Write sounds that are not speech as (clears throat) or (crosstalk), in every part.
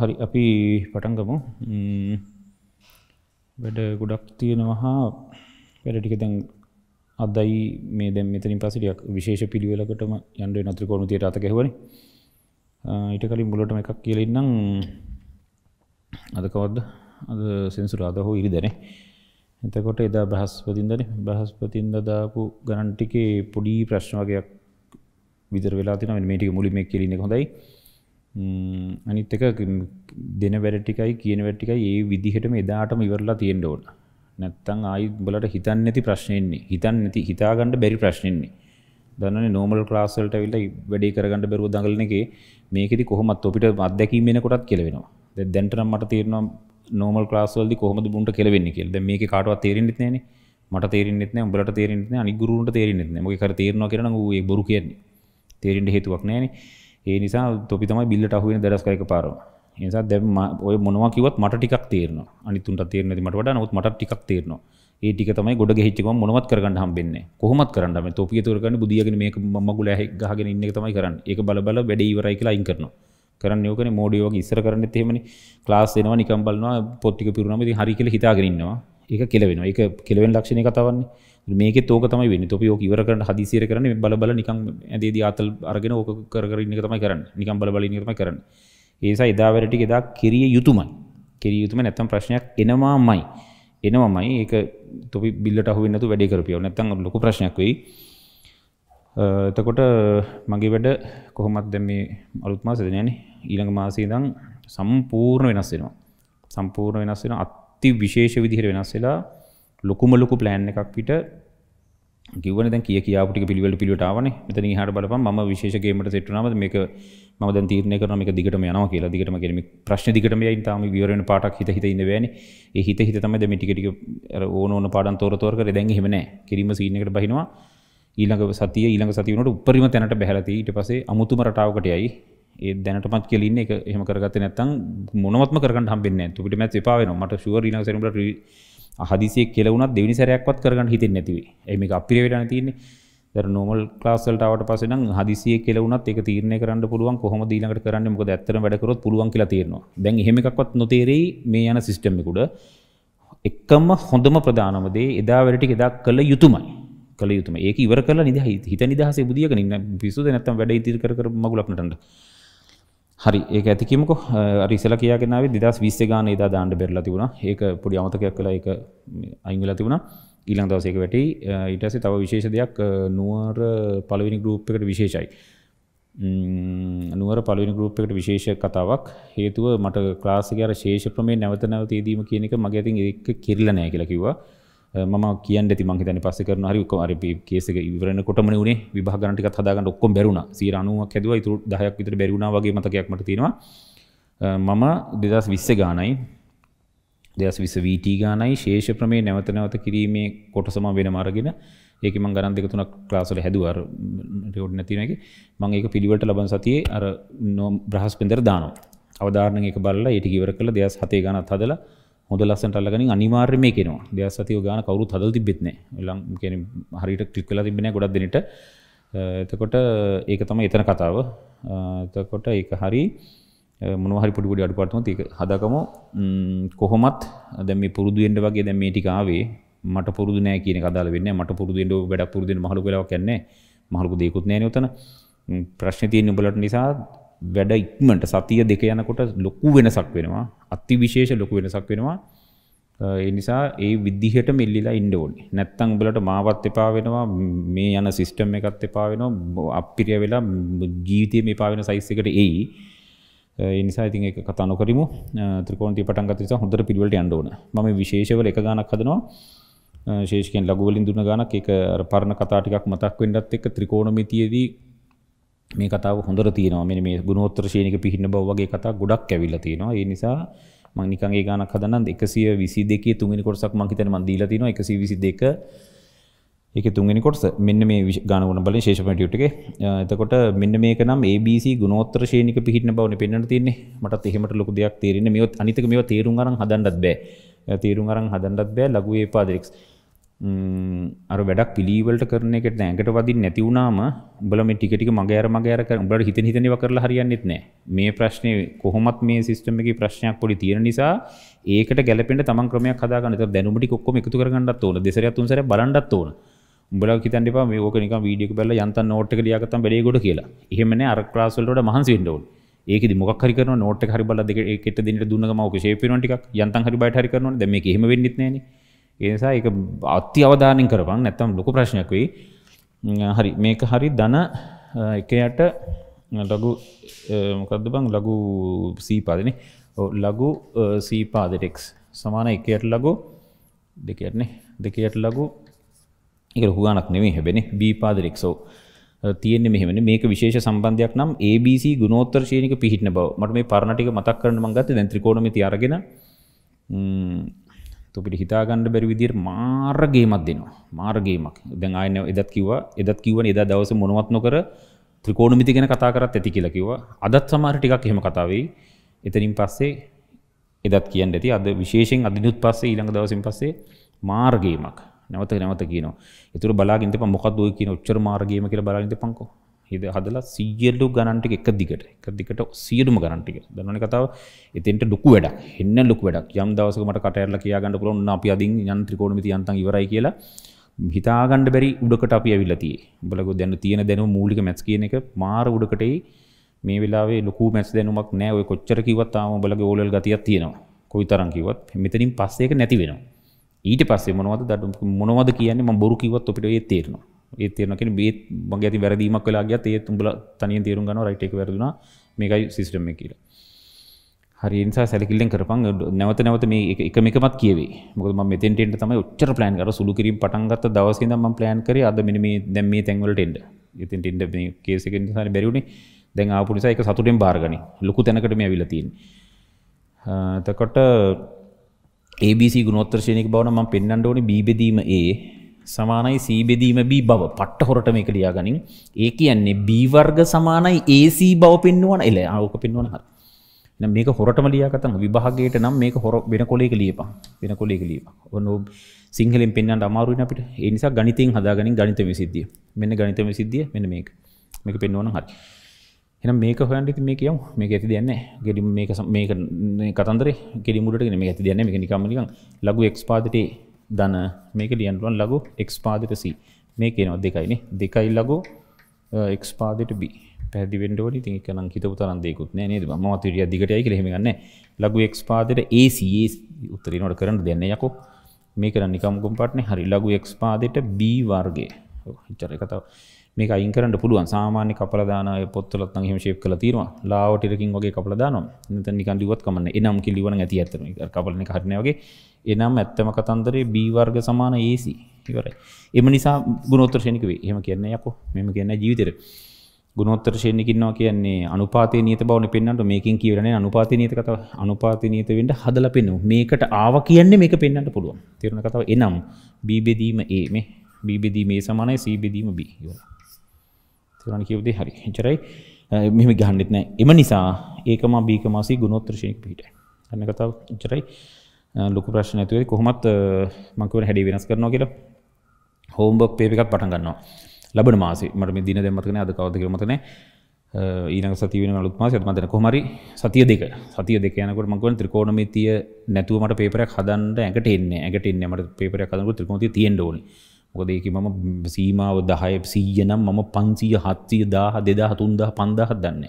හරි අපි පටන්ගමු වැඩ ගොඩක් තියෙනවා හා වැඩටික දැන් අදයි මේ දැ මෙතනින් පසිටියක් විශේෂ පිළිවෙලකටම යන්ඩ නත්‍රිකෝණු තියට අතකැහවන ඊට කලින් මුලටම එකක් කියලෙන්නම් අදකවද අද සෙන්සුරාද හෝ ඉරි දැන එතකොට එදා බ්‍රහස්පතින්දන බ්‍රහස්පතින්ද දාපු ගණන්ටිකේ පොඩි ප්‍රශ්නවාගයක් විදර වෙලා තින මේටික මුලිමෙක් කිරන්න හොඳයි අනිත් එක දෙන වැඩටිකයි කියන වැටිකයි ඒ විදිහටම එදාටම ඉවරලා තියෙන්න ඕන. නැත්තම් ආයි උඹලට හිතන්න නැති ප්‍රශ්නෙන්නේ. හිතන්න නැති හිතාගන්න බැරි ප්‍රශ්නෙන්නේ. දන්නවනේ normal class වලට ඇවිල්ලා වැඩේ කරගන්න බැරුව දඟලන එකේ මේකෙදි කොහොමත් අපිට අත්දැකීම් වෙනකොටත් කෙලවෙනවා. දැන් දැන්ට නම් මට තේරෙනවා normal class වලදී කොහොමද බුන්ට කෙලවෙන්නේ කියලා. දැන් මේකේ කාටවත් තේරෙන්නේ නැහනේ. මට තේරෙන්නේ නැහැ, උඹලට තේරෙන්නේ නැහැ, අනිත් ගුරුවරුන්ට තේරෙන්නේ නැහැ. මොකේ කර තේරෙනවා කියලා නම් ඌ ඒ බොරු කියන්නේ. තේරෙන්න හේතුවක් නැහනේ. ඒ නිසා තොපි තමයි බිල්ලට අහුවෙන දරස්කයක පාරම. ඒ නිසා දැන් ඔය මොනවා කිව්වත් මට ටිකක් තේරෙනවා. අනිත් උන්ට තේරෙන්නේ නැති මට වඩා නමුත් මට ටිකක් තේරෙනවා. ඒ ටික තමයි ගොඩ ගෙහිච්ච ගමන් මොනවත් කරගන්න හම්බෙන්නේ නැහැ. කොහොමත් කරන්න බෑ. තොපිය තොර ගන්න බුදියාගෙන මේක මගුල ඇහි ගහගෙන ඉන්න එක තමයි කරන්නේ. ඒක බල බල වැඩේ ඉවරයි කියලා අයින් කරනවා. කරන්න ඕකනේ මෝඩියෝ වගේ ඉස්සර කරන්නෙත් එහෙමනේ. ක්ලාස් එනවා නිකන් බලනවා පොත් ටික පිරුණාම ඉතින් හරි කියලා හිතාගෙන ඉන්නවා. ඒක කෙලවෙනවා. ඒක කෙලවෙන ලක්ෂණ එක තවන්නේ. මේක තෝක තමයි වෙන්න තොපි ෝක ඉවර කරන හදිසිර කරන බලබල නිකම් ඇදේද අතල් අරගෙන ඕක කරන්න තමයි කරන්න නිකම් බලබල නිර්ම කරන්න ඒසා එදා වැරටි එදා කිරිය යුතුමයි කිරිය යුතුම නැත්තම් ප්‍රශ්නයක් එනවා මයි එනවාමයි ඒක තොපි බිල්ලට හු වන්නතු වැඩ කරපියව නැත්තම් ලොක ප්‍රශ්නයක් වෙයි එතකොට මගේ වැඩ කොහොමත් දැ මේ අලුත්මා සදනයන ඊළඟ මාසේදං සම්පූර්ණ වෙනස්සෙනවා සම්පූර්ණ වෙනස්සෙන අත්ති විශේෂ විදිහර වෙනස්සෙලා ලොකුම ලොකු ප්ලෑන් එකක් පිට කිවන දැ කිය කියාපටි පිළිවල පිළිටාවන මෙතන හට බලපන් ම විශේෂගේීමට සෙට්නම මේක ම තීරණය කරනක දිගටම යන කියලා දිගටම කිරීම ප්‍රශ්න දිගටම යයි තම විවරණ පාටක් හිත හිත ඉන්න වැනි හිත හිත තම මිටිකට ඕන පාඩන් තෝරතෝරක දැන් හෙමන කිරීම සිීනකට බහිනවා ඊළඟ සතිය ඊළඟ සතිවනට උපරිම තැනට බැහලති ඊට පසේ අමුතුම රටාවකටයයි ඒ දැනටමත් කෙලින්න එක හෙමකරගත නැත්තන් මොනවත්ම කරගන්න හම්බෙන්නේ තුපිට මැත් එපාවෙන මට ශුවර ඊළඟ සරට හදිසිය කෙලවුණත් දෙවිනි සැරයක්වත් කරගන්න හිතෙන්නේ නැතිවේ. ඒ මේක අපිරේ වෙලා තියෙන්නේ. දැන් normal class වලට ආවට පස්සේ නම් හදිසිය කෙලවුණත් ඒක තීරණය කරන්න පුළුවන් කොහොමද ඊළඟට කරන්නේ මොකද ඇත්තටම වැඩ කරොත් පුළුවන් කියලා තියෙනවා. දැන් එහෙම එකක්වත් නොතේරෙයි මේ යන සිස්ටම් එක උඩ. එකම හොඳම ප්‍රධානම දේ එදා වැඩ ටික එදා කළ යුතුමයි. කළ යුතුමයි. ඒක ඉවර කරලා නිදහ හිත නිදහසේ බුදියගෙන ඉන්න පිසුද නැත්තම් වැඩ ඉදිරි කර කර මගුලක් නටන්න. හරි ඒක ඇතිකමක රිසල කියගෙනාව දස් විස්ස ගාන ඒදා දාන්න බෙරලා තිබුණ ඒක පොඩි අමතකයක් කළ එක අංගල තිබුණ ඊළං දවසේක වැටි ඊටස තව විශේෂ දෙයක් නුවර පළවෙනි ගරුප් එකට විශේෂයි නුවර පළවෙනි ගරුප් එකට විශේෂ කතාවක් හේතුව මට ක්ලාසිකර ශේෂ ප්‍රමේ නැවත නැවතේදීම කියනක මගේ ඇතින් එක කිරල්ලනෑ කියලා කිව්වා ම කිය ති මහිතන පස කරන හරි කොමර කේසක ඉවරන කොටම වනේ විභාගනටික හදාගන්න ඔක්කො බැරුණ සීරනුවක් හැදව තුර දහයක් විතර බැරුණාවගේ මතකයක් මට තියෙනවා මම දෙදස් විස්ස ගානයි දෙස් විස වීටී ගානයි ශේෂ ප්‍රමේ නැවත නැවත කිරීමේ කොටසම වෙන මාරගෙන ඒක මං ගරන් දෙක තුනක් ක්ලාසල හැදුවර රෝඩ් නැතිනගේ මං ඒක පිළිවට ලබන් සතියේ අර නොම් බ්‍රහස් පෙන්දර දානවා අවධාරණයක බලලා ඒටි ඉවර කළ දෙස් හතේ ගනත් හදලා හොඳ ලස්සට අල්ලගනින් අනිවාර්යම කෙනවා දෙයක් සතිය ගාන කවුරුත් හදලා තිබෙත් නැහැ ලං කියන්නේ හරියට ක්ලික් කරලා තිබෙන්නේ නැහැ ගොඩක් දෙනෙට එතකොට ඒක තමයි එතන කතාව එතකොට ඒක හරි මොනවා හරි පොඩි පොඩි අඩුපාඩුම් තියෙක හදාගමු කොහොමත් දැන් මේ පුරුදු වෙන්න වගේ දැන් මේ ටික ආවේ මට පුරුදු නෑ කියන එක අදාළ වෙන්නේ නැහැ මට පුරුදු වෙන්න වැඩක් පුරුදු වෙන්න මහලු වෙලාවක් යන්නේ නැහැ මහලු දෙයක්වත් නැහැ නේ උතන ප්‍රශ්නේ තියෙන උඹලට නිසා වැඩ ඉක්මට සතිය දෙක යනකොට ලොකු වෙනසක් වෙනවා අති විශේෂ ලොකු වෙනසක් වෙනවා එනිසා ඒ විදිහට මෙල්ලිලා ඉන්න ඕනේ. නැත්තම් උඹලට මාවත් එපා වෙනවා මේ යන සිස්ටම් එකත් එපා වෙනවා අපිරිය වෙලා ජීවිතේ මේ පාවෙන සයිස් එකට එයි. ඒ නිසා ඉතින් ඒක කතා නොකරිමු. ත්‍රිකෝණිතිය පටන් ගත්ත නිසා හොඳට පිළිවෙලට යන්න ඕන. මම මේ විශේෂවල එක ගානක් හදනවා. විශේෂයෙන් ලඝු වලින් දුන්න ගානක් ඒක අර පරණ කතා ටිකක් මතක් වෙන්නත් එක්ක ත්‍රිකෝණමිතියේදී මේ කතාව හොඳට තියෙනවා මෙන්න මේ ගුණෝත්තර ශ්‍රේණික පිහින්න බව වගේ කතා ගොඩක් ඇවිල්ලා තියෙනවා ඒ නිසා මම නිකන් ඒ ගානක් හදනනම් 122 තුන්වෙනි කොටසක් මම හිතන්නේ මම දීලා තිනවා 122 ඒකේ තුන්වෙනි කොටස මෙන්න මේ ගාන ගුණ බලන ශේෂ පැටියුට් එකේ එතකොට මෙන්න මේක නම් ABC ගුණෝත්තර ශ්‍රේණික පිහින්න බවනේ පෙන්වන්න තියෙන්නේ මටත් එහෙමට ලොකු දෙයක් තේරෙන්නේ මේවත් අනිතක මේවා තේරුම් අරන් හදන්නත් බෑ තේරුම් අරන් හදන්නත් බෑ ලඝු ඒපාදරික්ස් අර වැඩක් පිළිවෙලට කරන එකට දැන් ඇඟට වදින්න නැති වුණාම උඹලා මේ ටික ටික මගේ අර මගේ අර කරන උඹලාට හිතෙන හිතෙනව කරලා හරියන්නේත් නැහැ. මේ ප්‍රශ්නේ කොහොමත් මේ සිස්ටම් එකේ ප්‍රශ්නයක් පොඩි තියෙන නිසා ඒකට ගැළපෙන්න තමන් ක්‍රමයක් හදාගන්න. ඒක දැනුම ටික ඔක්කොම එකතු කරගන්නත් ඕන. දෙසරයක් තුන් සැරයක් බලන්නත් ඕන. උඹලා හිතන්න එපා මේ ඕක නිකන් වීඩියෝ එක බැලලා යන්තම් නෝට් එක ලියාගත්තම බැලේ ගොඩ කියලා. එහෙම නැහැ අර ක්ලාස් වලට වඩා මහන්සි වෙන්න ඕනේ. ඒකද මොක් හරි කරන නෝට් එක හරි බලලා දෙක එකට දිනට දුන්නකම ඕක ෂේප් වෙනවා ටිකක්. යන්තම් හරි බයට හරි කරනවනේ. දැන් මේක එහෙම වෙන්නෙත් නැහනේ. ඒසා එක අත්ති අවධානින් කරවන් නැත්තම් ලොකු ප්‍රශ්නයක් වෙයි හරි මේක හරි දන එකයට ලගු මොකද බං ලගු සීපාදන ලගු සීපාදටෙක්ස් සමාන එකයට ලගු දෙකයටනේ දෙකයට ලගු එක හුවනක් නෙවේ හැබෙන බීපාදරෙක්සෝ තියෙන්නේ මෙහෙමනේ මේක විශේෂ සම්බන්ධයක් නම් ABC ගුණෝත්තර ශ්‍රේණික පිහිටන බව මට මේ පරණ ටික මතක් කරන්න මම ගත්තේ දැන් ත්‍රිකෝණමිති අරගෙන තුපිට හිතාගණ්ඩ බැරි විදිර මාර්ගේමක් දෙනවා මාර්ගේමක් දැන් අයන එදත් කිව එදත් කිවන එදා දවස මොනවත් නොකර ත්‍රිකෝණමිති ගැන කතා කරත් ඇති කියලා කිව්වා අදත් සමහර ටිකක් එහෙම කතා වෙයි එතනින් පස්සේ එදත් කියන්න ඇති අද විශේෂයෙන් අදිනුත් පස්සේ ඊළඟ දවසින් පස්සේ මාර්ගේමක් නැවත නැවත කියනවා ඒතර බලාගෙන ඉඳපන් මොකද්ද ඔය කියන ඔච්චර මාර්ගේම කියලා බලාගෙන ඉඳපන්කෝ හිද හදලා සියලු ගණන්ටික එක දිගට එක දිගට සියලුම ගණන්ටික දන්නවනේ කතාව එතෙන්ට ලොකු වැඩක් හෙන්න ලොකු වැඩක් යම් දවසක මට කට ඇරලා කියා ගන්න පුළුවන් නම් අපි අදින් යන් ත්‍රිකෝණමිති යන්තම් ඉවරයි කියලා හිතා ගන්න බැරි උඩකට අපි ඇවිල්ලා තියෙයි. උඹලගේ දැන් තියෙන දැනුම මූලික මැත්ස් කියන එක මාර උඩකටේ මේ වෙලාවේ ලොකු මැත්ස් දැනුමක් නැහැ. ඔය කොච්චර කිව්වත් තාම උඹලගේ ඕලෙල් ගතියක් තියෙනවා. කොයිතරම් කිව්වත් මෙතනින් පස්සේ ඒක නැති වෙනවා. ඊට පස්සේ මොනවද මොනවද කියන්නේ මම බොරු කිව්වත් අපිට ඒක තේරෙනවා. ඒ තේරනකින් බේත් මගේ ඇති වැරදීමක් වෙලාගේ ඒ තුඹල තනිය තේරුම් ගන්න රයිටක වැරදුන මේකයි සිිස්ටම් කියලා හරි නිසා සැලකිල්ලෙන් කරපන් නැවත නැවත මේ එක මේකමත් කියවේ මොකද මෙතෙන්ට තමයි ඔච්චර ප්ලෑන් කර සුළු කිරීම පටන්ගත්ත දවසේද ම ප්ලෑන් කර අද මිනිම දැම් මේ තැන්වලට එන්ඩ ඉතින් ඉන්ඩ මේ කේසක නිසා බැරිුණේ දැන් ආපු නිසා එක සතුටෙන් බාරගනි ලොකු තැනකට මේ ඇවිල්ලා තියෙන්නේ එතකොට ABC ගුණෝත්තර ශ්‍රේණික බවන මම පෙන්වන්න ඕනේ B බෙදීම A සමානයි සීබෙදීම බී බව පට්ට හොරට මේ කළියා ගනින් ඒ කියන්නේ බීවර්ග සමානයි ඒසී බව පෙන්නුවන එල අවක පෙන්වන හ මේක හොරටම ලියාකතම විභාගයට නම් මේක හොර වෙන කොලේක ලියපා වෙන කොලේක ලියපා ඔන්නු සිංහලෙන් පෙන්න්නට අමාරුවෙන අපිට එනිසා ගනිතයෙන් හදාගනින් ගනිතම සිද්ධිය මෙන්න ගනිතම සිද්ධිය මෙන මේක මේක පෙන්වන හරි එන මේක හොයන්ට මේ කියම් මේ ඇති දන්න ගෙඩි මේක කතන්දර ගෙඩිමුට ගෙන මේ ඇති දන්න මේ නිකමනිකන් ලගු එක්ස්පාතිටේ ධන මේක ලියන්ටුවන් ලගු එක්ස්පාදිට සී මේ කියනව දෙකයින දෙකයි ලගු එක්ස්පාදිට බි පැදිවෙන්ඩ ට කන හිතපු තරන්දෙකුත් නෑ නද ම තිරිය දිගටයක හෙමිගන්න ලගු එක්ස්පාදිට ඒසියේ උත්තර නොට කරන්න දෙන්න යකු මේ කරන්න නිකම්ගුම් පටන හරි ලගු එක්ස්පාදිට බී වර්ගේ චර කතාව මේක අයින් කරන්න පුළුවන් සාමාන්‍ය කපල දාන පොත්වලත් නම් එහෙම ෂේප් කරලා තියෙනවා ලාව ටිරකින් වගේ කපල දානවා නැත්නම් නිකන් ලිව්වත් කමන්නේ එනම් කිලිවන ඇති ඇත්තම කපලන එක හරිනේ වගේ එනම් ඇත්තම කතන්දරේ B වර්ග සමාන AC ඉවරයි එම නිසා ගුණෝත්තර ශ්‍රේණික වේ එහෙම කියන්නේ යකෝ මෙහෙම කියන්නේ ජීවිතේට ගුණෝත්තර ශේණිකින්නවා කියන්නේ අනුපාතය නීත බවන පෙන්න්නට මේකින් කියවරනේ අනුපාති නීත කත අනුපාති නීතවෙන්ට හදල පෙන්නු මේකට ආව කියන්නේ මේක පෙන්න්නට පුළුවන් තෙරණ කතාව එනම් බීබෙදීම ඒ මේ බීබෙදීමේ සමානයි සීබෙදීම බී යවා තේරුණා කියවදී හරි. එච්චරයි. මෙහෙම ගහන්නෙත් නෑ. එම නිසා ඒකමා බීකමාසී ගුණෝත්තර ශ්‍රේණික පිටයි. අන්න කතාව එච්චරයි. ලොකු ප්‍රශ්න නැතුව කොහොමත් මම කියවන හැඩය වෙනස් කරනවා කියලා හෝම්වර්ක් පේපර් එකක් පටන් ගන්නවා. ලබන මාසේ මට මේ දින දැන් මතක නෑ අද කවද්ද කියලා මතක නෑ. ඊළඟ සතිය වෙන අලුත් මාසෙත් මම දැන් කොහොම හරි සතිය දෙක සතිය දෙක යනකොට මම කියන්නේ ත්‍රිකෝණමිතිය නැතුව මට පේපරයක් හදන්න ඇඟට එන්නේ ඇඟට එන්නේ මට පේපරයක් හදනකොට ත්‍රිකෝණමිතිය තියෙන්න ඕනේ මොකද ඒක මම සීමාව දහය සීය නම් මම පන්සිය හත්සිය දාහ දෙදා තුන්දහ පන්දාහත් දන්න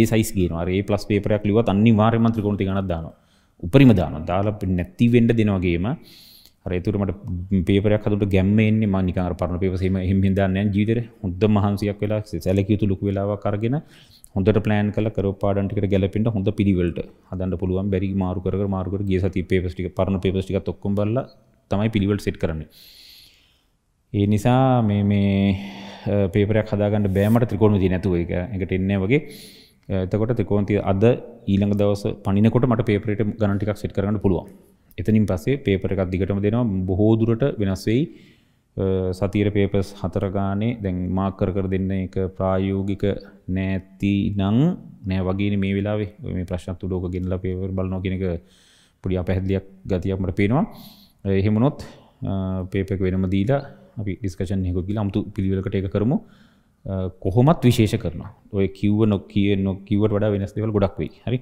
ඒ සයිස්ගේනවා ඒ පලස් පේපරයක් ලිවත් අනි වාර්මන්ත්‍ර කොටි ගනක් දානවා උපරිම දාන දාලා නැත්ති වෙන්ඩ දෙනවගේම රේතුරමට පේපරයක් හතුට ගැම්මෙන්නේ මානිකාර පරණ පේවසීම හිමි දාන්නයන් ජීතර හොද මහන්සියක් වෙලා සැලකයුතු ලොකු වෙලාව කරගෙන හොඳට පලෑන් කල කර පාඩන්ටික ගැලපෙන්ට හොඳ පිළිවලට හදන්න පුළුවන් බැරි මාරුකර මාරුකර ගේ සති පේපස්ටික පරණ පේපස්ටික ොක්කොම් බල්ල තමයි පිළිවල් සෙට් කරන්නේ ඒ නිසා මේ මේ පේපරයක් හදාගන්න බෑමට ත්‍රිකෝණ දී නැතුව එක එකට එන්නේ වගේ එතකොට ත්‍රිකෝණ තිය අද ඊළඟ දවස් පණිනකොට මට පේපරේට ගණන් ටිකක් සෙට් කරගන්න පුළුවන්. එතනින් පස්සේ පේපර එකක් දිගටම දෙනවා බොහෝ දුරට වෙනස් වෙයි. සතීර පේපස් හතර ගානේ දැන් මාක් කර කර දෙන්න එක ප්‍රායෝගික නැති නම් නෑ වගේ මේ වෙලාවේ මේ ප්‍රශ්නත් උඩෝක ගෙනලා පේපර් බලනවා කියන එක පොඩි අපැහැදිලියක් ගතියක් මට පේනවා. එහෙම වුණොත් පේපර් එක වෙනම දීලා අපි ඩිස්කශන් හෙකු කියලා අමුතු පිළිවෙලකට එක කරමු කොහොමත් විශේෂ කරන ඔය කිව්ව නොක් කිය නොකිවට වඩා වෙනස් දෙවල් ගොඩක් වෙයි හරි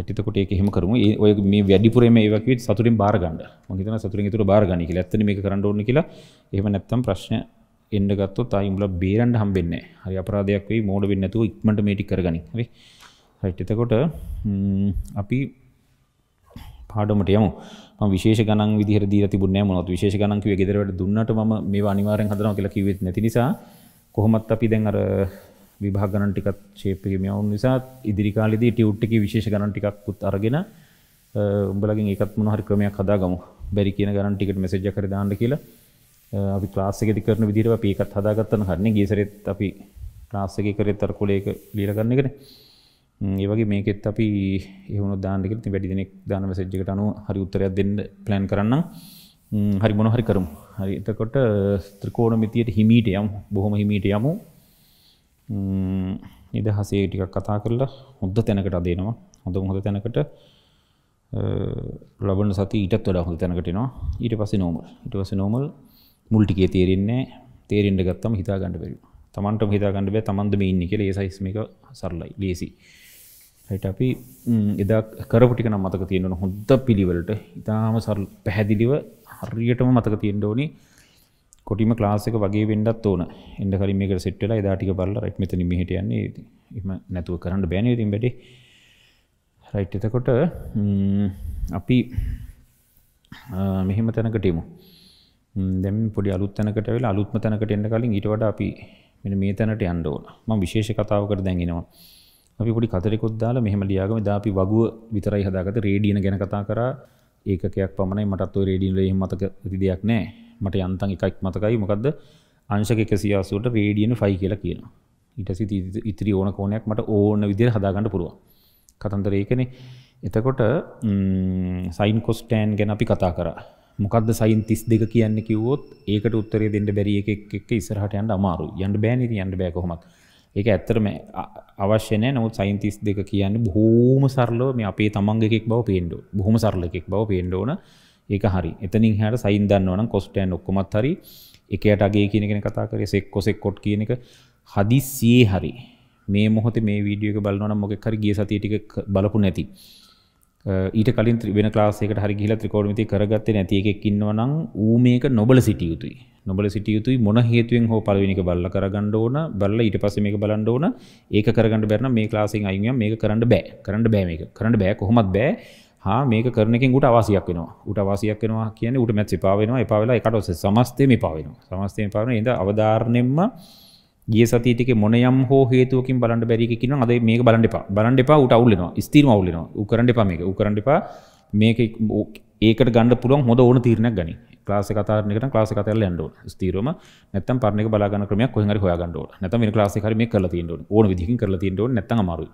ඇතිතකොට ඒ එහෙම කරම ඔය මේ වැඩිපුරම ඒවකවිත් සතුරින් බාරගන්න මහිතන සතුරින් තුර බාරගනි කියලා ඇත්තන මේ කරන්න ඕන කියලා එහෙම නැත්තම් ප්‍රශ්න එන්න ගත්තොත් තායිම්ල බේරන්ඩ හම්බෙන්න හරි අපරාධයක් වේ මෝඩ වෙන්නතුව ඉක්මට මේටි කරගනි හරි හට්ටතකොට අපි පාඩමට යමු ම විශේෂ ගණන් විදිහට දීලා තිබුණේ නැහැ මොනවත් විශේෂ ගණන් කිව්වේ ගෙදරට දුන්නට මම මේවා අනිවාර්යෙන් හදනවා කියලා කිව්වෙත් නැති නිසා කොහොමත් අපි දැන් අර විභාග ගණන් ටිකක් ෂේප් එකේ මෙවුන් නිසා ඉදිරි කාලෙදී ටියුට් එකේ විශේෂ ගණන් ටිකක් උත් අරගෙන උඹලගින් එකත් මොනහරි ක්‍රමයක් හදාගමු බැරි කියන ගණන් ටිකට මෙසේජ් එකක් හරි දාන්න කියලා අපි ක්ලාස් එකේදී කරන විදිහට අපි ඒකත් හදාගත්තන හරිනේ ගිය සැරේත් අපි ක්ලාස් එකේ කරේත් අර කොලේක ලියලා ගන්න එකනේ ඒවගේ මේකෙත් අපි එහුණු දාන්නකෙත් වැඩි දෙනෙක් දාන මැසෙජ්ජකට අනු හරි උත්තරයක් දෙන්න ප්ලෑන් කරන්න හරි මොන හරි කරමු හරි එතකොට ත්‍රිකෝණ මිතියට හිමීට යම් බොහොම හිමීට යමු නිදහසේ ටිකක් කතා කරලා හොද්ද තැනකට අදේනවා හොඳ හොඳ තැනකට ලබන සති ඊටත් වඩා හොඳ තැනකට එනවා ඊට පස්සේ නෝමල් ඊට පස්සේ නෝමල් මුල් ටිකේ තේරෙන්නේ තේරෙන්න ගත්තම හිතා ගන්න බැරි තමන්ටම හිතා ගන්න බෑ තමන්ද මේ ඉන්නේ කියලා ඒ සයිස් මේක සරලයි ලේසියි හට අපි එදා කරපටික නම් මතක තියෙනවන හොඳ පිළිවලට ඉතාම සර් පැහැදිලිව හරියටම මතක තියෙන්ඩෝනි කොටිම ලාසක වගේ වෙන්ඩත් ඕන එඩ කරින් මේක සෙට්ටල දාටික බල්ල රයිට් මෙතන මිහිටයන්නේ එම නැතුව කරන්න බෑන තින් බැඩි රයිට් එතකොට අපි මෙහෙම තැනකටමු දැම් පොඩි අලුත් තැනකට වෙලා අලුත්ම තැනකට එන්න කලින් ඊට වඩා අපි මෙ මේ තැනට යන්න ඕන ම විශේෂ කතාවකට දැඟෙනවා අපි පොඩි කතරෙකුත් දාලා මෙහෙම ලියාගම දා අපි වගුව විතරයි හදාගත රේඩියන ගැන කතා කරා ඒකකයක් පමණයි මටත් ඔය රේඩියන් වල එහෙම මතක දෙයක් නැහැ මට යන්තම් එකක් මතකයි මොකද්ද අංශක 180ට රේඩියන 5 කියලා කියනවා ඊට පස්සේ ඉතිරි ඕන කෝණයක් මට ඕන විදිහට හදාගන්න පුළුවන් කතන්දර ඒකනේ එතකොට සයින් කොස් ටෑන් ගැන අපි කතා කරා මොකක්ද සයින් 32 කියන්නේ කිව්වොත් ඒකට උත්තරේ දෙන්න බැරි එකෙක් එක්ක ඉස්සරහට යන්න අමාරුයි යන්න බෑනේ ඉතින් යන්න බෑ කොහොමද ඒක ඇත්තරම අවශ්‍යනය නොත් සයින්තිස් දෙක කියන්න බොහෝම සරලව මේ අපේ තමන්ගෙක් බව පේන්ඩ බොහොම සරල එකෙක් බව පේන්ඩෝන ඒක හරි එතනින් හට සයින් දන්නවන කොස්ටයන් ඔක්කොමත් හරි එකයට අගේ කියනගෙන කතා කරේ සෙක් කොසෙක් කොට් කියන එක හදිස්සියේ හරි මේ මොහොත මේ වීඩියක බලවන මොකක් හරි ගිය සතිටික බලපු නැති ඊට කලින් ත්‍රිබෙන ලාසේකට හරි ගිල ත්‍රිකෝණමිති කරගත්ත නැති එකක් ඉන්නවනම් ඌ මේක නොබල සිටිය යුතුයි නොබල සිටිය යුතුයි මොන හේතුවෙන් හෝ පළවෙනික බල්ල කරගන්න ඕන බල්ල ඊට පස්සේ මේක බලන්න ඕන ඒක කරගන්න බැරි නම් මේ ක්ලාසෙන් අයින් වෙනවා මේක කරන්න බෑ කරන්න බෑ මේක කරන්න බෑ කොහොමත් බෑ හා මේක කරන එකෙන් ඌට අවාසියක් වෙනවා ඌට අවාසියක් වෙනවා කියන්නේ ඌට මැච් එපා වෙනවා එපා වෙලා එකට ඔස්සේ සමස්තේම එපා වෙනවා සමස්තේම එපා වෙනවා ඉඳ අවධාරණයෙන්ම ගිය සතියේ ටිකේ මොන යම් හෝ හේතුවකින් බලන්න බැරි එක කියනවා අද මේක බලන්න එපා. බලන්න එපා ඌට අවුල් වෙනවා. ස්ථිරම අවුල් වෙනවා. ඌ කරන්න එපා මේක. ඌ කරන්න එපා මේක ඒකට ගන්න පුළුවන් හොඳ ඕන තීරණයක් ගනි. ක්ලාස් එක අතාරින්න එක නම් ක්ලාස් එක අතහැරලා යන්න ඕන. ස්ථිරවම නැත්තම් පරණ එක බලා ගන්න ක්‍රමයක් කොහෙන් හරි හොයා ගන්න ඕන. නැත්තම් වෙන ක්ලාස් එක හරි මේක කරලා තියෙන්න ඕන. ඕන විදිහකින් කරලා තියෙන්න ඕන. නැත්තම් අමාරුයි.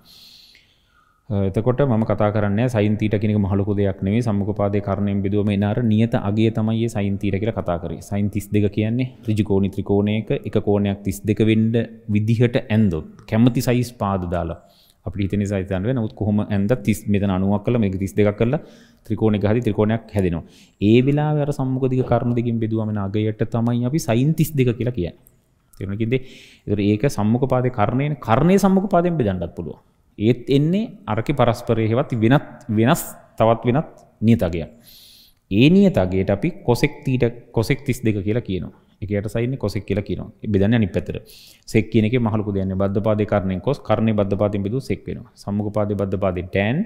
එතකොට මම කතා කරන්නේ සයින් තීට කියන එක මහලුකු දෙයක් නෙවෙයි සම්මුඛපාදේ කර්ණයෙන් බෙදුවම එන අර නියත අගය තමයි මේ සයින් තීට කියලා කතා කරේ. සයින් 32 කියන්නේ ඍජු කෝණී ත්‍රිකෝණයක එක කෝණයක් 32 වෙන්න විදිහට ඇන්දොත් කැමති සයිස් පාද දාලා අපි හිතන නිසා හිතන්න වෙන නමුත් කොහොම ඇන්දත් 30 මෙතන 90ක් කළා මේක 32ක් කළා ත්‍රිකෝණයක හරි ත්‍රිකෝණයක් හැදෙනවා. ඒ වෙලාවේ අර සම්මුඛ දිග කර්ණ දෙකින් බෙදුවම එන අගයට තමයි අපි සයින් 32 කියලා කියන්නේ. තේරුණා කිව්දේ? ඒක සම්මුඛ පාදේ කර්ණයෙන් කර්ණයේ සම්මුඛ පාදයෙන් බෙදන්නත් පුළුවන්. ඒත් එන්නේ අරකි පරස්පරයහෙවත් වෙනත් වෙනස් තවත් වෙනත් නියතගය. ඒ නියතගේට අපි කොසෙක් තීට කොසෙක් තිස් දෙක කියලා කියනවා එකට සයින්න කොසෙක් කියලා කියනවා බෙදන්න අනිත් පැතර සෙක් කියන එකේ මහලු කුදයන්නේ බද්ධපාදේ කර්ණයෙන් කොස් කර්ණේ බද්ධපාදෙන් බෙදු සෙක් වෙනවා සම්මුඛපාදේ බද්ධපාදේ ටෑන්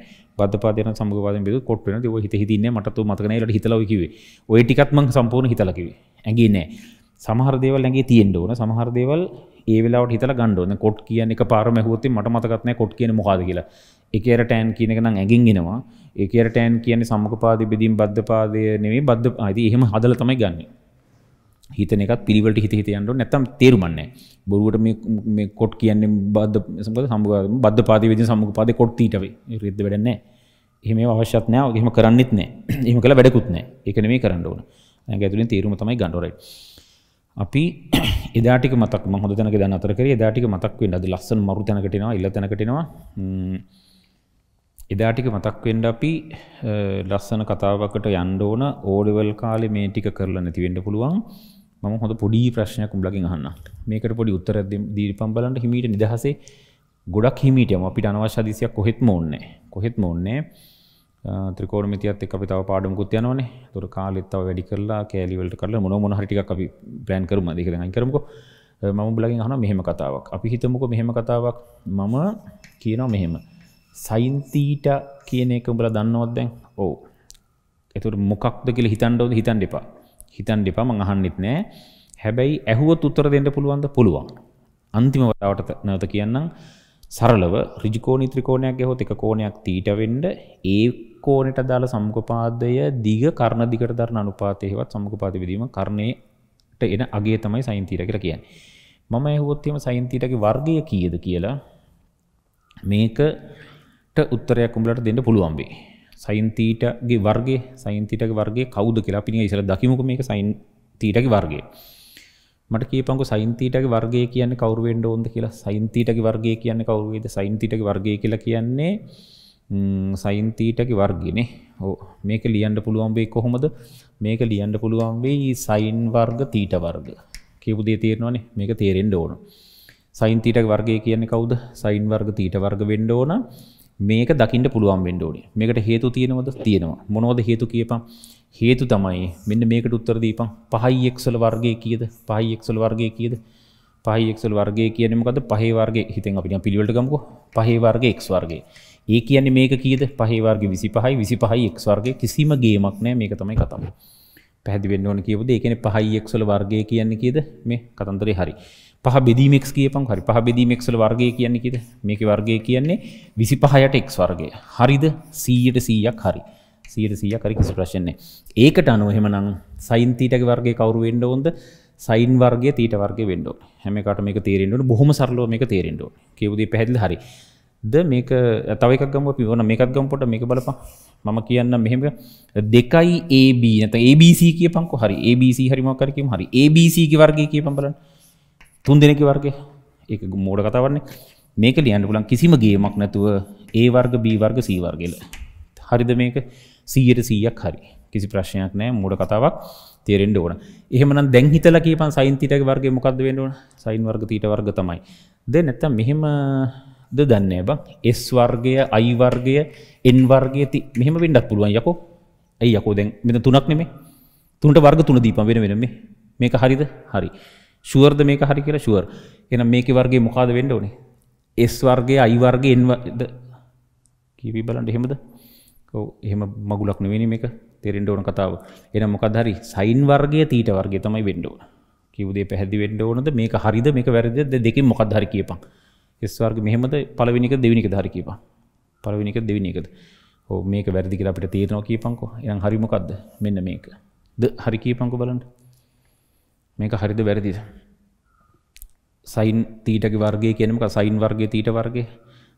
බද්ධපාදේ නම් සම්මුඛපාදෙන් බෙදු කොට වෙනවා ඉතින් ඔය හිත හිතින්නේ මට තෝ මතක නැහැ ඊළඟට හිතලා ඔය කිව්වේ ඔය ටිකත් මම සම්පූර්ණ හිතලා කිව්වේ ඇඟේ නැහැ සමහර දේවල් ඇඟේ තියෙන්න ඕන සමහර දේවල් ඒවෙලාට හිතල ගණ්ඩුවන කොට් කියන එක පාරම හොත්ති මට මතකත්න කොට් කියන මොකාද කියලා එකර ටෑන් කියනකන ඇගින්ගෙනවා ඒකර ටෑන් කියන්නේ සම්මකපාද බෙදීම් බද්ධ පාදය නෙවේ බද්ධ අයිති එහෙම හදල තමයි ගන්න හිතන එකත් පිරිවලට හිත හිතයන්ට නැතම් තේරුමන්නේ බොරුවට මේ කොට් කියන්නේ බද්ධ සම්බ සම්බ බද්ධ පාති වෙදි සම්මකපාද කොට් තීටවේ රිද්ද වැඩන්නේ එහෙම අවශ්‍යත් නෑ එහෙම කරන්නෙත් නෑ (clears throat) එහෙම කළ වැඩකුත් නෑ එක නෙමේ කරන්න ඕන ඇතුලින් තේරුම තමයි ගන්නරයි අපි (clears throat) එදාටික මතක් ම හොද තැනක දන්න අතර කරේ එදාටික මතක් වෙන්න අද ලස්සන මරු තැනකටෙනවා ඉල්ල තැනකටෙනවා එදාටික මතක් වෙන්න අපි ලස්සන කතාවකට යන්න ඕන ඕඩිවල් කාලේ මේ ටික කරලා නැති වෙන්න පුළුවන් මම හොඳ පොඩි ප්‍රශ්නයක් උඹලගෙන් අහන්න මේකට පොඩි උත්තරයක් දීපම් බලන්න හිමීට නිදහසේ ගොඩක් හිමීට යමු අපිට අනවශ්‍ය හදිසියක් කොහෙත්ම ඕනේ කොහෙත්ම ඕනේ නැහැ ත්‍රකෝණමිතියත් එක්ක අපි තව පාඩමකුත් යනවනේ. ඒතර කාලෙත් තව වැඩි කරලා කෑලි වලට කරලා මොන මොන හරි ටිකක් අපි ප්ලෑන් කරමු. ඒක දැන් අයින් කරමුකෝ. මම උඹලගෙන් අහනවා මෙහෙම කතාවක්. අපි හිතමුකෝ මෙහෙම කතාවක්. මම කියනවා මෙහෙම. sin theta කියන එක උඹලා දන්නවද දැන්? ඔව්. ඒතර මොකක්ද කියලා හිතන්න ඕනද හිතන්න එපා. හිතන්න එපා මං අහන්නෙත් නෑ. හැබැයි ඇහුවොත් උත්තර දෙන්න පුළුවන්ද? පුළුවන්. අන්තිම වතාවට නැවත කියන්නම්. සරලව ඍජු කෝණී ත්‍රිකෝණයක් ගහුවොත් එක කෝණයක් තීට වෙන්න ඒ එක්කෝනට දාල සම්කපාදය දිග කරණ දිකට දරන අනුපාතයහෙවත් සම්කපාති විදීම කරණයට එන අගේ තමයි සයින්තීර කියලා කියන්න. මම ඇහුවොත්තම සයින්තීටගේ වර්ගය කියද කියලා මේකට උත්තරයක් උඹලට දෙන්න පුළුවන්බේ. සයින්තීටගේ වර්ගේ සයින්තීටක වර්ගේ කවුද කියලා පිනි ඉසල දකිමුක මේක සයින්තීටගේ වර්ගේ. මට කියපංකු සයින්තීටගේ වර්ගේ කියන්න කවරුවෙන්ඩ ඕොද කියලා සයින්තීටගේ වර්ගේ කියන්න කවරුවේද සයින්තීටගේ වර්ගේ කියලා කියන්නේ සයින්තීටක වර්ගනේ ඕ මේක ලියන්ඩ පුළුවන්බේ කොහොමද මේක ලියන්ඩ පුළුවන්බේ සයින් වර්ග තීට වර්ග කියපුදේ තේරවානේ මේක තේරෙන්ඩ ඕන සයින්තීටක වර්ගය කියන්නේ කවුද සයින් වර්ග තීට වර්ග වෙන්ඩ ඕන මේක දකිට පුළුවන් වෙන්ඩෝඩ මේකට හේතු තියෙනවද තියෙනවා මොනෝද හේතු කියපම් හේතු තමයි මෙන්න මේකට උත්තර දීපම් පහයිෙක්සල් වර්ගේ කියද පහයිෙක්සල් වර්ගේ කියද පහයිෙක්සල් වර්ගේ කියනමකද පහේ වර්ගේ හිතන් අපිට පිළිවලටගමක පහේ වර්ගේ එක් වර්ගේ ඒ කියන මේක කියද පහේවර්ග විසි පහයි විසි පහයි එක්වර්ගේ කිසිම ගේමක් නෑ මේක තමයි කතම පැදිවෙන්න ඕන කියවද ඒකන පහයිෙක්සල වර්ගය කියන්නේ කියද මේ කතන්දරේ හරි පහ බෙදීමෙක් කියපම් හරි පහ බෙදීමෙක්සල වර්ගය කියන්නේ කියද මේක වර්ගය කියන්නේ විසි පහයට එක් වර්ගය හරිද සීයට සීයක් හරි සීට සීය කරි කිසි ප්‍රශ්න්නේ ඒකට අනුව හෙමනං සයින්තීටක වර්ගේ කවරු වෙන්ඩ ඕොන්ද සයින් වර්ගේ තීට වර්ගේ වෙන්ඩෝ හැමකට මේක තේරෙන්ඩුවන බොහොම සරලෝ මේක තේරෙන්ඩෝ කියවදී පැදිල් හරි ද මේක තවයි ගම පිවන මේකත් ගම්පොට මේක බලපා මම කියන්න මෙහෙම දෙකයි AB නැත ABC කිය පංකු හරි ABC හරිමක්කරකම හරි ABC කි වර්ගේ කිය පම්බලන් තුන් දෙනෙක වර්ගේ ඒ මෝඩ කතාවන්නේ මේක ලියන්න පුලන් කිසිම ගේමක් නැතුව ඒ වර්ග B වර්ග C වර්ගල හරිද මේක සීයට සීයක් හරි කිසි ප්‍රශ්නයක් නෑ මෝඩ කතාවක් තේරෙන්ට ඕන එහමන දැන් හිතල කියපන් සයින් තිටක වර්ගේ මොකක්ද වෙන්නුවන සයින් වර්ග තීට වර්ග තමයි දෙ නැත්තම් මෙහෙම ද දන්නේ බං S වර්ගය I වර්ගය N වර්ගය ති මෙහෙම වෙන්නත් පුළුවන් යකෝ ඇයි යකෝ දැන් මෙතන තුනක් නෙමෙයි තුනට වර්ග තුන දීපන් වෙන වෙන මේ මේක හරිද හරි ෂුවර්ද මේක හරි කියලා ෂුවර් එහෙනම් මේකේ වර්ගය මොකಾದ වෙන්න ඕනේ S වර්ගය I වර්ගය N වර්ගද කීවි බලන්න එහෙමද ඔව් එහෙම මගුලක් නෙවෙයි මේක තේරෙන්න ඕන කතාව එහෙනම් මොකද හරි සයින් වර්ගය තීට වර්ගය තමයි වෙන්න ඕන කිව්ව දේ පැහැදිලි වෙන්න ඕනද මේක හරිද මේක වැරදිද දෙකෙන් මොකක්ද හරි කියපන් ස්වර්ග මෙහෙමද පළවෙනික දෙවිනික හරි කියපන්. පළවෙනික දෙවිනිකද. ඕ මේක වැරදි කියලා අපිට තීරණව කියපන්කෝ. එහෙනම් හරි මොකද්ද? මෙන්න මේක. ද හරි කියපන්කෝ බලන්න. මේක හරිද වැරදිද? සයින් තීටගේ වර්ගය කියන්නේ මොකක්ද? සයින් වර්ගය තීට වර්ගය.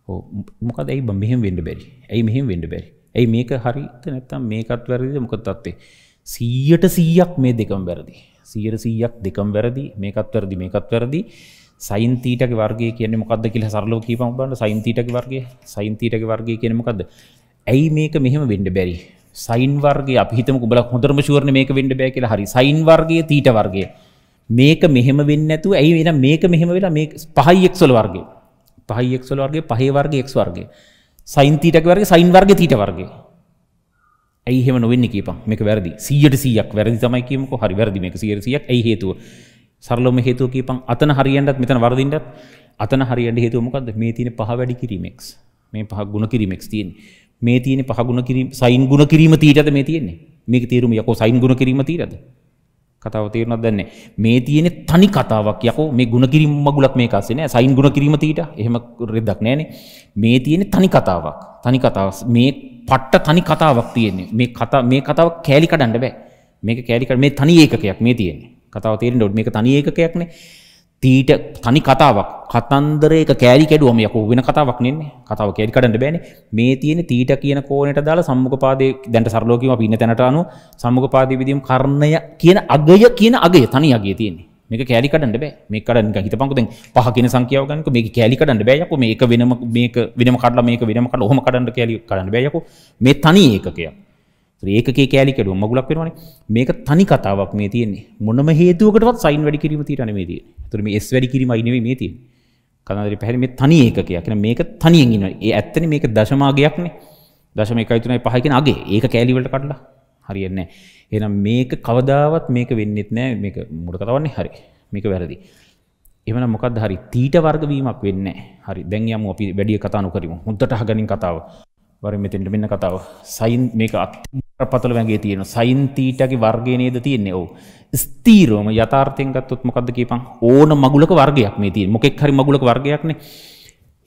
ඕ මොකද ඇයි බං මෙහෙම වෙන්න බැරි? ඇයි මෙහෙම වෙන්න බැරි? ඇයි මේක හරිද නැත්නම් මේකත් වැරදිද මොකද තත්ත්වේ? 100ට 100ක් මේ දෙකම වැරදි. 100ට 100ක් දෙකම වැරදි. මේකත් වැරදි මේකත් වැරදි. සයින්තීටක වර්ගේ කියන මොකද කියල සරලෝ කීපම බන්න සයින්තීටක වර්ගේ සයින්තීටක වර්ගේ කියන මොකද ඇයි මේක මෙහෙම වෙන්ඩ බැරි සයින් වර්ගේ අපිහිතම කුබල හොඳරම ශුවරණ මේක වෙන්ඩ බෑ කියලා හරි සයින් වර්ගේ තීට වර්ගේ මේක මෙහෙම වෙන්න ඇතු ඇයි වෙන මේක මෙහෙම වෙලා මේ පහයිෙක්සොල් වර්ගේ පහයිෙක්සොල් වර්ගේ පහේ වර්ගේ එක් වර්ගේ සයින්තීටක වර්ගේ සයින් වර්ගේ තීට වර්ගේ ඇහෙම නොවෙන්න කීප මේක වැරදි සියට සියක් වැරදි තමයි කියමක හරි වැරදි මේක සියරසියක් ඇයි හේතුව සරලොම හේතුව කීපන් අතන හරියන්නත් මෙතන වරදින්නත් අතන හරියන්න හේතුව මොකක්ද මේ තියෙන පහ වැඩි කිරීමෙක්ස් මේ පහ ගුණ කිරීමෙක්ස් තියෙන්නේ මේ තියෙන පහ ගුණ කිරීම සයින් ගුණ කිරීම තීරද මේ තියෙන්නේ මේක තේරුම යකෝ සයින් ගුණ කිරීම තීරද කතාව තේරුණාද දැන්නේ මේ තියෙන තනි කතාවක් යකෝ මේ ගුණ කිරීම මගුලක් මේක ASCII නෑ සයින් ගුණ කිරීම තීට එහෙම රෙද්දක් නෑනේ මේ තියෙන තනි කතාවක් තනි කතාවක් මේ පට්ට තනි කතාවක් තියෙන්නේ මේ කතා මේ කතාව කෑලි කඩන්න බෑ මේක කෑලි කඩ මේ තනි ඒකකයක් මේ තියෙන්නේ කතාව තේරෙන්න ඕනේ මේක තනි ඒකකයක්නේ තීට තනි කතාවක් කතන්දරයක කෑලි කැඩුවම යකෝ වෙන කතාවක් නෙන්නේ කතාව කෑලි කඩන්න බෑනේ මේ තියෙන තීට කියන කෝණයට දාලා සම්මුඛපාදයේ දැන්ට සරලව කියමු අපි ඉන්න තැනට අනුව සම්මුඛපාදයේ විදියම කර්ණය කියන අගය කියන අගය තනි අගය තියෙන්නේ මේක කෑලි කඩන්න බෑ මේක කඩන්න නිකන් හිතපන්කෝ දැන් පහ කියන සංඛ්‍යාව ගන්නකො මේක කෑලි කඩන්න බෑ යකෝ මේක වෙනම මේක වෙනම කඩලා මේක වෙනම කඩලා ඔහොම කඩන්න කෑලි කඩන්න බෑ යකෝ මේ තනි ඒකකයක් ඒකේ කෑලිකඩුව මගුලක් වෙනවාන මේක තනි කතාවක් මේ තියන්නේ මොනම හේතුවකටත් සයින් වැඩි කිරීම තිරන මේ තිය තුර මේ එස් වැඩි කිරීම ඉනව මේ තිය කනදර පැහැර මේ තනි ඒකකයක් කියන මේක තනියෙන් ඉන්න ඒ ඇත්තන මේක දශමාගයක්නේ දශම එකයිතුනයි පහකින අගේ ඒක කෑලිවලට කටලා හරියන්න එනම් මේක කවදාවත් මේක වෙන්නෙත් නෑ මේක මුඩ කතවන්නේ හරි මේක වැරදි එමන මොකද හරි තීට වර්ගවීමක් වෙන්න හරි දැන්යම අපි වැඩිය කතානු කරීම හොඳට හගනින් කතාව වර මෙතෙන්ට මෙන්න කතාව සයින් මේක අත් පතල වගේ තියෙන සයින්තීටගේ වර්ගය නේද තියන්නේ ඕ ස්තීරෝම යථාර්ථයෙන්ගත්තොත් මොකද කියපං ඕන මගුලක වර්ගයක් මේ තිය මොකෙක් හරි මගුලක වර්ගයක්නේ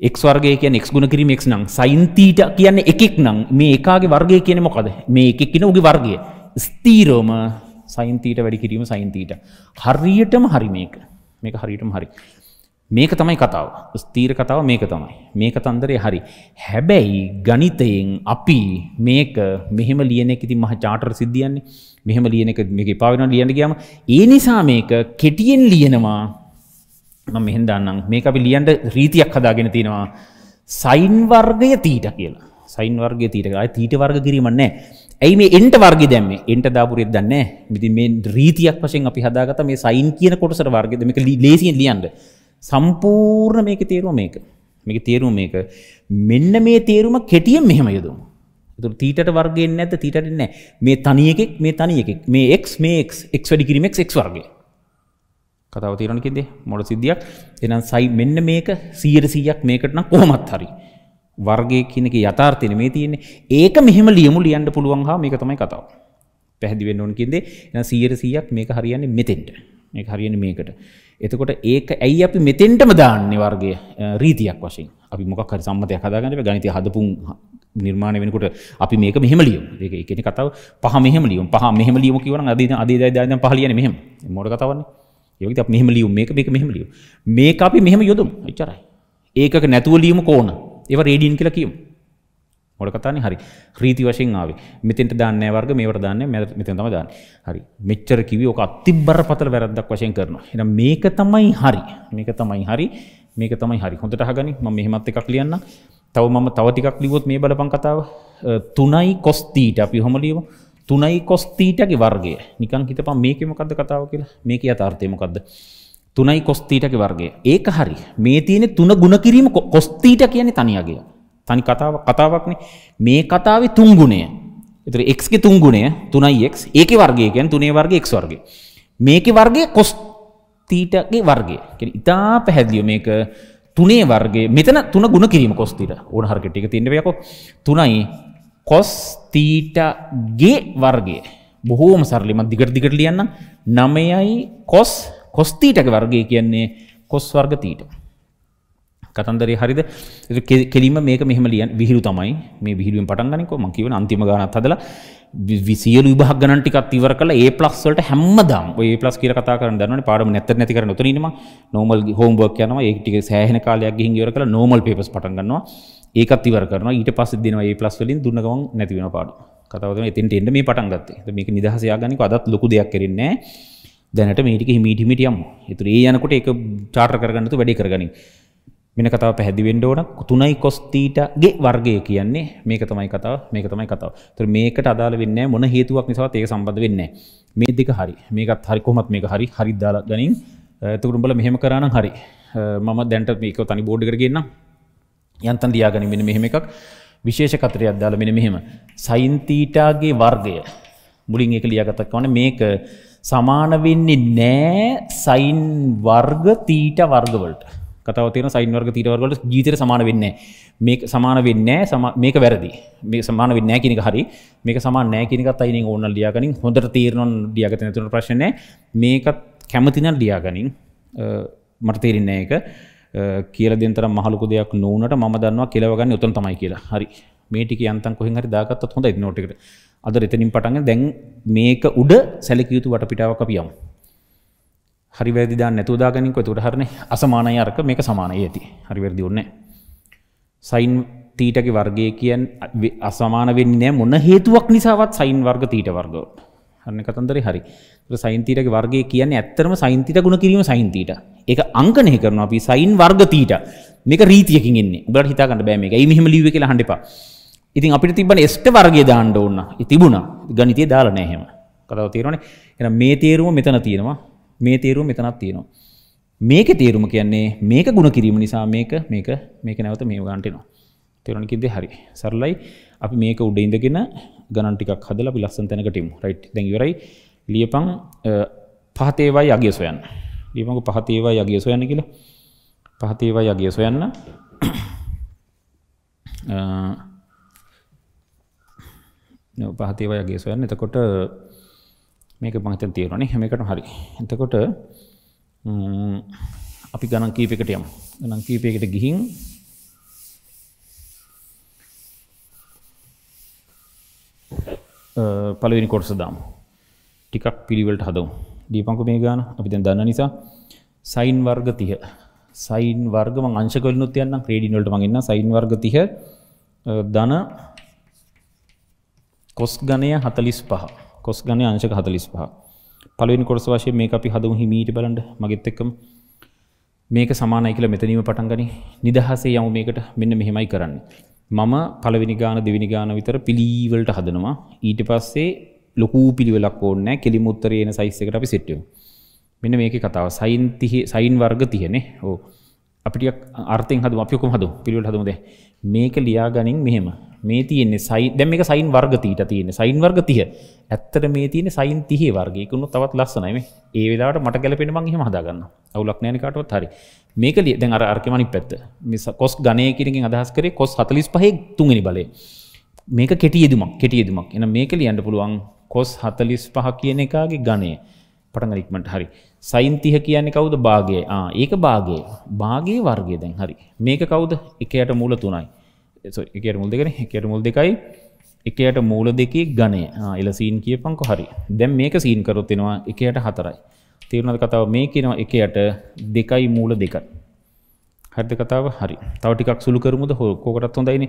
එක් වර්ගය කිය එක් ගුණ කිරීම එක් නම් සයින්තීට කියන්න එකෙක් නම් මේ එකගේ වර්ගය කියන මොකද මේ එකක් කියන උගේ වර්ගය ස්තීරෝම සයින්තීට වැඩි කිරීම සයින්තීට හරියටම හරි මේක මේක හරියටම හරි මේක තමයි කතාව. ස්ථීර කතාව මේක තමයි. මේක තන්දරේ හරි. හැබැයි ගණිතයෙන් අපි මේක මෙහෙම ලියන එක ඉතින් මහ චාටර් සිද්ධියන්නේ. මෙහෙම ලියන එක මේක එපා වෙනවා ලියන්න ගියාම ඒ නිසා මේක කෙටියෙන් ලියනවා. මම මෙහෙන් දාන්නම්. මේක අපි ලියන්න රීතියක් හදාගෙන තිනවා. සයින් වර්ගය තීට කියලා. සයින් වර්ගය තීට කියලා. තීට වර්ග කිරීමක් නැහැ. ඇයි මේ එන්ට වර්ග දැම්මේ එන්ට දාපුරෙත් දන්නේ. ඉතින් මේ රීතියක් වශයෙන් අපි හදාගත්ත මේ සයින් කියන කොටසට වර්ගෙද මේක ලේසියෙන් ලියන්න. සම්පූර්ණ මේක තේරුම මේක මේක තේරුම මේක මෙන්න මේ තේරුම කෙටියෙන් මෙහෙම යොදමු. ඒතර තීටට වර්ගයෙන් නැද්ද තීටට නෑ. මේ තනි එකෙක් මේ තනි එකෙක් මේ x මේ x x වැඩි කිරීම x x වර්ගය. කතාව තේරෙනවද කියන්නේ මොළ සිද්ධියක්. එහෙනම් සයි මෙන්න මේක 100%ක් මේකට නම් කොහොමත් හරි. වර්ගය කියන එකේ යථාර්ථයනේ මේ තියෙන්නේ. ඒක මෙහෙම ලියමු ලියන්න පුළුවන් හා මේක තමයි කතාව. පැහැදිලි වෙන්න ඕන කියන්නේ එහෙනම් 100%ක් මේක හරියන්නේ මෙතෙන්ට. මේක හරියන්නේ මේකට. එතකොට ඒක ඇයි අපි මෙතෙන්ටම දාන්නේ වර්ගය රීතියක් වශයෙන් අපි මොකක් හරි සම්මතයක් හදාගන්න ගනිතය හදපු නිර්මාණය වෙනකොට අපි මේක මෙහෙම ලියමු. ඒක එකෙනි කතාව පහ මෙහෙම ලියමු. පහ මෙහෙම ලියමු කියවනම් අද අද ඉදා ඉදා පහ ලියන්නේ මෙහෙම. මොඩ කතාවන්නේ. ඒ වගේ අපි මෙහෙම ලියමු. මේක මේක මෙහෙම ලියමු. මේක අපි මෙහෙම යොදමු. එච්චරයි. ඒකක නැතුව ලියමු කොන. ඒව රේඩියන් කියලා කියමු. මොඩකතාන හරි ්‍රීති වශෙන් ආව මෙතන්ට දන්න වර්ග මේ වරදාන්න මෙතන් තම දාන්න හරි මෙච්චර කිව ෝක අති බර පතල වැරදක් වශයෙන් කරනවා එන මේක තමයි හරි මේක තමයි හරි මේක තමයි හරි හොඳට හගනි ම මෙහෙමත් එකක් ලියන්න තව මම තවටිකක් ලිවොත් මේ බලපන් කතාව තුනයි කොස්තීට අපි හොමලියව තුනයි කොස්තීටගේ වර්ගය නිකන් හිතපම් මේකමකක්ද කතාව කියලා මේක අතාර්ථයමකක්ද තුනයි කොස්තීටක වර්ගේ ඒක හරි මේ තියෙන තුන ගුණ කිරීම කොස්තීට කියන්නේ තනියගේ තනි කතාව කතාවක්නේ මේ කතාවේ තුන් ගුණය. ඒතර x ගේ තුන් ගුණය 3x ඒකේ වර්ගය කියන්නේ 3 වර්ගය x වර්ගය. මේකේ වර්ගය cos theta ගේ වර්ගය. කියන්නේ ඉතා පැහැදිලිව මේක තුනේ වර්ගයේ මෙතන තුන ගුණ කිරීම cos theta ඕන හරකට ටික තියෙන්න බෑකෝ. 3යි cos theta ගේ වර්ගය. බොහෝම සරලයි මම දිගට දිගට ලියන්නම්. 9යි cos cos theta ගේ වර්ගය කියන්නේ cos වර්ග theta. කතන්දරය හරිද කෙලීම මේක මෙහම ලියන් විහිරු තමයි මේ විහිරුවෙන් පටන්ගනික මකිවන අන්තිම ගනත් හදලා විසියලු විභාග ගණන් ටිකක් ඉවර කළා A+ වලට හැමදාම ඔය A+ කියලා කතා කරන දන්නවනේ පාඩම නැත්තර නැති කරන උතන ඉන්නවා normal homework යනවා ඒ ටික සෑහෙන කාලයක් ගිහින් ඉවර කළා normal papers පටන් ගන්නවා ඒකත් ඉවර කරනවා ඊට පස්සේ දෙනවා A+ වලින් දුන්න ගමන් නැති වෙනවා පාඩම කතාව තමයි එතෙන්ට එන්න මේ පටන් ගත්තේ මේක නිදහස යාගන්නකෝ අදත් ලොකු දෙයක් කරන්නේ නැහැ දැනට මේ ටික හිමීටි හිමීටි යමු ඒතර ඒ යනකොට ඒක චාර්ටර් කරගන්න තු වැඩේ කරගනිමු මෙන කතාව පැහැදිවෙන්ඩ ඕන තුනයි කොස්තීටගේ වර්ගය කියන්නේ මේක තමයි කතාව මේක තමයි කතාව තුර මේකට අදාල වෙන්න මොන හේතුවක් නිසා ඒක සම්බඳ වෙන්න මේ දෙක හරි මේකත් හරි කොමත් මේක හරි හරිදාල ගනින් තුරුම්බල මෙහෙම කරන්න හරි මම දැන්ට මේක තනි බෝඩ් කරගන්න යන්තන් දයාගනි මෙෙන මෙහෙම එකක් විශේෂ කතරය අදාල මෙෙන මෙහෙම සයින්තීටාගේ වර්ගය මුලින් එක ලියගතක් වන මේක සමාන වෙන්නේ නෑ සයින් වර්ග තීට වර්ගවලට කතව තියෙන සයින්වර්ග තීරවර්ගලට ජීතර සමාන වෙන්නේ මේක සමාන වෙන්නේ සම මේක වැරදි මේ සමාන වෙන්නේ කියන එක හරි මේක සමාන නැහැ කියන එකත් අයිනින් ඕනනම් ලියාගනින් හොඳට තීරණ ලියාගත නැතුන ප්‍රශ්නේ මේකත් කැමති නම් ලියාගනින් මට තේරෙන්නේ නැහැ ඒක කියලා දෙන තරම් මහලුකු දෙයක් නොවුනට මම දන්නවා කියලා ගන්න උතන තමයි කියලා හරි මේ ටික යන්තම් කොහෙන් හරි දාගත්තත් හොඳයි නෝට් එකට අද එතනින් පටන් දැන් මේක උඩ සැලකිය යුතු වටපිටාවක් අපි යමු හරි වැරදි දාන්න නැතුව දාගනින්කෝ එතකොට හරිනේ අසමානයි අරක මේක සමානයි ඇති හරි වැරදි ඕනේ සයින් තීටගේ වර්ගය කියන්නේ අසමාන වෙන්නේ නැහැ මොන හේතුවක් නිසාවත් සයින් වර්ග තීට වර්ග වලට අන්න කතන්දරේ හරි. ඒක සයින් තීටාගේ වර්ගය කියන්නේ ඇත්තටම සයින් තීටා ගුණ කිරීම සයින් තීටා. ඒක අංකණය කරනවා අපි සයින් වර්ග තීටා. මේක රීතියකින් එන්නේ. උඹලට හිතා ගන්න බෑ මේක. ඇයි මෙහෙම ලිව්වේ කියලා අහන්න එපා. ඉතින් අපිට තිබ්බනේ S වර්ගය දාන්න ඕන. ඒ තිබුණා. ගණිතය දාලා නැහැ එහෙම. කතාව තේරෙනවනේ. එහෙනම් මේ තේරුම මෙතන තියෙනවා. මේ තේරුම් මෙතනත් තියෙනවා. මේක තේරුම කියන්නේ මේක ගුණ කිරීම නිසා මේක මේක මේක නැවත මේ ගන්ටනවා. තෙරුණ කිදේ හරි සරලයි අපි මේක උඩ ඉඳගෙන ගණන්ටිකක් හදලා අපි ලස්සන තැනකටමු රයිට් දැන් ඉවරයි ලියපන් පහතේවයි අගිය සොයන්න ලියපන්කෝ පහතේවයි අගිය සොයන්න කියලා පහතේවයි අගිය සොයන්න අ නෝ පහතේවයි අගිය සොයන්න එතකොට මේක මහිතන් තියෙනනේ හැමකට හරි එතකොට අපි ගණන් කීපයකට යමු ගණන් කීපයකට ගිහින් පළවෙනි කොටස දාමු ටිකක් පිළිවෙලට හදමු දීපංකු මේ ගාන අපි දැන් දන්න නිසා සයින් වර්ග 30 සයින් වර්ග මං අංශක වලිනුත් යන්නම් ක්‍රේඩින් වලට මං ඉන්න සයින් වර්ග 30 ධන කොස් ගණය 45 කොස් ගන්න අංශක හතලිස් පහ පලවෙනි කොටස වශය මේ අපි හදමු හිමීට බලන්ඩ මගෙත් එක්කම මේක සමානයි කියලා මෙතනීම පටන් ගනි නිදහසේ යමු මේකට මෙන්න මෙහෙමයි කරන්න මම පළවෙනි ගාන දෙවිනි ගාන විතර පිළිවලට හදනවා ඊට පස්සේ ලොකු පිළිවෙලක් ඕන්න කෙලිම උත්තරේ එන සයිස් එකට අපි සෙට් වෙමු මෙන්න මේකේ කතාව සයින් 30 සයින් වර්ග 30 නේ ඕ අපිට අර්ථයෙන් හදමු අපි ඔක්කොම හදමු පිළිවෙලට හදමු දැන් මේක ලියා ගනින් මෙහෙම මේ තියන්නේ සයි දැම මේ සයින් වර්ගතීට තියෙන සයින් වර්ග තිය ඇත්තට මේ තියන සයින් තිහ වර්ගේකුණු තවත් ලස්සනයි ඒ වෙලාට මට ගැලපෙන මංහිම හදාගන්න අවුලක් නෑනකටවත් හරි මේක ලිය දැන් අර අර්කමනි පැත්ත මිස කොස් ගණය කිරකින් අදහස් කරේ කොස් හතලිස් පහේ තුන්ගනි බලය මේක කෙටියදුමක් කෙටියදුමක් එන මේක ලියන්න පුළුවන් කොස් හතලිස් පහ කියන එකගේ ගණය පටඟ ඉක්මට හරි සයින්තිහ කියන්නේ කවුද භාගය ඒක භාගය භාගේ වර්ගය දැන් හරි මේක කවුද එකයට මූල තුනයි එකට මුල් දෙකන එකට මුල් දෙකයි එකයට මූල දෙකේ ගණය එල සීන් කියපංකො හරි දැම් මේක සීන් කරොත්තිෙනවා එකයට හතරයි තේරුණද කතාව මේ කියනවා එකයට දෙකයි මූල දෙකයි හරිද කතාව හරි තව ටිකක් සුළු කරමුද කෝකටත් හොඳයින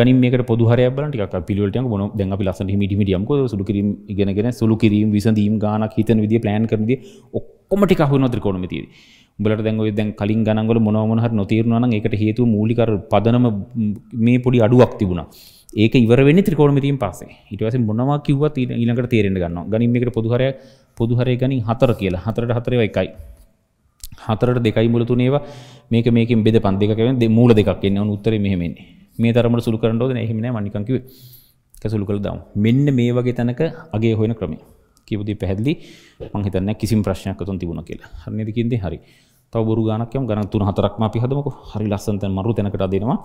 ගනින් මේකට පොදු හරයක් බලන ටිකක් පිළිවෙලට යන මොන දැන් අපි ලස්සන හිමි හිමිඩියම් කෝ සුළු කිරීම ඉගෙනගෙන සුළු කිරීම විසඳීම් ගානක් හිතන විදිය ප්ලෑන් කරන විදිය ඔක්කොම ටික අහු වෙනවා ත්‍රිකෝණමිතියේදී උඹලට දැන් ඔය දැන් කලින් ගණන්වල මොනවා මොන හරි නොතීරණා නම් ඒකට හේතුව මූලික අර පදනම මේ පොඩි අඩුවක් තිබුණා. ඒක ඉවර වෙන්නේ ත්‍රිකෝණමිතියෙන් පස්සේ. ඊට පස්සේ මොනවා කිව්වත් ඊළඟට තේරෙන්න ගන්නවා. ගණින් මේකට පොදු හරය පොදු හරය ගණින් 4 කියලා. 4ට 4 ඒවා එකයි. 4ට 2යි මුල තුනේවා මේක මේකෙන් බෙදපන් දෙකක වෙන මූල දෙකක් එන්නේ. උන් උත්තරේ මෙහෙම එන්නේ. මේ තරමට සුළු කරන්න ඕනේ නැහැ. එහෙම නෑ මම නිකන් කිව්වේ. ඒක සුළු කළා දාමු. මෙන්න මේ වගේ තැනක අගේ හොයන ක්‍රමය. කියපුදේ පැහැදිලි මං හිතන්නේ කිසිම ප්‍රශ්නයක් අතොන් තිබුණා කියලා. හරි නේද කියන්නේ හරි. තව බොරු ගානක් යම් ගණන් තුන හතරක්ම අපි හදමුකෝ. හරි ලස්සන තැන මරු තැනකට අදිනවා.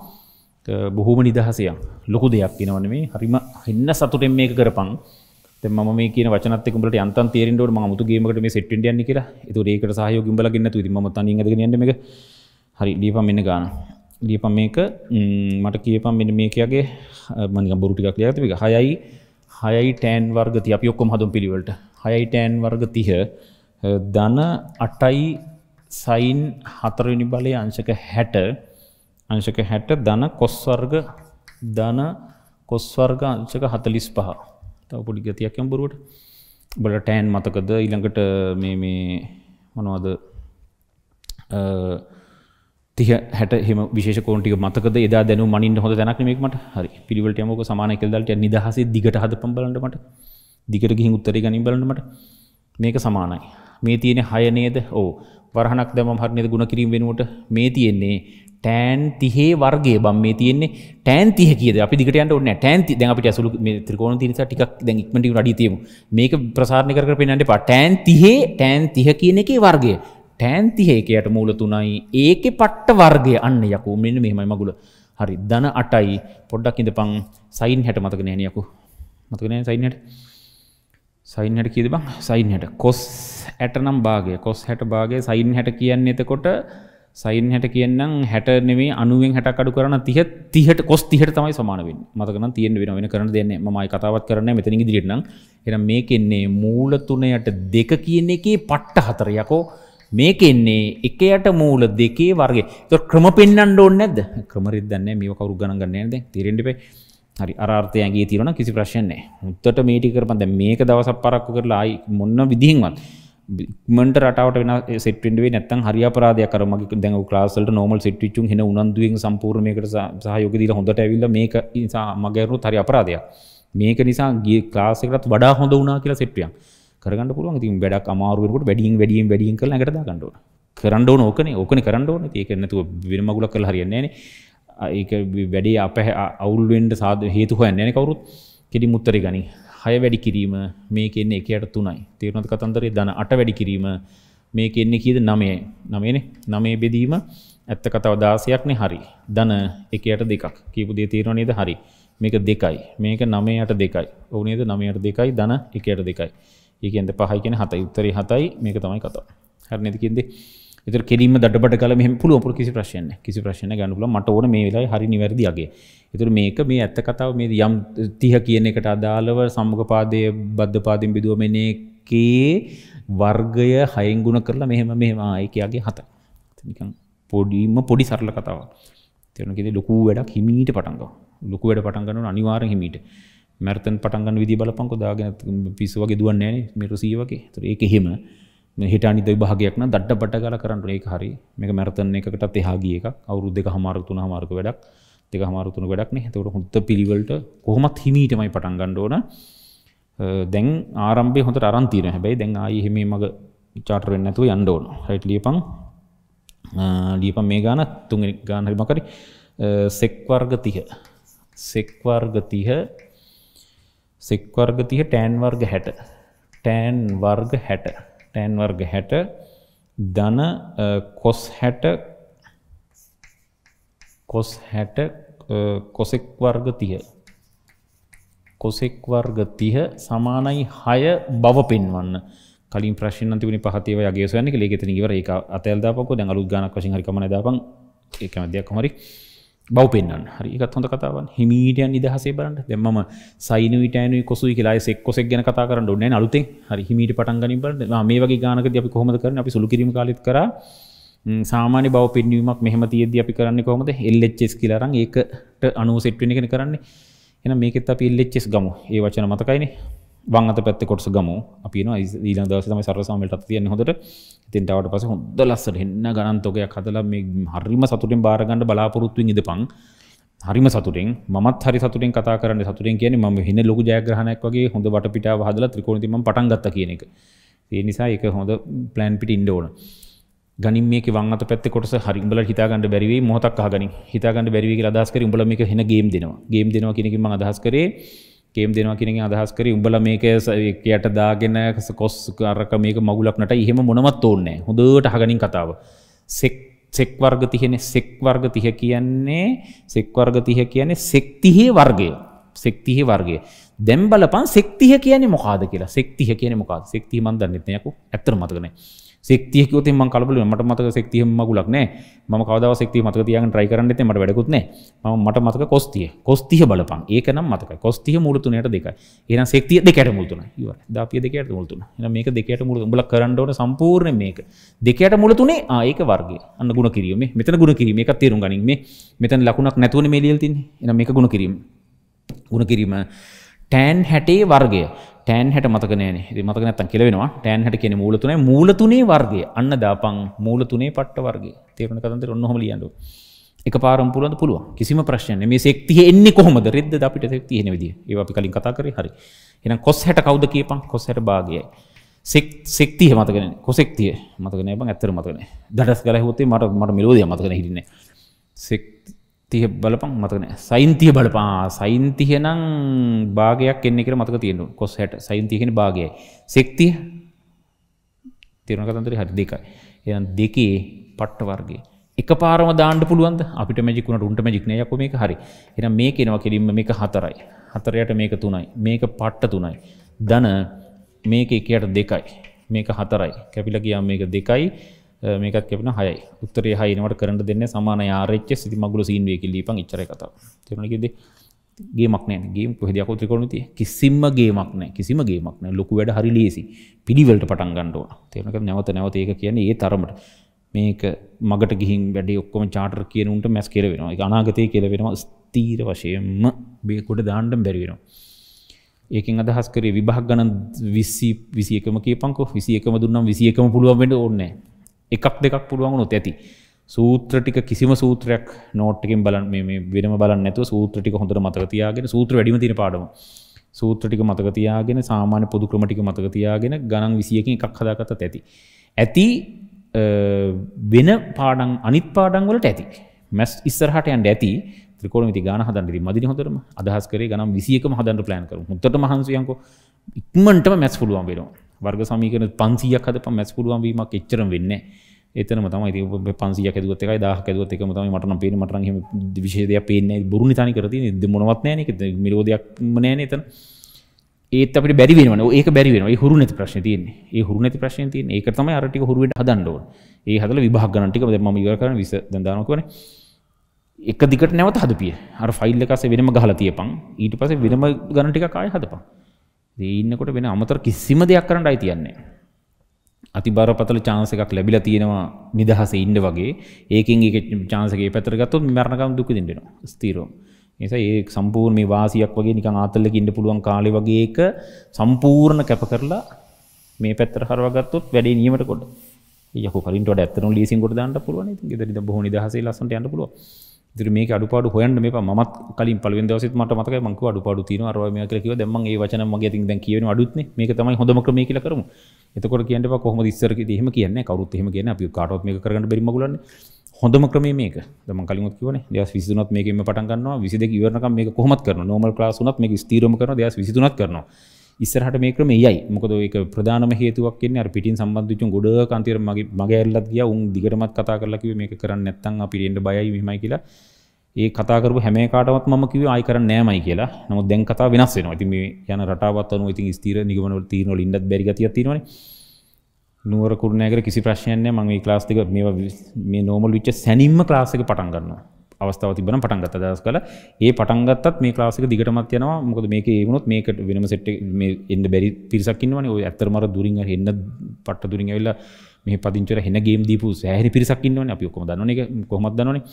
බොහොම නිදහසයක්. ලොකු දෙයක් වෙනව නෙමෙයි. හරිම හෙන්න සතුටෙන් මේක කරපන්. දැන් මම මේ කියන වචනත් එක්ක උඹලට යන්තම් තේරෙන්න ඕනේ මම අමුතු ගේමකට මේ සෙට් වෙන්න යන්නේ කියලා. ඒතකොට ඒකට සහයෝගය උඹලා ගන්න නැතුව ඉතින් මම තනියෙන් අදගෙන යන්නේ මේක. හරි ලියපන් මෙන්න ගාන ලියපන් මේක මට කියපන් මෙන්න මේකගේ මනික බොරු ටිකක් ලියගත්ත මේක 6යි හයයි ටෑන් වර්ග ති අපි ඔක්කොම හඳුම් පිළිවෙලට හයයි ටෑන් වර්ග තිහ ධන අටයි සයින් හතරනි බලය අංශක හැට අංශක හැට ධන කොස්වර්ග ධන කොස්වර්ග අංශක හතලිස් පහ තව පොඩි ගතියක් යම් බොරුවට බල ටෑන් මතකද ඊළඟට මේ මේ මොනවද තිහ හැට හෙම විශේෂ කෝටික මතකද එදා දැනු මනින් හොඳ දැනක්නෙමෙක්මට හරි පිළිවලටයමක සමානක දල්ට නිදහසේ දිගට හද පම්බලටමට දිකට ගිහි උත්තර ගනින් බලන්නට මේක සමානයි. මේ තියෙන හයනේද ඕ වරහනක් දැම හරණයද ගුණ කිරීම වෙනුවට මේ තියෙන්නේ ටෑන් තිහේ වර්ගේ බම් මේ තියන්නේ ටෑන් තිහ කියද අපි දිකට ඔන්න ටෑන්ති දැන් අපිට ඇසුළු ත්‍රකෝණ තිරිස ටික් දැන් ඉක්මට අඩිතියමු මේක ප්‍රසාරණය කර පෙනන්නට පා ටෑන් තිහේ ටෑන් තිහ කියන එකේ වර්ගේ ටෑන්තිහේකයට මූල තුනයි ඒක පට්ට වර්ගය අන්න යකු මෙන්න මෙහමයි මගුල හරි දන අටයි පොඩ්ඩක් ඉඳ පං සයින් හැට මතක නෑනයකු මතකනෑ සයින්හට සයින් හැට කියද බං සයින් හැට කොස් ඇට නම් බාගේ කොස් හැට බාගේ සයින් හැට කියන්න එතකොට සයින් හැට කියන්නම් හැට නෙේ අනුවෙන් හැට කඩු කරන තිහ තිහට කොස් තිහට තමයි සමානෙන් මතකන තියෙන් වෙන වෙන කරන දෙන්න මයි කතාවත් කරන මෙතනි දිරිටනම් එ මේ කෙන්නේ මූලතුනයට දෙක කියන්නේ එකේ පට්ට හතරයකෝ මේක එන්නේ එකයට මූල දෙකේ වර්ගේ. ඒක ක්‍රම පෙන්වන්න ඕනේ නැද්ද? ක්‍රම රිද්දන්නේ මේව කවුරු ගණන් ගන්නේ නැහැ දැන් තීරෙන්න ඉපේ. හරි අරාර්ථය ඇඟේ තියෙනවා නම් කිසි ප්‍රශ්නයක් නැහැ. මුත්තට මේ ටික කරපන් දැන් මේක දවසක් පරක්කු කරලා ආයි මොන විදිහින්වත් ඉක්මනට රටාවට වෙන සෙට් වෙන්න වෙයි නැත්නම් හරි අපරාධයක් අර මගේ දැන් ඔය ක්ලාස් වලට නෝමල් සෙට් විච්චුන් හෙන උනන්දුවෙන් සම්පූර්ණ මේකට සහයෝගය දීලා හොඳට ඇවිල්ලා මේක නිසා මගේ අරුත් හරි අපරාධයක්. මේක නිසා ගිය ක්ලාස් එකටත් වඩා හොඳ වුණා කියලා සෙට් වෙනවා. කරගන්න පුළුවන් ඉතින් වැඩක් අමාරු වෙනකොට වැඩියෙන් වැඩියෙන් වැඩියෙන් කරලා නැකට දාගන්න ඕන කරන්න ඕන ඕකනේ ඕකනේ කරන්න ඕන ඉතින් ඒක නැතුව වෙන මගුලක් කරලා හරියන්නේ නැහනේ ඒක වැඩේ අපහ අවුල් වෙන්න සාධ හේතු හොයන්නේ නැහනේ කවුරුත් කෙඩි මුත්තරේ ගනි හය වැඩි කිරීම මේ කියන්නේ එකයට තුනයි තේරුණාද කතන්දරේ ධන අට වැඩි කිරීම මේ කියන්නේ කීයද නමයයි නමයනේ නමේ බෙදීම ඇත්ත කතාව 16ක්නේ හරි ධන එකයට දෙකක් කියපු දේ තේරෙනව නේද හරි මේක දෙකයි මේක 9ට දෙකයි ඔව් නේද 9ට දෙකයි ධන එකයට දෙකයි ඒකන්ද පහයි කියෙන හතයි උත්තරේ හතයි මේක තමයි කතාව හර නැතිකින්ද එතර කෙරීම දඩට කල මෙ පුල පොර කිසි ප්‍රශ්න කිසි ප්‍රශ්න ගැනුල මට ඕන මේ වෙලා හරි නිවැරදිගේ එතුර මේක මේ ඇත්ත කතාව මේ යම් තිහ කියන එකට අදාළව සම්මගපාදය බද්ධපාතින් බිදුවමනයකේ වර්ගය හයිංගුණ කරලා මෙහෙම මෙහෙමා ඒකයාගේ හත නිකං පොඩිම පොඩි සරල කතාව තෙරනකෙද ලොකු වැඩක් හිමීට පටන්ග ලොකු වැඩ පටන්ගන්න අනිවාර හිමීට මැරතන් පටන්ගන්න විදි බලපංකො දාගෙන පිස වගේ දුවන්නේ මිරු සීවගේ තුර ඒක හෙම හිටනි විභාගයක්න දඩ්ඩ පට කල කරන්නට ඒ හරි මේක මැරතන් එකටත් එහාගිය එකක් අවුරුද් දෙක හමාරතුන හමාර්ක වැඩක් දෙක හමාරතුන වැඩක්න තවට හොඳ පිළිවලට කොහොමත් හිමීටමයි පටන් ගණ්ඩෝන දැන් ආරම්භය හොඳට අරන්තීන හැබැයි දැන් ආයි හෙම මග චාටරෙන් ඇතුව යන්ඩෝන හයිට ලියපං ලියපන් මේ ගාන තුන් ගානරිමකරි සෙක්වර්ගතිහ සෙක්වර්ගතිහ සෙක් වර්ග 30 ටෑන් වර්ග 60 ටෑන් වර්ග 60 ටෑන් වර්ග 60 ධන cos 60 cos 60 cosec වර්ග 30 කොසෙක් වර්ග තිහ සමානයි හය බව පෙන්වන්න කලින් ප්‍රශ්න තිබනි පහතව යගේ සයන ලෙගෙතන ඉවර එක අතැල්දාපක දැඟලු ගානක් වශි හරිකමන දාපන් ඒකමදයක් හොමරි බව පෙන්න්න හරිගත් හොඳ කතාවන් හිමීටයන් නිදහසේ බරන්න දෙමම සයිනවිටයනු කොසු කියලා එක්කොසක් ගැන කතා කරන්න න්න අලුතේ හරි හිමීට පටන්ගනි බට මේ වගේ ගානක අපි කොමද කරන අපි සුළුකිරීම කාලිත් කර සාමාන්‍ය බව පෙන්වීමක් මෙහම තියද අපි කරන්න කොමද එල්ලච්චෙස් කියලාරන් ඒකට අනුසෙට්වෙන කෙන කරන්නේ එන මේකෙත් අප ඉල්ලච්චෙස් ගම ඒ වචන මතකයිනේ බංගත පැත්ත කොටස ගම අපින ඊල දවසම සරසමට තියන හොට තින්ටවට පස හොද ලස්සට එන්න ගනන්තෝකයක් හදලා මේ හරිම සතුටින් බාරගණඩ බලාපොරොත්තුවෙන් ඉද පං හරිම සතුරෙන් මත් හරි සතුරෙන් කතා කරන්න සතුරෙන් කියන ම හෙන ලොක ජයග්‍රහණයක් වගේ හොඳ වට පිට හදල ත්‍රකෝතිම පටන්ගත්ත කියන එක ඒ නිසා එක හොඳ පලෑන් පිට ඉන්ඩ ඕන ගනි මේ වංගත පැත් කොට හරි බල හිතාගන්න බැරිවේ මොහොතක් හගනි හිතාගන්න බැරිවගේ අදස්කර උඹලම එක හෙන ගේම් දෙනවා ගේම් දෙනවා කියනකිම අදහස්කරේ කේම් දෙනවා කියෙන අදහස් කර උඹල මේක කියට දාගෙන කොස් අරක මේක මගුලක්නට එහෙම මොනවත් ඕන්නෑ හොඳට හගනින් කතාව සෙක් වර්ග තිහෙන සෙක් වර්ග තිහ කියන්නේ සෙක් වර්ග තිහ කියන්නේ සෙක්තිහේ වර්ගය සෙක්තිහ වර්ගේ දැම්බලපන් සෙක්තිහ කියන්නේ මොකාද කියලා සෙක්තිහ කියන මොකාද සෙක්තිහමන් දන්නෙත්නයකු ඇත්තර මතකනෑ ෙක්තියකති ම කලපල මට මතක සෙක්තිය මගුලක් නෑ ම කවදාව සෙක්ති මතක තියන් ්‍රයි කරන්න ෙ මට වැඩකුත් නෑ ම මට මතක කොස්තිය කොස්තිය බලපන් ඒකනම් මතක කොස්තිය මුලතුනයට දෙක එන සෙක්තිය දෙකට මුලතුන දාපිය දෙකට මුලතුන මේක දෙකට මුල බල කරන්නඩට සම්පූර්ණ මේක දෙකට මුලතුනේ ආයක වර්ගේ අන්න ගුණ කිරීම මෙතන ගුණ කිරීම එකක් තේරුම් ගනිීම මෙතන ලකුණක් නැතුවන මේලියල්තින් එන මේක ගුණ කිරීම ගුණ කිරීම ටෑන් හැටේ වර්ගය ටෑන් හැට මතකනෑන මතක නැතන් කෙලවෙනවා ටෑන් හට කියෙන මූලතුනේ මූලතුනේ වර්ගේ අන්න දාපං මූලතුනේ පට්ට වර්ගේ තේරන කතන්තර ඔන්නහොම ලියන්ඩු එක පාරම්පුලද පුළුව කිසිම ප්‍රශ්න මේ සෙක්ති එන්නේ කොහොමද රෙද්ද අපිට සෙක්ති හෙන විදිිය ඒ අපි කලින් කතා කර හරි එනම් කොස් හැට කවද කියපන් කොස් හැට භාගයයි සෙක්තිය මතකන කොසෙක්තිය මතකන බ ඇතර මතකන දටස් කල හොතේ මට මට මිලෝදය මතකන හිරන්නේ සෙක්ති තිය බලපං මතකන සයින්තිය බලපා සයින්තිය නම් භාගයක් එන්නේ කර මතක තියෙනු කොස් හැට සයින්තියකෙන භාගයයි සෙක්තිය තිරුණ කතන්තර හරි දෙකයි එ දෙකේ පට්ට වර්ගේ එක පාරම දාන්න පුළුවන්ද අපිට මැජිකුණට උන්ට මැජික්නය යකු මේක හරි එන මේ කෙනවා කිරීම මේක හතරයි හතරයට මේක තුනයි මේක පට්ට තුනයි දන මේක එකයට දෙකයි මේක හතරයි කැපිල කියම් මේක දෙකයි මේකත් කැපෙන හයයි උත්තරේ හයිනවට කරන්න දෙන්න සමාන ආරච්ච සිති මගුල සීන්වේ කිල්ලිපන් ඉච්චර කතාව තෙරනකිද ගේමක් නෑ ගේම් කොහෙද අකෝත්‍රිකරුණති කිසිම ගේමක් නෑ කිසිම ගේමක් නෑ ලොකු වැඩ හරි ලේසි පිළිවෙලට පටන් ගන්නඩෝන තෙරනක නැවත නැවත ඒක කියන්නේ ඒ තරමට මේක මගට ගිහින් වැඩ ඔක්කොම චාටර් කියනුන්ට මැස් කෙරවෙනවා අනාගතය කෙලවෙනවා ස්තීර වශයෙන්ම බේකොට දාණ්ඩම් බැරිවෙනවා. ඒකෙන් අදහස් කරේ විභාග ගණන් විසි විසියකම කියපංකෝ විසියකම දුන්නම් විසියකම පුළුවන් වෙන්න ඕන්නෑ එකක් දෙකක් පුළුවන්ුත් ඇති සූත්‍රටික කිසිම සූත්‍රයක් නෝට්ටිකින් බලන් මේ වෙනම බලන්න නැතුව සූත්‍රටික හොඳට මතක තියාගෙන සූත්‍ර වැඩිම තියෙන පාඩම සූත්‍රටික මතක තියාගෙන සාමාන්‍ය පොදු ක්‍රම ටික මතක තියාගෙන ගණන් 20කින් එකක් හදාගත්තත් ඇති ඇති වෙන පාඩම් අනිත් පාඩම් වලට ඇති මැස් ඉස්සරහට යන්න ඇති ත්‍රිකෝණමිති ගාන හදන්න ඉතින් මදින හොඳටම අදහස් කරේ ගණන් 21ම හදන්න ප්ලෑන් කරමු හොඳටම මහන්සියන්කෝ ඉක්මනටම මැස් පුළුවන් වෙනවා වර්ග සමීකරන 500ක් හදපන් මැස් පුළුවන් වීමක් එච්චරම වෙන්නේ නැහැ එතනම තමයි ඉතින් 500ක් ඇදුවත් එකයි 1000ක් ඇදුවත් එකම තමයි මට නම් පේන්නේ මට නම් එහෙම විශේෂ දෙයක් පේන්නේ නැහැ බුරුනි තනි කර තියෙන්නේ මොනවත් නැහැ නේද මිලෝදයක්ම නැහැ නේ එතන ඒත් අපිට බැරි වෙනවා ඒක බැරි වෙනවා ඒ හුරු නැති ප්‍රශ්නේ තියෙන්නේ ඒ හුරු නැති ප්‍රශ්නේ තියෙන්නේ ඒක තමයි අර ටික හුරු වෙන්න හදන්න ඕන ඒ හදලා විභාග ගණන් ටික දැන් මම ඉවර කරන 20 දැන් දානවා කියන්නේ එක දිගට නැවත හදපිය අර ෆයිල් එකසේ වෙනම ගහලා තියපන් ඊට පස්සේ වෙනම ගණන් ටිකක් ආයෙ හදපන් දීන්නකොට වෙන අමතර කිසිම දෙයක් කරන්න අයි තියන්නේ. අති බරපතල චාන්ස එකක් ලැබිලා තියෙනවා නිදහස ඉන්න වගේ ඒකින් ඒක චාන්සකගේ පැතර ගත්තොත් මරණකම් දුක දෙන්නවා ස්තීරෝ. නිසා ඒ සම්පූර්ණ මේ වාසියක් වගේ නිකන් ආතල්ලක ඉන්න පුළුවන් කාලේ වගේ එක සම්පූර්ණ කැප කරලා මේ පැත්තට හරවා ගත්තොත් වැඩේ නියමට කොට. යකෝ කලින්ට වඩා ඇත්තනෝ ලීසින් කොට දාන්න පුළුවන්. ඉතින් ගෙදරින් බොහෝ නිදහසේ ලස්සනට යන්න පුළුවන්. දිර මේ අඩුපාඩු හොයන්න මේ මත් කලින් පලින් දවස මට මතක මංක අඩුපාඩු තින අරව මේ කියව දෙම ඒ වචන මගේ ති දැන් කියන අඩුත්න මේ තමයි හොඳම ක්‍රම කියල කරමු එතකොට කියන්නට කොහොම ඉස්සර හෙම කියන්න කරුත් හෙම කියන අපි කාටත් මේ කරන්න බැරිම ගලන්න හොඳම ක්‍රමේ මේක දම කලින් කියන දස් විසිනත් මේකම පටන්ගන්නවා විසිද ඉවරනක මේ කොහොමත් කරන නොමල් ලාසුනත් මේ ස්තීරම කරන දස් විසිතුනත් කරනවා ඉස්සරහට මේ ක්‍රම යයි මොකද ඒක ප්‍රධානම හේතුවක් කියන්නේ අර පිටින් සම්බන්ධ වෙච්ච ගොඩ කාන්තිර මගේ මගේ ඇල්ලත් ගියා උන් දිගටමත් කතා කරලා කිව්වේ මේක කරන්න නැත්නම් අපි ඉන්න බයයි මෙහෙමයි කියලා ඒ කතා කරපු හැම එකකටවත් මම කිව්වේ ආයි කරන්න නෑමයි කියලා නමුත් දැන් කතාව වෙනස් වෙනවා ඉතින් මේ යන රටාවත් අනුව ඉතින් ස්ථීර නිගමන වල තීරණ වල ඉන්නත් බැරි ගතියක් තියෙනවනේ නුවර කුරුණෑගල කිසි ප්‍රශ්නයක් නෑ මම මේ ක්ලාස් එක මේ මේ නෝමල් විච්ච සැනින්ම ක්ලාස් එක පටන් ගන්නවා අවස්ථාව තිබන පටන්ගත දස් කල ඒ පටන්ගත්තත් මේ ලාසික දිගටමත් යනවා මොකද මේක ඒවුණොත් මේකට වෙනම සෙට් එන්න බැරි පිරිසක්කින්නවන ඔය ඇත්තරමර දුරින් එන්න පට්ට දුරින් ඇවෙල්ලා මේ පදිංචර හෙනගේ දීපු සෑහරි පිරිසක්කින්නවන අපි කොම දන්නන එක කොමත් දන්නනේ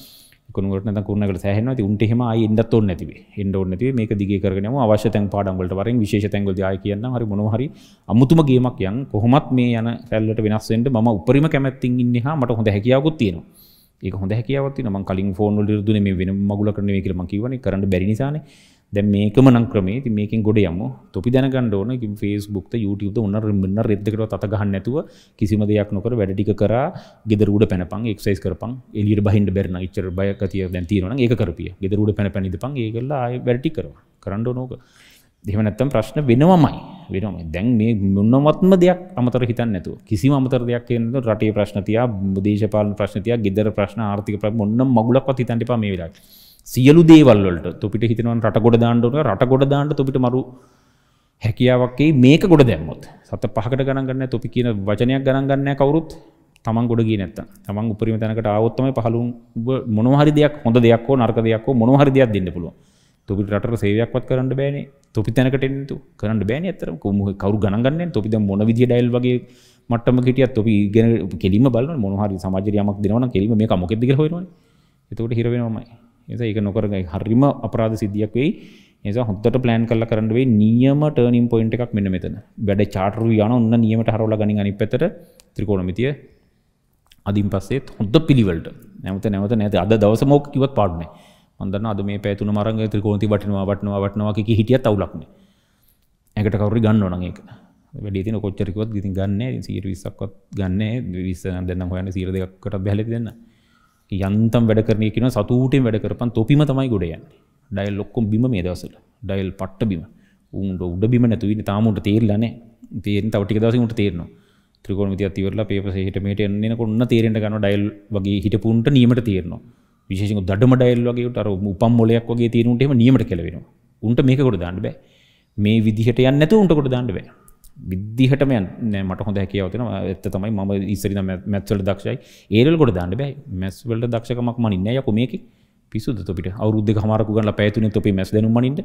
කොනට කරනකට සෑහන උන්ට හෙම ඉන්නත් ඔන්න නැතිව එන්ඩ නැතිව මේක දිගේ කරන අවශ්‍ය තැන් පාඩන්ගලට වරින් විශේෂතැන්ග ය කියන්න හරි මොහරි අමුතුම ගේමක් යන් කොහොමත් මේ යන රැල්ලට වෙනස්සෙන්ට ම උපරිම කැමැත්තින් ඉන්න හා මට හොඳ හැකියාවකුත් තියෙනවා ඒක හොඳ හැකියාවක් තියෙනවා මම කලින් ෆෝන් වල ඉරදුනේ මේ වෙන මගුලක් නෙවෙයි කියලා මම කිව්වනේ කරන්න බැරි නිසානේ දැන් මේකම නම් ක්‍රමේ ඉතින් මේකෙන් ගොඩ යමු තොපි දැනගන්න ඕන ඉතින් Facebook ද YouTube ද උන්න රෙන්න රෙද්දකට තත ගහන්න නැතුව කිසිම දෙයක් නොකර වැඩ ටික කරා ගෙදර උඩ පැනපන් එක්සර්සයිස් කරපන් එළියට බහින්න බැරි නම් ඉච්චර බයක් ඇතිය දැන් තියෙනවා නම් ඒක කරපිය ගෙදර උඩ පැන පැන ඉඳපන් ඒකල්ලා ආයෙ වැඩ ටික කරවා කරන්න ඕන ඕක එහෙම නැත්තම් ප්‍රශ්න වෙනවමයි වෙනම දැන් මේ මුන්නවත්ම දෙයක් අමතර හිතන්න නැතුව කිසිම අමතර දෙයක් කියන රටේ ප්‍රශ්න තියා දේශපාලන ප්‍රශ්න තියා ගෙදර ප්‍රශ්න ආර්ථික ප්‍රශ්න ඔන්න මගුලක්වත් හිතන්න එපා මේ වෙලාවට සියලු දේවල් වලට තොපිට හිතනවා රට ගොඩ දාන්න ඕන රට ගොඩ දාන්න තොපිට මරු හැකියාවක් එයි මේක ගොඩ දැම්මොත් සත පහකට ගණන් ගන්න තොපි කියන වචනයක් ගණන් ගන්න කවුරුත් තමන් ගොඩ ගියේ නැත්තම් තමන් උපරිම තැනකට ආවොත් තමයි පහළුම් මොනවා හරි දෙයක් හොඳ දෙයක් හෝ නරක දෙයක් හෝ මොනවා හරි දෙයක් දෙන්න පුළුවන් තොපි රට සේවයක්වත් කරන්න බෑන තොපි තැනකටතු කරන්න බෑන අතර කොම කවරු ගණගන්න තොපිද මොන විදි ඩයිල් වගේ මටම හිටිය තොපි ගෙන කෙලීම බල මොහරි සමාජරයමක් දෙනවන කෙලීම මේ මොකෙදක හොරන එතකට හිරවෙනවාමයි එස එක නොකරගයි හරිම අපරාධ සිද්ධියක් වෙයි නිසා හොත්තට ප්ලෑන් කල්ල කරන්නවේ නියම ටර්නිම් පොයින්ට එකක් මෙන්න මෙතන වැඩ චාටරු යන ඔන්න නියමට හරෝල ගනි අනි පෙතට ත්‍රිකෝණමිතිය අධින් පස්සේත් හොඳ පිළිවලට නැවත නැවත නැති අද දවසමෝක් කිවත් පාඩනේ මන්දන්න අද මේ පැතුන මරග ත්‍රකෝති වටනවා වටනවා වටනවා කිය හිටිය තවලක්න ඇකට කවරු ගන්න ඕන එක වැඩි කොච්චරකවත් ගිති ගන්න සීර විසක්කොත් ගන්න විස දෙන්න හොයන සීර දෙකකට බැලි දෙන්න යන්තම් වැඩ කරනය කියෙන සතුටෙන් වැඩ කරපන් තොපිම තමයි ගොඩයන්න ඩයිල් ලොක්කොම් බිම මේ දවසල ඩයිල් පට්ට බිම උන්ට උඩ බිම නැතුවන්න තාමට තේරලන තේරෙන් තවටික දසට තේරනවා ත්‍රකෝම තිතිවරලා පේපසහිට මේට එන්න කොන්න තේරෙන්ට ගන්න ඩයිල් වගේ හිටපුන්ට නීමට තේරනවා විශේෂ දඩම ඩයිල්ලගේ ටර උපම් මොලයක් වගේ තීරුන්ටම නියමට කෙලවෙනවා උන්ට මේකොට දාන්න බෑ මේ විදිහට යන්න නැතු උන්ටකොට දාන්න බෑ විදදිහටම යන්න මට හොඳ හැකියාවතෙන ඇත්ත තමයි ම ඉස්සරින මැත්වල දක්ෂයි ඒරල් ගොඩ දාන්න බෑ මැස්වලට දක්ෂකමක් මනින්න යකු මේක පිසුද තොපිට අවුද්ධ හමරකු ගල පැතුන තොපේ මැස් දනු මනින්ට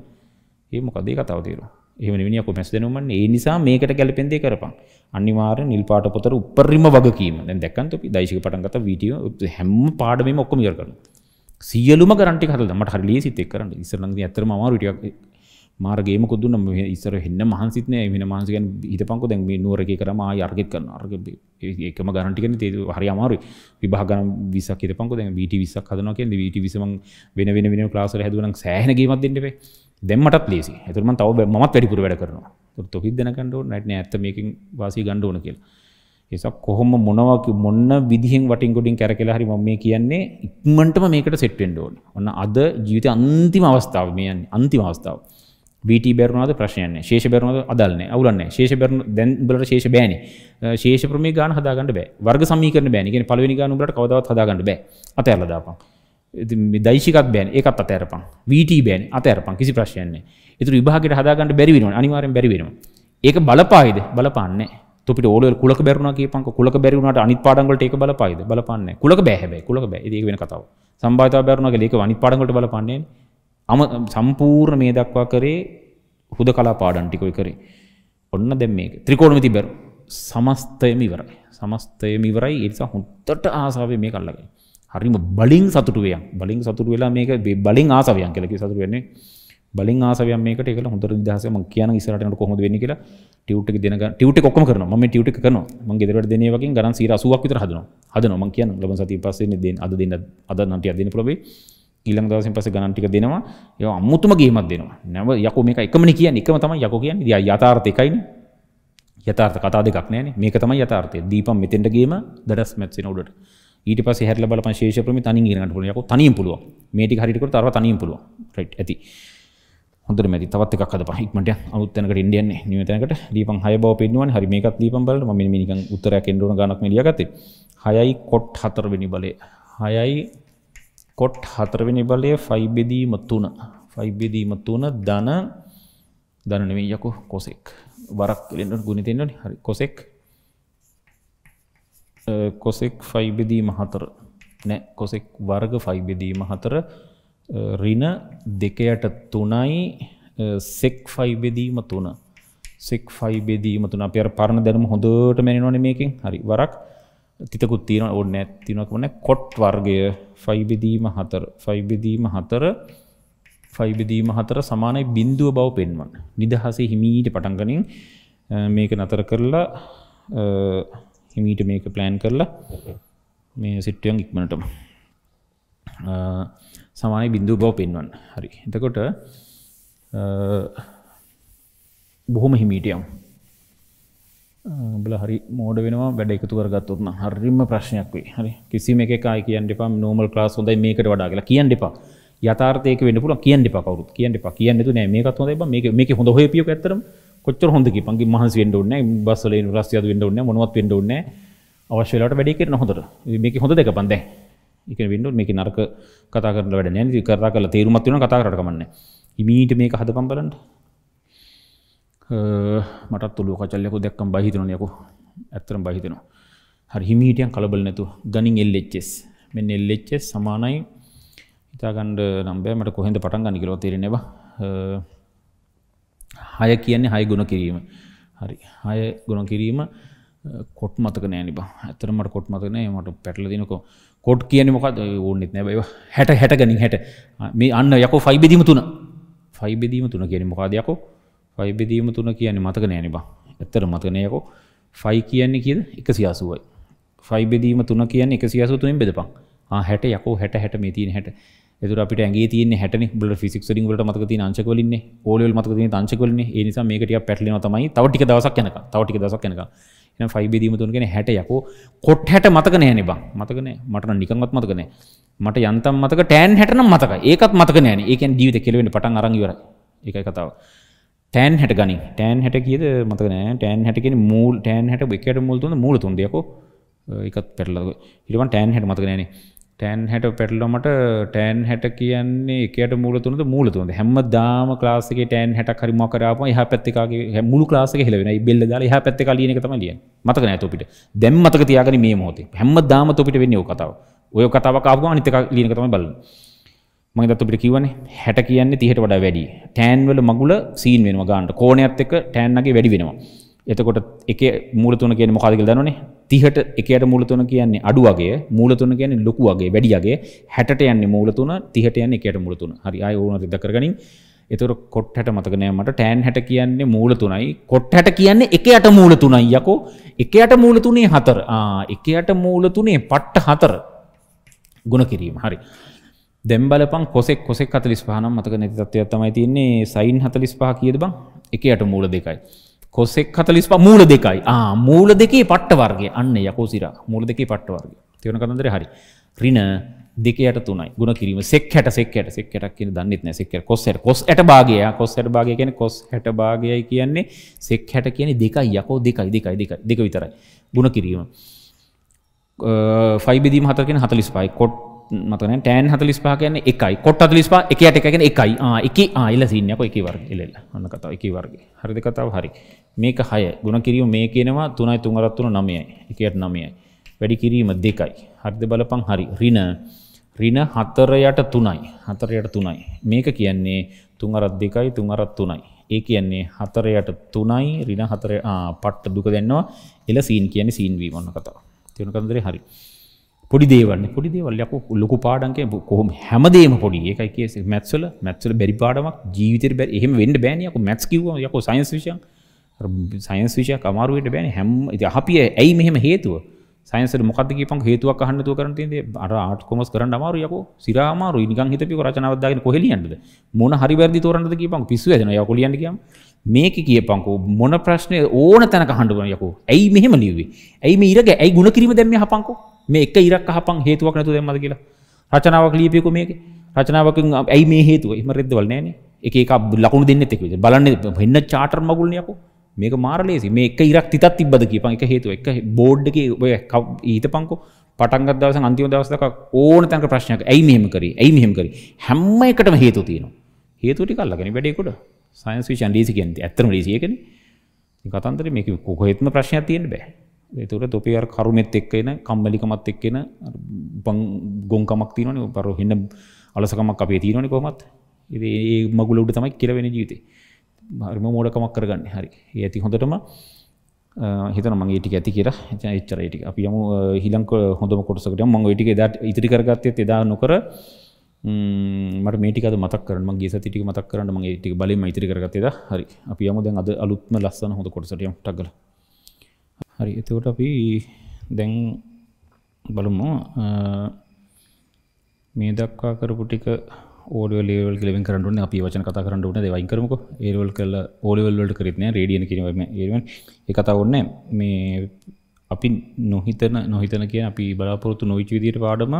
ඒ මොකදේ කතාව තේරවා එහෙම නෙවෙයි කොමර්ස් දෙනුම්මන්නේ. ඒ නිසා මේකට ගැලපෙන දේ කරපන්. අනිවාර්ය නිල් පාට පොතට උපරිම වගකීම. දැන් දැක්කන්ත අපි දෛශික පටන් ගත්ත වීඩියෝ හැම පාඩමෙම ඔක්කොම ඉවර කරනවා. සියලුම කරන්ටි හරලා මට හරි ලීසිත් එක් කරන්න. ඉස්සර නම් ඉතින් ඇත්තටම අමාරු ටිකක් මාර්ගේම කොදුන්න මේ ඉස්සර හෙන්න මහන්සිත් නෑ වෙන මහන්සි ගැන හිතපන්කෝ දැන් මේ නුවර එකේ කරාම ආයි අර්ගෙත් කරනවා අර්ග එකම ගණන් ටිකනේ තේ හරි අමාරුයි විභාග ගණන් 20ක් හිතපන්කෝ දැන් VT 20ක් හදනවා කියන්නේ VT 20 මං වෙන වෙන වෙන ක්ලාස් වල හැදුවා නම් සෑහෙන ගේමක් දෙන්න එපේ දෙමට ලේසි ඇතුරම තව මත් වැඩිපුර වැඩ කරනවා තොපි දෙනකට නැටන ඇත මේකින් වාසී ගණ්ඩ ඕන කියලා ඒසක් කොහොම මොනවක මොන්න විදිහෙන් වටින් ගොඩින් කැරකෙලා හරි මම මේ කියන්නේ ඉක්මනටම මේකට සෙට් වෙන්න ඕනේ. ඔන්න අද ජීවිතේ අන්තිම අවස්ථාව මේ යන්නේ අන්තිම අවස්ථාව. VT බැරුණාද ප්‍රශ්නයක් නැහැ. ශේෂ බැරුණාද අදාළ නැහැ. අවුලක් නැහැ. ශේෂ බැරුණ දැන් උඹලට ශේෂ බෑනේ. ශේෂ ප්‍රමේ ගාන හදාගන්න බෑ. වර්ග සමීකරණ බෑනේ. කියන්නේ පළවෙනි ගාන උඹලට කවදාවත් හදාගන්න බෑ. අතහැරලා දාපන්. දයිශිකක් බෑන් ඒක අතරපං වීට බෑන් අතරපං කිසි ප්‍රශ්යන්නේ එතු විභාගට හදාගන්නට බැරිවෙන අනිවාරෙන් බැරිවෙන ඒක බලපායිද බලපන්න තුපි ඕල කුලක බැරුණගේ පංක කුලක බැරිුණට අනි පාඩගලට ඒක බලපායිද බලපන්න කුලක බැහැ කුලක බැ වෙන කතාව සම්බාත බැරුණගේ ඒක අනි පාඩගලට බලපන්නේ අම සම්පූර්ණ මේ දක්වා කරේ හුද කලා පාඩන්ටිකොයි කරේ ඔන්න දැම් මේ ත්‍රිකෝණමති බැරු සමස්තයමිවරයි සමස්තයමිවරයි එනිසා හොත්තට ආසාාව මේ කල්ලගේ හරිම බලින් සතුටුවයන් බලින් සතුරු වෙලා මේක බලින් ආසවයන් කලකි සතුරු වෙන්නේ බලින් ආසවය මේක එක හොඳ දහසම කියන ඉසරට කොහොද වෙන්න කියලා ටියුට් දෙන ටියුට් කොක්ම කරන ම ටියුට් කරන ම ගෙදරට දෙන වගේ ගරන් සිරසුවක් විතර හදන හදන ම කියන ලබ සති පස්සේ දෙ අද දෙන්න අද නට අදන ප්‍රබේ ඊළඟ දවසින් පස්සේ ගණන් ටික දෙනවා ඒවා අමුතුම ගේමක් දෙනවා නැව යකෝ මේක එකමනේ කියන්නේ එකම තමයි යකෝ කියන්නේ යථාර්ථ එකයිනේ යථාර්ථ කතා දෙකක් නෑනේ මේක තමයි යථාර්ථය දීපම් මෙතෙන්ට ගේම දඩස් මැච් වෙන උඩට ඊට පස හැල බල පශේෂ ප්‍රම තනි ගට පුලයක තනින් පුළුව මේටි හරිකට තර තනින් පුළුව රයිට් ඇති හොඳ මැති තවත් එකක් අද පහික්මට අමුත්තනකට ඉන්ඩියන්නේ නිවතනකට දීපන් හය බව පෙන්නුවන් හරි මේකත් දීපන් බල ම මිනික උත්තරයක් එඩුන ගනක් ලියගත හයයි කොට් හතරවෙනි බලය හයයි කොට් හතරවෙනි බලය ෆයිබෙදීම තුන ෆයිබෙදීම තුන දන දනනෙවෙයි යකු කොසෙක් වරක් ලෙන්ට ගුණිතෙන්න්නට හරි කොසෙක් කොසෙක් ෆයිබෙදීම හතර නෑ කොසෙක් වර්ග ෆයිබෙදීම හතර රින දෙකයට තුනයි සෙක් ෆයිබෙදීම තුන සෙක් ෆයිබෙදීම තුන අප පරණ දැනම හොඳට මැනිවන මේකින් හරි වරක් තිතකුත් තියෙන ඔන්න ඇතිනකමන කොට් වර්ගය ෆයිබෙදීම හතර ෆයිබෙදීම හතර ෆයිබෙදීම හතර සමානයි බින්දුව බව පෙන්වන්න නිදහසේ හිමීට පටන්ගනින් මේක නතර කරලා හිමීට මේක ප්ලෑන් කරලා මේ සිට්ටියන් ඉක්මනටම සමායි බිින්දු බව පෙන්වන්න හරි එතකොට බොහොම හිමීටියම් බල හරි මෝඩ වෙනවා වැඩ එකතු කරගත්තුත්න හරිම ප්‍රශ්නයක් වේ හරි කිසිම එකයි කියන්න එපා නෝමල් ක්ලාස් හොඳයි මේකට වඩා කියලා කියන්න එපා යතාර්ථයක වෙන පුළ කියන්න එපා කවරුත් කියන්න එපා කියන්න තු නෑ මේකත් හොඳ මේක හොඳ හොපිය ඇතරම් කොච්චර හොඳ කිපන්ගේ මහන්සි වෙන්න ඕනේ බස් වල රස්තියද වෙන්න ඕනේ මොනවත් වෙන්න ඕනේ අවශ්‍ය වෙලාවට වැඩේ කරන හොඳට මේක හොඳ දෙක පන් දැන් ඒක වෙන්න ඕනේ මේක නරක කතා කරන වැඩ නෑ නේද කරලා කරලා තේරුමත් වෙනවා කතා කරලා කමන්නේ ඉමීට මේක හදපන් බලන්න මටත් ඔලුව කචල්ලයකෝ දැක්කම බය හිතෙනවා නියකෝ ඇත්තටම බය හිතෙනවා හරි හිමීටියන් කලබල නැතුව ගණින් LHS මෙන්න LHS සමානයි හිතාගන්න නම් බෑ මට කොහෙන්ද පටන් ගන්න කියලා තේරෙන්නේ නැව හය කියන්නේ හය ගුණ කිරීම හරි හය ගුණ කිරීම කොට් මතක නෑනි බ ඇතරමට කොට් මතකනෑ මට පැටල දිනකෝ කොට් කියන මොකද ඕන්නෙත් නෑ බව හැට හැට ගනින් හැට මේ අන්න යකෝ ෆයිබෙදීම තුන ෆයිබෙදීම තුන කියන මොකාදයකෝ ෆයිබෙදීම තුන කියන්නේ මතක නෑනි බා ඇත්තර මතකනයකෝ ෆයි කියන්නේ කියද එක සියාසුවයි ෆයිබෙදීම තුන කියන්නේ එක සියාසු තුනෙන් බෙදපං හැට යකෝ හැට හැට මේ තියෙන හැට එතුර අපිට ඇගේ තියන හැට බල ෆිසික් රින් වලට මතක තියන අංශකවලින් ඕලෙවල් මතක තියන අංශකවලින් ඒ නිසා මේකටිය පැටලෙනවා තමයි තව ටික දවසක් යනකම් තව ටික දවසක් යනකම් එහෙනම් 5 දීම තුන කියන්නේ 60 යකෝ කොට් 60 මතක නෑ නේ බං මතක නෑ මට නම් නිකන්වත් මතක නෑ මට යන්තම් මතක ටෑන් 60 නම් මතකයි ඒකත් මතක නෑ නේ ඒ කියන්නේ ජීවිතේ කෙලවෙන්න පටන් අරන් ඉවරයි ඒකයි කතාව ටෑන් 60 ගනින් ටෑන් 60 කීයද මතක නෑ ටෑන් 60 කියන්නේ මූල් ටෑන් 60 එකට මූල් තුන මූල තුන දෙයකෝ ඒකත් පැටලලා ඊළඟ ටෑන් 60 මතක නෑනේ ටෑන් හැට පැටලොමට ටෑන් හැට කියන්නේ එකට මුලතුනද මුලතුන්ද හැම දාම ලාසක ටෑන් හැට හරිම කරාම හ පැත්තිකාගේ මුළු ලාසක හෙලවෙන බෙල්ල දාල හ පැත්තික ලියනක තම ලිය මතක නැතපිට දැම් මතක තියාගෙන මේ මෝතේ හැම දාම තොපිට වෙන්නේ කතාව ඔය කතාව කාව අනිතක ලියනක තම බල මගේ දත්තුපිට කිවන්නේ හැට කියන්නේ තිහට වඩා වැඩි ටෑන්වල මගුල සීන් වෙනවා ගාන්ට කෝනයක්ත් එක ටෑන්නගේ වැඩි වෙනවා එතකොට එක මුලතුන කියන මොකාදක දනනේ තිහට එකට මුලතුන කියන්නේ අඩුවගේ මූලතුන කියන්නේ ලොකුවගේ වැඩියගේ හැට යන්නේ මූලතුන තිහට යන්නේ එකට මුලතුන හරි අය ඕන දෙද කරගනින් එතකොට කොට් හැට මතක නෑ මට ටෑන් හැට කියන්නේ මූලතුනයි කොට් හැට කියන්නේ එකට මූලතුනයි යකෝ එකට මූලතුනේ හතර ආ එකට මූලතුනේ පට්ට හතර ගුණ කිරීම හරි දැන් බලපන් කොසෙක් කොසෙක් 45 නම් මතක නැති තත්ත්වයක් තමයි තියෙන්නේ සයින් 45 කීයද බං එකට මූල දෙකයි කොස්සෙක් කතලිස්ප මූල දෙකයි මූල දෙකේ පට්ට වර්ගේ අන්න යකෝසිර මූල දෙකේ පට්ට වර්ග තියන කතන්දර හරි රින දෙකයට තුනයි ගුණ කිරීම සෙක් හැට සෙක් හැට සෙක් හැටක් කියන දන්නෙත් නෑ සෙක් හැට කොස් හැට කොස් හැට භාගය කොස් හැට භාගය කියන්නේ කොස් හැට භාගයයි කියන්නේ සෙක් හැට කියන්නේ දෙකයි යකෝ දෙකයි දෙකයි දෙකයි දෙක විතරයි ගුණ කිරීම 5 බෙදීම 4 කියන්නේ 45යි කොට් මතකනේ tan 45 කියන්නේ 1යි කොට් 45 1 යට 1 කියන්නේ 1යි ආ 1 ආ ඉල සීන් යකෝ 1 වර්ගය එල එල අන්න කතාව 1 වර්ගය හරිද කතාව හරි මේක 6 ගුණ කිරීම මේ කියනවා 3යි 3 අරත් 3 9යි 1ට 9යි වැඩි කිරීම 2යි හරිද බලපන් හරි ඍණ ඍණ 4යට 3යි 4යට 3යි මේක කියන්නේ 3 අරත් 2යි 3 අරත් 3යි ඒ කියන්නේ 4යට 3යි ඍණ 4 පට්ට දුක දෙන්නවා එල සීන් කියන්නේ සීන් වීම ඔන්න කතාව තේරුණ කන්දරේ හරි පොඩි දේවල්න පොඩි දේවල් ලකු ලොකු පාඩන්ගේ කොහොම හැමදේම පොඩි ඒකයි කිය මැත්සල මැත්සල බැරි පාඩමක් ජීවිතර බැ එහෙම වෙන්න බෑනයක මැත්ස් කිව යක සයින්ස් විෂන් සයින්ස් විෂයක් අමාරුවයට බෑන හැම් අපිය ඇයි මෙහෙම හේතුව සයින්සට මොකදක පන් හේතුවක් අහන්නතු කරටේ අර ආට කොමස් කරන්න අමාරු යක සිරාමාරු නිගන් හිතපි රචනාවදදාගෙන කොහෙලියන්ටද මොන හරිවැදි තෝරන්නද කියපන් පිස්සු ඇන යකොලියන් කියම් මේක කියපංකෝ මොන ප්‍රශ්නය ඕන තැනක හඩුවන යකු ඇයි මෙහෙම ලියවේ ඇයි මේ ඉරග ඇයි ගුණ කිරීම දැම්ම හපංකෝ මේ එක ඉරක් හපන් හේතුවක් නැතු දෙමද කියලා රචනාවක් ලියපයකු මේක රචනාවක ඇයි මේ හේතුව එම රෙද්වල් නෑන එක ලකුණු දෙන්නෙක් බලන්න වෙන්න චාටර් මගුල්නයකෝ මේක මාරලේසි මේ එක ඉරක් තිතත් තිබ්බද කියපන් එක හේතුව එක බෝඩ්ඩක ඔය ඊත පංකු පටන්ගත් දවස අන්තිම දවසක ඕන තැක ප්‍රශ්නයක් ඇයි මෙහෙම කරේ ඇයි මෙහෙම කරේ හැම්ම එකටම හේතු තියෙනවා හේතුටි කල්ලගෙන වැඩෙකුට සයින්ස් විෂන් ලීසි කියන්නේ ඇත්තම ලීසි එකනේ කතන්දරේ මේක කොහෙත්ම ප්‍රශ්නයක් තියෙන්න බෑ ඒතුට තොපි අර කරුමෙත් එක්ක එන කම්මැලිකමත් එක්ක එන බං ගොංකමක් තියෙනවනේ පරෝ හින්න අලසකමක් අපේ තියෙනවනේ කොහොමත් ඉතින් ඒ මගුල උඩ තමයි කියලා වෙන්නේ ජීවිතේ හරිම මෝඩකමක් කරගන්න හරි ඇති හොඳටම හිතන මගේ ටික ඇති කියර චරයිටි අපි යම හිලංක හොඳම කොටසකට මං ටික දට ඉතිරි කරගත්තය එදා නොකර මට මේටික මතක් කරන ගේ සතිටි මතක් කරන්න මගේ ටික බල මයිතරි කරගත්තේද හරි අපි යම දැන් අද අලුත්ම ලස්සන හොඳ කොටසට ටක්ගල හරි එතකොට අපි දැන් බලමු මේ දක්වා කරපු ටික ඕඩවල් ඒවල් කලෙන් කරටන අපි වචන කතා කරන්නට දෙවයින් කරමක ඒවල් කල ඕඩවල්ලට කරත්න රඩියන කිරීම ඒවන් එකතා ඔන්න මේ අපි නොහිතන නොහිතන කිය අපි බලාපොරොත්තු නොවිච විදියට පාඩම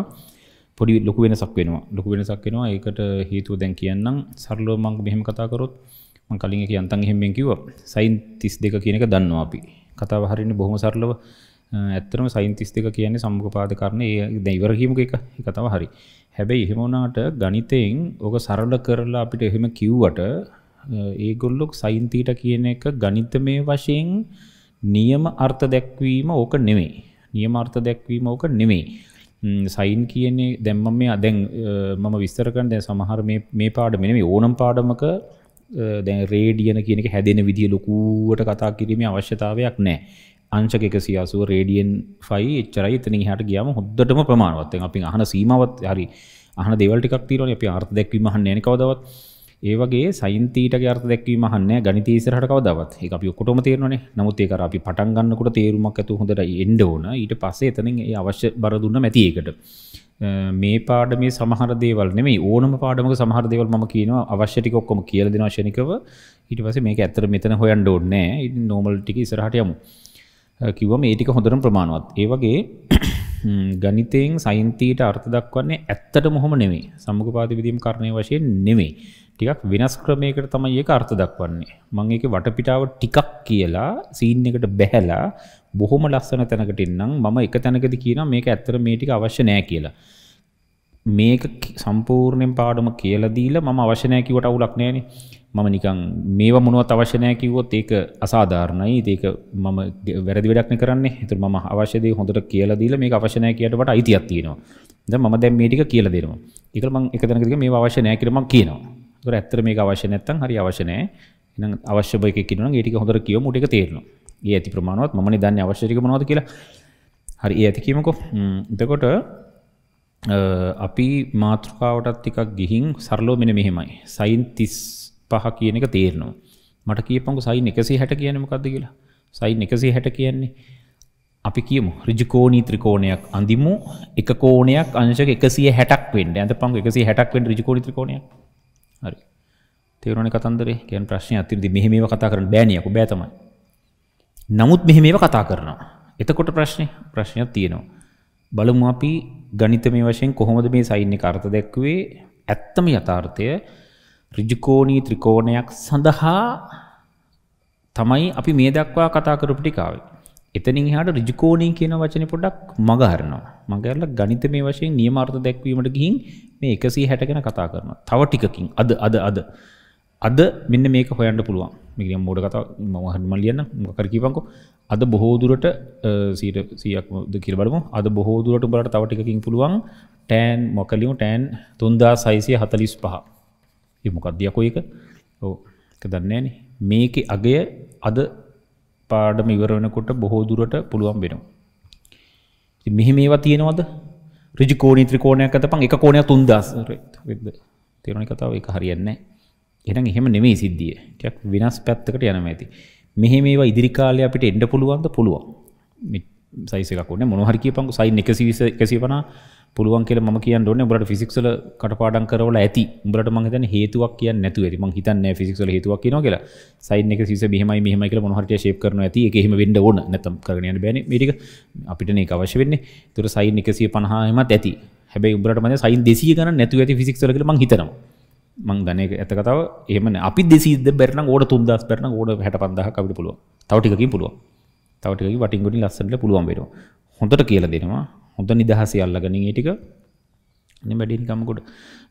පොඩි ලොකු වෙනසක් වෙනවා ලොකු වෙනසක් වෙනවා ඒකට හේතුව දැන් කියන්නම් සරලෝ මං මෙහෙම කතාකරොත් කලින් එක අන්තන් හෙමෙන් කිව සයින් තිස් දෙක කියනක දන්නවා අපි කතාව හරින්න බොහොම සරලව ඇත්තරම සයින්තිස්තික කියන්නේ සම්ගපාද කරන ඒ දැවරහීමක එක එකතව හරි හැබැයි එහෙමනාට ගනිතයෙන් ඕක සරල කරලා අපිට එහෙම කිව්වට ඒගොල්ලොක් සයින්තීට කියන එක ගනිත මේ වශයෙන් නියම අර්ථ දැක්වීම ඕක නෙමේ නියම අර්ථ දැක්වීම ඕක නෙමේ සයින් කියන්නේ දැම්ම මේ අදැන් මම විස්තරකන් දැ සමහර මේ පාඩ මෙනෙම ඕනම් පාඩමක දැන් රේඩියන කියනක හැදෙන විදිිය ලොකුවට කතා කිරීම අවශ්‍යතාවයක් නෑ අංශක එකසි අසුව රේඩියන් ෆයි එච්චරයි එතන හට ගියම හොද්දටම ප්‍රමාණවත්තෙන් අපි අහන සීමාවත් හරි අහන දෙවල්ටික් තීරන අපි අර්ථ දැක්වීම හන්නන කවදවත් ඒවගේ සයින්තීට අර්ථ දැක්වීම හන්න ගනිතීසරහට කවදවත් ඒ අපි ඔකොටම තේරනේ නමුත් ඒකර අපි පටන් ගන්නකොට තේරුමක් ඇතු හොඳට එන්ඩ ඕන ඊට පස්සේ එතනින් ඒ අවශ්‍ය බර දුන්න මැති ඒකට මේ පාඩ මේ සමහර දේවල් නෙමේ ඕනම පාඩමක සමහර දේවල් ම කියනවා අවශ්‍යටි ඔක්කොම කියල දෙන ශනිකව ඊට පස මේ ඇතර මෙතන හොයන් ඩෝඩනෑ නොමල්ටික සරහට යමු කිව මේ ටික හොඳරම් ප්‍රමාණවත් ඒ වගේ ගනිතයෙන් සයින්තීට අර්ථ දක්වන්නේ ඇත්තට මොහොම නෙමේ සමුගපාති විදීම් කරණය වශයෙන් නෙමේ ටිකක් වෙනස් ක්‍රමයකට තමයි ඒක අර්ථ දක්වන්නේ මං ඒක වටපිටාව ටිකක් කියලා සීන් එකට බැහැලා බොහොම ලස්සන තැනකට ඉන්නම් මම එක තැනකදී කියනවා මේක ඇත්තට මේ ටික අවශ්‍ය නෑ කියලා මේක සම්පූර්ණයෙන් පාඩම කියලා දීලා මම අවශ්‍ය නෑ කිව්වට අවුලක් නෑනේ මම නිකං මේ මොනුව අවශ්‍යනය කිවොත් ඒක අසාධාරණයි ඒක මම වැරදි වැඩක්න කරන්නේ හතු ම අවශ්‍යද හොඳට කියල දීල මේ අවශ්‍යනය කියටට අයිති අත්තියනවා ද ම දැ මේටික කියල දෙනවා එකකම එකතනක මේ අවශ්‍යනය කරම කියනවා ඇත්තර මේ අවශ්‍ය නැත්තන් හරි අවශ්‍යනය අවශ්‍යය කියන ඒටික හොඳට කියව මුටික තේරනවා ඒ ඇති ප්‍රමාණවත් මනි දන්න අවශ්‍යරික නොද කියලා හරි ඒ ඇතිකීමකො දකොට අපි මාතෘකාවටත් එකක් ගිහින් සරලෝ මෙන මෙහෙමයි සයින් තිස්ස පහ කියන එක තේරනවා. මට කියපංගු සයින් එකසි හැට කියනම කද කියලා සයින් එකසි හැට කියන්නේ අපි කියමු රිජිකෝනී ත්‍රිකෝණයක් අඳිමු එක කෝණයක් අංශක එකසිය හැටක් වෙන්ඩ ඇත පංග එකසි හැටක් වෙන් රිජිකෝනි ත්‍රිකෝණයක් හරි තේරුණ කතන්දරේ කියන ප්‍රශ්නය අතිරදි මෙහෙමව කතා කරන බෑනියකු බෑතමයි නමුත් මෙහෙමව කතා කරනවා එතකොට ප්‍රශ්නය ප්‍රශ්නයක් තියෙනවා බලමු අපි ගනිත මේ වශයෙන් කොහොමද මේ සයින්න කාර්ථ දැක්වේ ඇත්තම යථාර්ථය ඍජුකෝණී ත්‍රිකෝණයක් සඳහා තමයි අපි මේ දක්වා කතා කරපු ටික ආවේ. එතනින් එහාට ඍජුකෝණී කියන වචනේ පොඩ්ඩක් මග හරිනවා. මග හරලා ගණිතමය වශයෙන් නියම අර්ථ දැක්වීමට ගිහින් මේ 160 ගැන කතා කරනවා. තව ටිකකින් අද අද අද අද මෙන්න මේක හොයන්න පුළුවන්. මේ කියන්නේ මෝඩ කතාව මම හරියම ලියන්න මොකක් හරි කියපන්කෝ. අද බොහෝ දුරට 100ක්ද කියලා බලමු. අද බොහෝ දුරට උඹලට තව ටිකකින් පුළුවන් tan මොකලියු tan 3645 මොකක්දයකොයක ඕක දන්නේන මේක අගය අද පාඩම ඉවරවෙනකොට බොහෝදුරට පුළුවන් වෙනවා. මෙහි මේවා තියෙනවද රජි කෝනි ත්‍රිකෝණයක් ඇතපන් එක කෝනය තුන්දස් තෙරණ කතාව එක හරියන්න එනම් එහෙම නෙමේ සිද්ධිය ටයක් වෙනස් පැත්තකට යනම ඇති මෙහ මේවා ඉදිරිකාලය අපිට එන්ඩ පුළුවන්ද පුළුවන් සයිසකන මොහරකි පංකු සයි එකසිවිස එකසි වනා පුළුවන් කියල ම කිය ොන බට ෆිසික්සල කටපාඩන් කරවල ඇති බට මහත හේතුවක් කිය නැතු ඇති ම හිතන්න ෆිසික්සල හේතුවක් කියන කියලා සයින එක සිස බහමයි මෙහමයික මොහට ශේප කරන ඇති එකහෙම වෙඩ ඕන නැතම් කරන බැන ටික අපිට මේ අවශ්‍ය වෙන්නේ තුර සයින් එකසිය පණහාමත් ඇති හැබයි උබට මන සයින් දෙසිය ගන නැතු ඇති ෆිසික්සල ම හිතනවා මං ගන ඇත කතාව එම අපි දෙසිද බැරන ඕඩ තුන්දස් බැරන ඕඩ හැට පන්දහ කවිට පුළුව තවටිකින් පුළුව තවටික වටින්ගොඩි ලස්සට පුළුවන් වෙන හොඳට කියල දෙෙනවා හොඳ නිදහසේ අල්ලගෙන ඒ ටික වැඩින් ගමකොට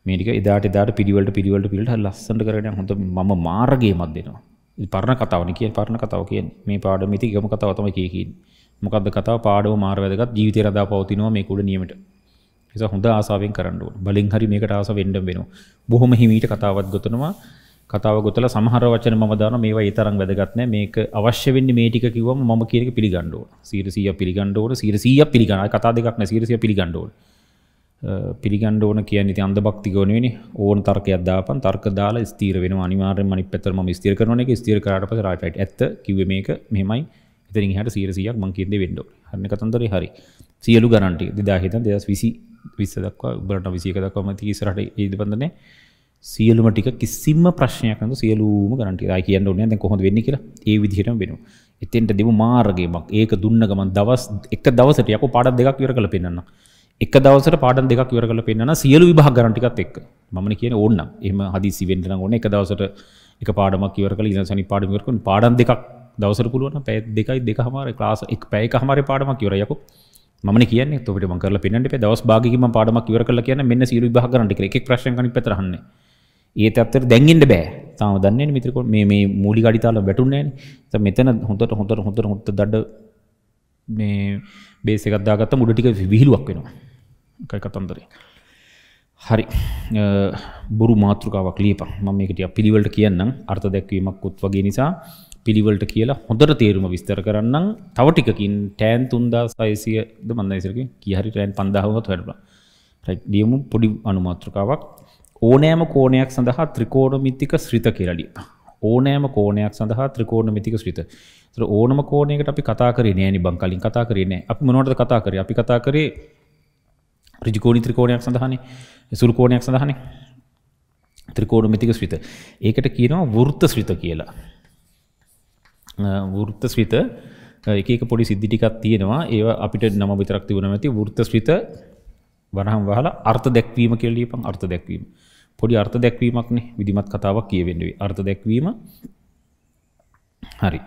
මේටික එදාට දාට පිරිවලට පිරිවලට පිට ලස්සට කරන හොඳ ම මාර්ගයමත් දෙනවා පරණ කතාවන කිය පරණ කතාව කිය මේ පාඩ මිති ගම කතාව තම කියකින් මොකක්ද කතාව පාඩව මාර්වැදකත් ජීවිත රදා පවතිනවා මේ කුඩ නියමට එස හොඳ ආසාාවෙන් කරන්නුව බලින් හරි මේකට ආස වෙන්ඩම් වෙනවා බොහොම හිමීට කතාවත් ගොතනවා කතාව ගොතලා සමහර වචන මම දාන මේවා ඒ තරම් වැදගත් නැහැ මේක අවශ්‍ය වෙන්නේ මේ ටික කිව්වම මම කියන එක පිළිගන්න ඕන 100 පිළිගන්න ඕන 100 පිළිගන්න අය කතා දෙකක් නැහැ 100 පිළිගන්න ඕන පිළිගන්න ඕන කියන්නේ ඉතින් අන්ධභක්තික වෙනුවෙනේ ඕන තර්කයක් දාපන් තර්ක දාලා ස්ථීර වෙනවා අනිවාර්යෙන්ම අනිත් පැත්තට මම ස්ථීර කරන එක ස්ථීර කරාට පස්සේ රයිට් රයිට් ඇත්ත කිව්වේ මේක මෙහෙමයි එතනින් එහාට 100ක් මං කියන දේ වෙන්න ඕනේ හරිනේ කතන්දරේ හරි සියලු ගණන් ටික 2000 ඉඳන් 2020 දක්වා උඹලට 21 දක්වා මම ඉතින් ඉස්සරහට ඉදපන්දනේ සියලුම ටික කිසිම ප්‍රශ්නයක් නැතුව සියලුම ගණන් ටික. ආයි කියන්න ඕනේ නැහැ දැන් කොහොමද වෙන්නේ කියලා. ඒ විදිහටම වෙනවා. එතෙන්ට දෙමු මාර්ගයක්. ඒක දුන්න ගමන් දවස් එක දවසට යකෝ පාඩම් දෙකක් ඉවර කරලා පෙන්නන්න. එක දවසට පාඩම් දෙකක් ඉවර කරලා පෙන්නන්න සියලු විභාග ගණන් ටිකත් එක්ක. මමනේ කියන්නේ ඕන්න. එහෙම හදිසි වෙන්න නම් ඕනේ එක දවසට එක පාඩමක් ඉවර කරලා ඊළඟ සනි පාඩම ඉවර කරන පාඩම් දෙකක් දවසට පුළුවන් නම් පැය දෙකයි දෙකමාරේ ක්ලාස් එක පැය එකමාරේ පාඩමක් ඉවරයි යකෝ. මම කියන්නේ ඔබට මම කරලා පෙන්නන්න ඉපේ දවස් භාගයකින් මම පාඩමක් ඉවර කරලා කියන මෙන්න සියලු විභාග ගණන් ටික එක එක ප්‍රශ්න කණිත් පැතර අහන්නේ. ඒ තත්තර දැන්ගෙන්ට බෑ තාම දන්න මිතරක මේ මූලි ගඩිතාල වැටුන්නේන මෙතන හොඳට හොඳට හොඳට හොත දඩ මේ බේසකත්දාගත්ත මුඩටික විහිලුවක් වෙනවා කයි කතන්දරේ හරි බොරු මාතෘකාවක් ලියපන් මම මේකට පිළිවෙලට කියන්නම් අර්ථ දැක්වීමක් උත් වගේ නිසා පිළිවලට කියලා හොඳට තේරුම විස්තර කරන්නම් තව ටිකකින් ටෑන් 3600ද මන්දයිසරක කී හරි ටෑන් 5000වත් වැඩපුවා රයිට් දියමු පොඩි අනුමාත්‍රකාවක් ඕනෑම කෝණයක් සඳහා ත්‍රිකෝණමිතික ශ්‍රිත කියලාලි. ඕනෑම කෝණයක් සඳහා ත්‍රිකෝණමිතික ශ්‍රිත. ඒතර ඕනම කෝණයකට අපි කතා කරේ නෑ නේ බං කලින් කතා කරේ නෑ. අපි මොනවටද කතා කරේ? අපි කතා කරේ ඍජුකෝණී ත්‍රිකෝණයක් සඳහානේ. සුළු කෝණයක් සඳහානේ. ත්‍රිකෝණමිතික ශ්‍රිත. ඒකට කියනවා වෘත්ත ශ්‍රිත කියලා. වෘත්ත ශ්‍රිත එක එක පොඩි සිද්ධි ටිකක් තියෙනවා. ඒවා අපිට නම විතරක් තිබුණා නැති වෘත්ත ශ්‍රිත වරහම් වහලා අර්ථ දැක්වීම කියලා ලියපන් අර්ථ දැක්වීම. පොඩි අර්ථ දැක්වීමක්නේ විදිමත් කතාවක් කියවෙන්නේ අර්ථ දැක්වීම හරි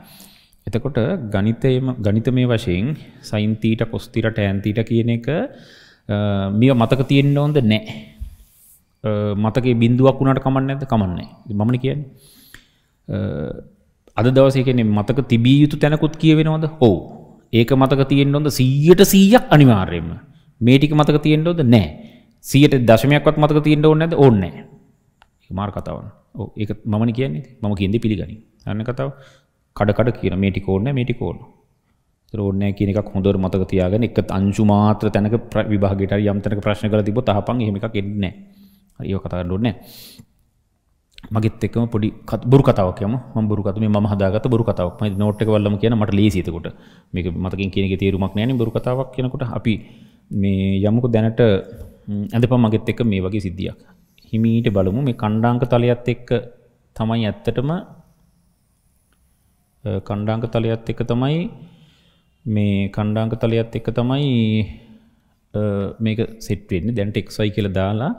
එතකොට ගණිතයම ගණිත මේ වශයෙන් සයින්තීට කොස්තිර ටෑන්තීට කියන එක මිය මතක තියෙන්න ඕොද නෑ මතක බින්දුවක් වුණට කමන්න ඇත කමන්නේ මමන කියන්න අද දවසේ කෙනෙ මතක තිබිය යුතු තැනකුත් කියවෙනවද හෝ ඒක මතක තියෙන්න්න ොද සීයට සීයක් අනිවාර්යම මේටික මතක තියෙන්න්න ොද නෑ සියට දශමයක්වත් මතක තියෙන්ට ඕන්න ඇද ඕන්න මාර් කතාවන ඒ මන කියන්නේ මම කියද පිළිගනි අන්න කතාව කඩකඩ කියන මේටි කෝන්න මේටි කෝන ඕන්න කියනක හොඳර මතක තියාගෙන එක අංශු මාත්‍ර තැනක විභාගට යම්තනක ප්‍රශ්න කර තිබ තහපන් හෙමික එන්න ඒ කතා ඩොන්න මගේත් එක්ම පොඩි බුරු කතාවක්ම බුරු කතම ම හදාගත බුරු කතාවක් මයි නෝට්ක වල්ලම කියන මට ලේසිතකොට මේක මතකින් කියනෙ තේරුමක් නෑන බුරු කතාවක් කියනකොට අපි මේ යමුකු දැනට ඇඳප මගෙත් එක මේ වගේ සිද්ධියක් හිමීට බලමු මේ කණ්ඩාංක තලයත් එක්ක තමයි ඇත්තටම කණ්ඩාංක තලයත් එක තමයි මේ කණ්ඩාංක තලයත් එක තමයි මේක සෙට්වෙන්නේ දැන්ට එක්සයි කියල දාලා